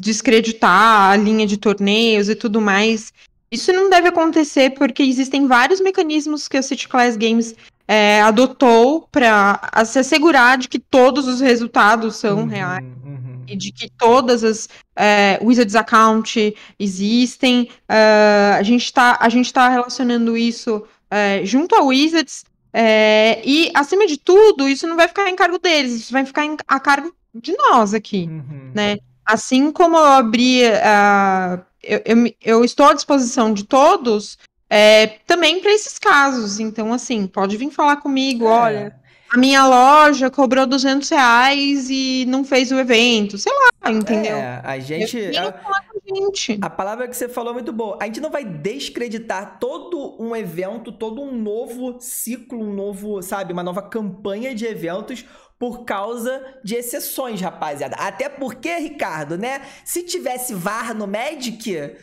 descreditar a linha de torneios e tudo mais. Isso não deve acontecer porque existem vários mecanismos que a City Class Games é, adotou para se assegurar de que todos os resultados são uhum, reais uhum. e de que todas as é, Wizards account existem. Uh, a gente está a gente tá relacionando isso é, junto a Wizards é, e acima de tudo isso não vai ficar em cargo deles, isso vai ficar em, a cargo de nós aqui, uhum. né? assim como eu abri ah, Eu, eu, eu, estou à disposição de todos é, também para esses casos. Então, assim, pode vir falar comigo, é. olha. A minha loja cobrou 200 reais e não fez o evento. Sei lá, entendeu? É, a gente. A, a, gente. a palavra que você falou é muito boa. A gente não vai descreditar todo um evento, todo um novo ciclo, um novo, sabe, uma nova campanha de eventos por causa de exceções, rapaziada. Até porque, Ricardo, né? Se tivesse VAR no Magic,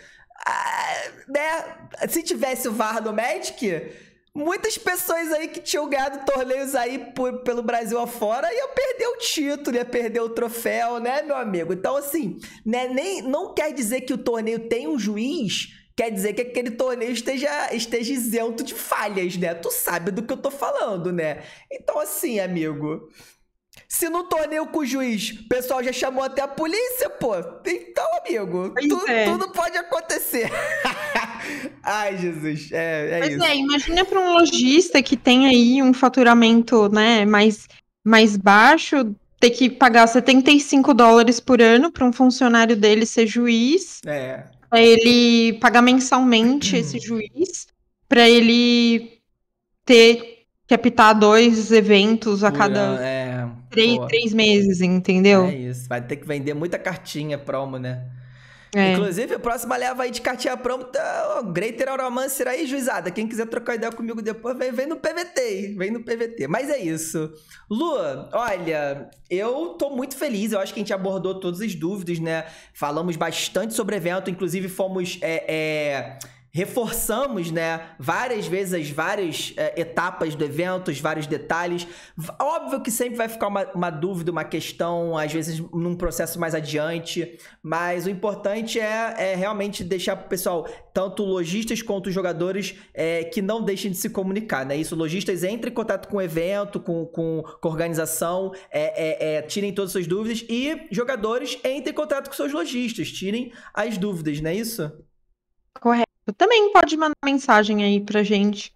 ah, né? Se tivesse o VAR no Magic, muitas pessoas aí que tinham ganhado torneios aí por, pelo Brasil afora iam perder o título, ia perder o troféu, né, meu amigo? Então, assim, né, nem, não quer dizer que o torneio tem um juiz. Quer dizer que aquele torneio esteja, esteja isento de falhas, né? Tu sabe do que eu tô falando, né? Então, assim, amigo, se no torneio com o juiz, o pessoal já chamou até a polícia, pô. Então, amigo, tu, é. tudo pode acontecer. [LAUGHS] Ai, Jesus, é, é Mas isso. é, imagina para um lojista que tem aí um faturamento, né, mais, mais baixo, ter que pagar 75 dólares por ano para um funcionário dele ser juiz. É. Pra ele pagar mensalmente hum. esse juiz, para ele ter que apitar dois eventos a por cada... Ano, é Três, três meses, entendeu? É isso. Vai ter que vender muita cartinha promo, né? É. Inclusive, a próxima leva aí de cartinha promo tá o Greater Auromancer aí, juizada. Quem quiser trocar ideia comigo depois, vem, vem no PVT, vem no PVT. Mas é isso. Lua, olha, eu tô muito feliz. Eu acho que a gente abordou todas as dúvidas, né? Falamos bastante sobre evento, inclusive fomos. É, é reforçamos, né, várias vezes as várias é, etapas do evento, os vários detalhes. Óbvio que sempre vai ficar uma, uma, dúvida, uma questão, às vezes num processo mais adiante, mas o importante é, é realmente deixar pro pessoal, tanto lojistas quanto jogadores, é, que não deixem de se comunicar, né? Isso, lojistas entrem em contato com o evento, com, com, com a organização, eh, tirem todas as suas dúvidas e jogadores entrem em contato com seus lojistas, tirem as dúvidas, não é isso? Correto também pode mandar mensagem aí pra gente.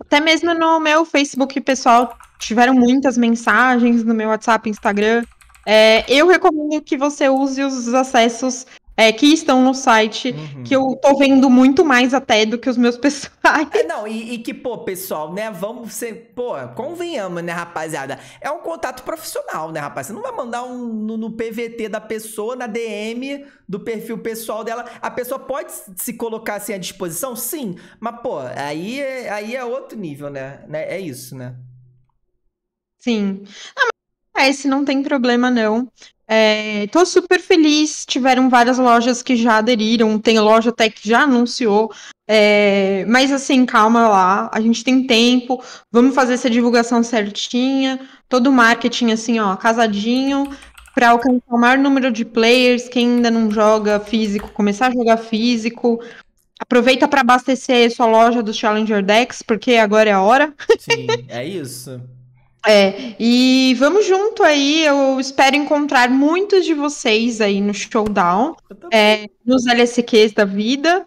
Até mesmo no meu Facebook pessoal, tiveram muitas mensagens no meu WhatsApp, Instagram. É, eu recomendo que você use os acessos é, que estão no site, uhum. que eu tô vendo muito mais até do que os meus [LAUGHS] pessoais. É, não, e, e, que, pô, pessoal, né? Vamos ser, pô, convenhamos, né, rapaziada? É um contato profissional, né, rapaz? Você não vai mandar um no, no PVT da pessoa, na DM do perfil pessoal dela. A pessoa pode se colocar assim à disposição? Sim, mas, pô, aí, é, aí é outro nível, né? né? É isso, né? Sim. Ah, mas esse é, não tem problema, não. Estou é, super feliz. Tiveram várias lojas que já aderiram. Tem loja até que já anunciou. É, mas assim, calma lá. A gente tem tempo. Vamos fazer essa divulgação certinha. Todo o marketing, assim, ó, casadinho. Para alcançar o maior número de players. Quem ainda não joga físico, começar a jogar físico. Aproveita para abastecer a sua loja do Challenger Decks, porque agora é a hora. Sim, é isso. É, e vamos junto aí. Eu espero encontrar muitos de vocês aí no showdown, é, nos LSQs da vida.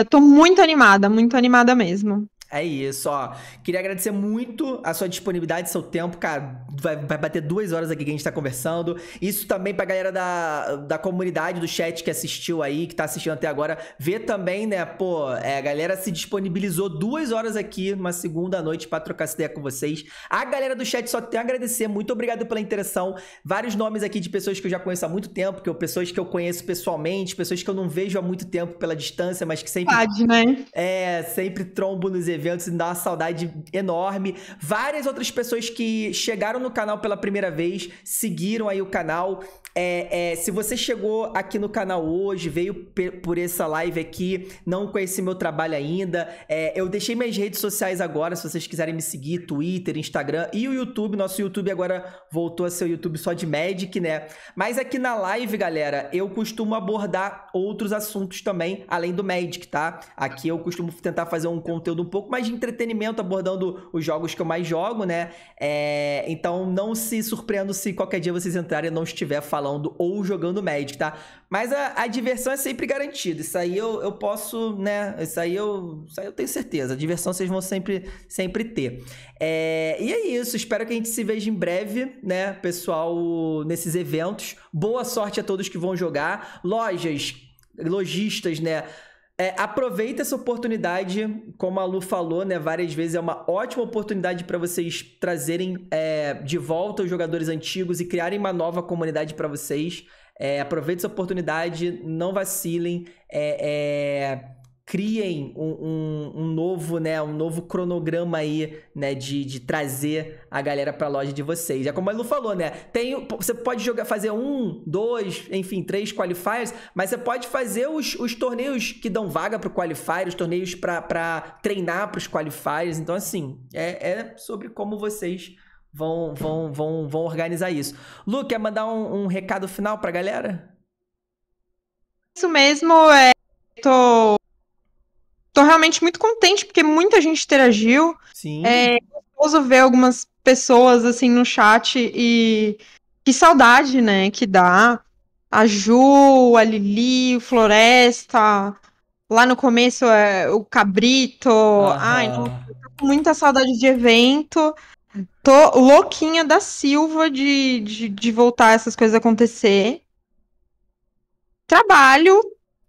Estou ah, muito animada, muito animada mesmo. É isso, ó. Queria agradecer muito a sua disponibilidade, seu tempo, cara. Vai, vai, bater duas horas aqui que a gente tá conversando. Isso também pra galera da, da comunidade, do chat que assistiu aí, que tá assistindo até agora. Ver também, né, pô, é, a galera se disponibilizou duas horas aqui, uma segunda noite, pra trocar essa ideia com vocês. A galera do chat só tem a agradecer. Muito obrigado pela interação. Vários nomes aqui de pessoas que eu já conheço há muito tempo, que eu, pessoas que eu conheço pessoalmente, pessoas que eu não vejo há muito tempo pela distância, mas que sempre. Pode, né? É, sempre trombo nos eventos eventos e dá uma saudade enorme. Várias outras pessoas que chegaram no canal pela primeira vez, seguiram aí o canal, é, é, se você chegou aqui no canal hoje, veio por essa live aqui, não conheci meu trabalho ainda, é, eu deixei minhas redes sociais agora, se vocês quiserem me seguir, Twitter, Instagram e o YouTube. Nosso YouTube agora voltou a ser o YouTube só de Magic, né? Mas aqui na live, galera, eu costumo abordar outros assuntos também, além do Magic, tá? Aqui eu costumo tentar fazer um conteúdo um pouco mais de entretenimento, abordando os jogos que eu mais jogo, né? É, então não se surpreendo se qualquer dia vocês entrarem e não estiver falando falando, ou jogando Magic, tá? Mas a, a diversão é sempre garantida. Isso aí eu, eu posso, né? Isso aí, eu, isso aí eu tenho certeza. A diversão vocês vão sempre, sempre ter. É, e é isso. Espero que a gente se veja em breve, né, pessoal, nesses eventos. Boa sorte a todos que vão jogar. Lojas, lojistas, né? É, aproveita essa oportunidade, como a Lu falou, né, várias vezes é uma ótima oportunidade para vocês trazerem é, de volta os jogadores antigos e criarem uma nova comunidade para vocês. É, aproveita essa oportunidade, não vacilem. É, é criem um, um, um, novo, né, um novo cronograma aí, né, de, de trazer a galera para a loja de vocês. É como a Lu falou, né? Tem, você pode jogar, fazer um, dois, enfim, três qualifiers, mas você pode fazer os, os torneios que dão vaga para o qualifier, os torneios para treinar para os qualifiers. Então, assim, é, é sobre como vocês vão, vão, vão, vão organizar isso. Lu, quer mandar um, um recado final para a galera? Isso mesmo, é, tô tô realmente muito contente, porque muita gente interagiu. Sim. É gostoso ver algumas pessoas, assim, no chat e que saudade, né, que dá. A Ju, a Lili, Floresta, lá no começo é o Cabrito. Aham. Ai, não, tô com muita saudade de evento. Tô louquinha da Silva de, de, de voltar essas coisas acontecer. Trabalho,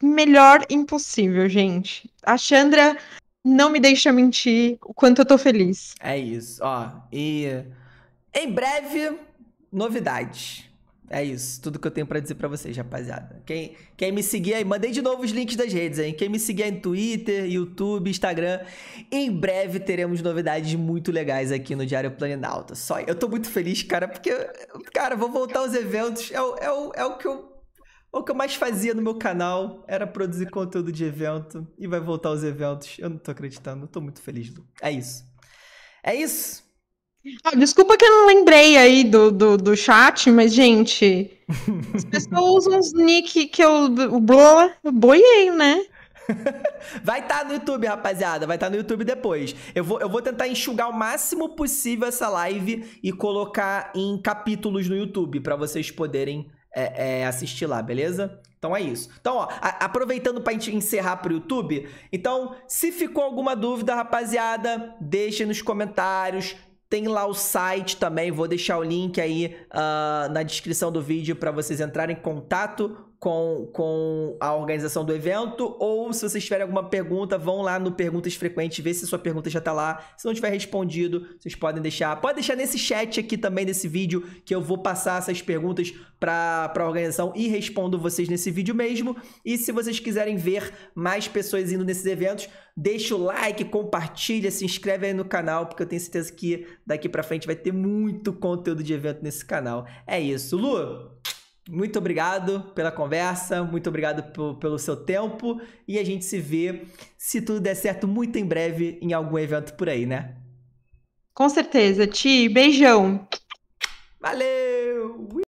melhor impossível, gente. A Chandra não me deixa mentir o quanto eu tô feliz. É isso, ó. E em breve, novidades. É isso, tudo que eu tenho para dizer para vocês, rapaziada. Quem, quem me seguir aí, mandei de novo os links das redes, hein? Quem me seguir aí no Twitter, YouTube, Instagram, em breve teremos novidades muito legais aqui no Diário Planalto. Só, eu tô muito feliz, cara, porque, cara, vou voltar aos eventos, é o, é o, é o que eu o que eu mais fazia no meu canal era produzir conteúdo de evento e vai voltar aos eventos. Eu não tô acreditando, eu tô muito feliz, É isso. É isso. Ah, desculpa que eu não lembrei aí do, do, do chat, mas, gente, as [LAUGHS] pessoas usam os nick que eu, eu boiei, né? Vai estar tá no YouTube, rapaziada. Vai estar tá no YouTube depois. Eu vou, eu vou tentar enxugar o máximo possível essa live e colocar em capítulos no YouTube para vocês poderem é, é, assistir lá, beleza? Então é isso. Então, ó, a, aproveitando pra gente encerrar pro YouTube, então, se ficou alguma dúvida, rapaziada, deixe nos comentários. Tem lá o site também, vou deixar o link aí uh, na descrição do vídeo para vocês entrarem em contato com, com a organização do evento, ou se vocês tiverem alguma pergunta, vão lá no Perguntas Frequentes, ver se sua pergunta já tá lá. Se não tiver respondido, vocês podem deixar. Pode deixar nesse chat aqui também, nesse vídeo, que eu vou passar essas perguntas para a organização e respondo vocês nesse vídeo mesmo. E se vocês quiserem ver mais pessoas indo nesses eventos, deixa o like, compartilha, se inscreve aí no canal, porque eu tenho certeza que daqui para frente vai ter muito conteúdo de evento nesse canal. É isso, Lu! Muito obrigado pela conversa, muito obrigado pelo seu tempo e a gente se vê, se tudo der certo, muito em breve em algum evento por aí, né? Com certeza, Ti. Beijão. Valeu!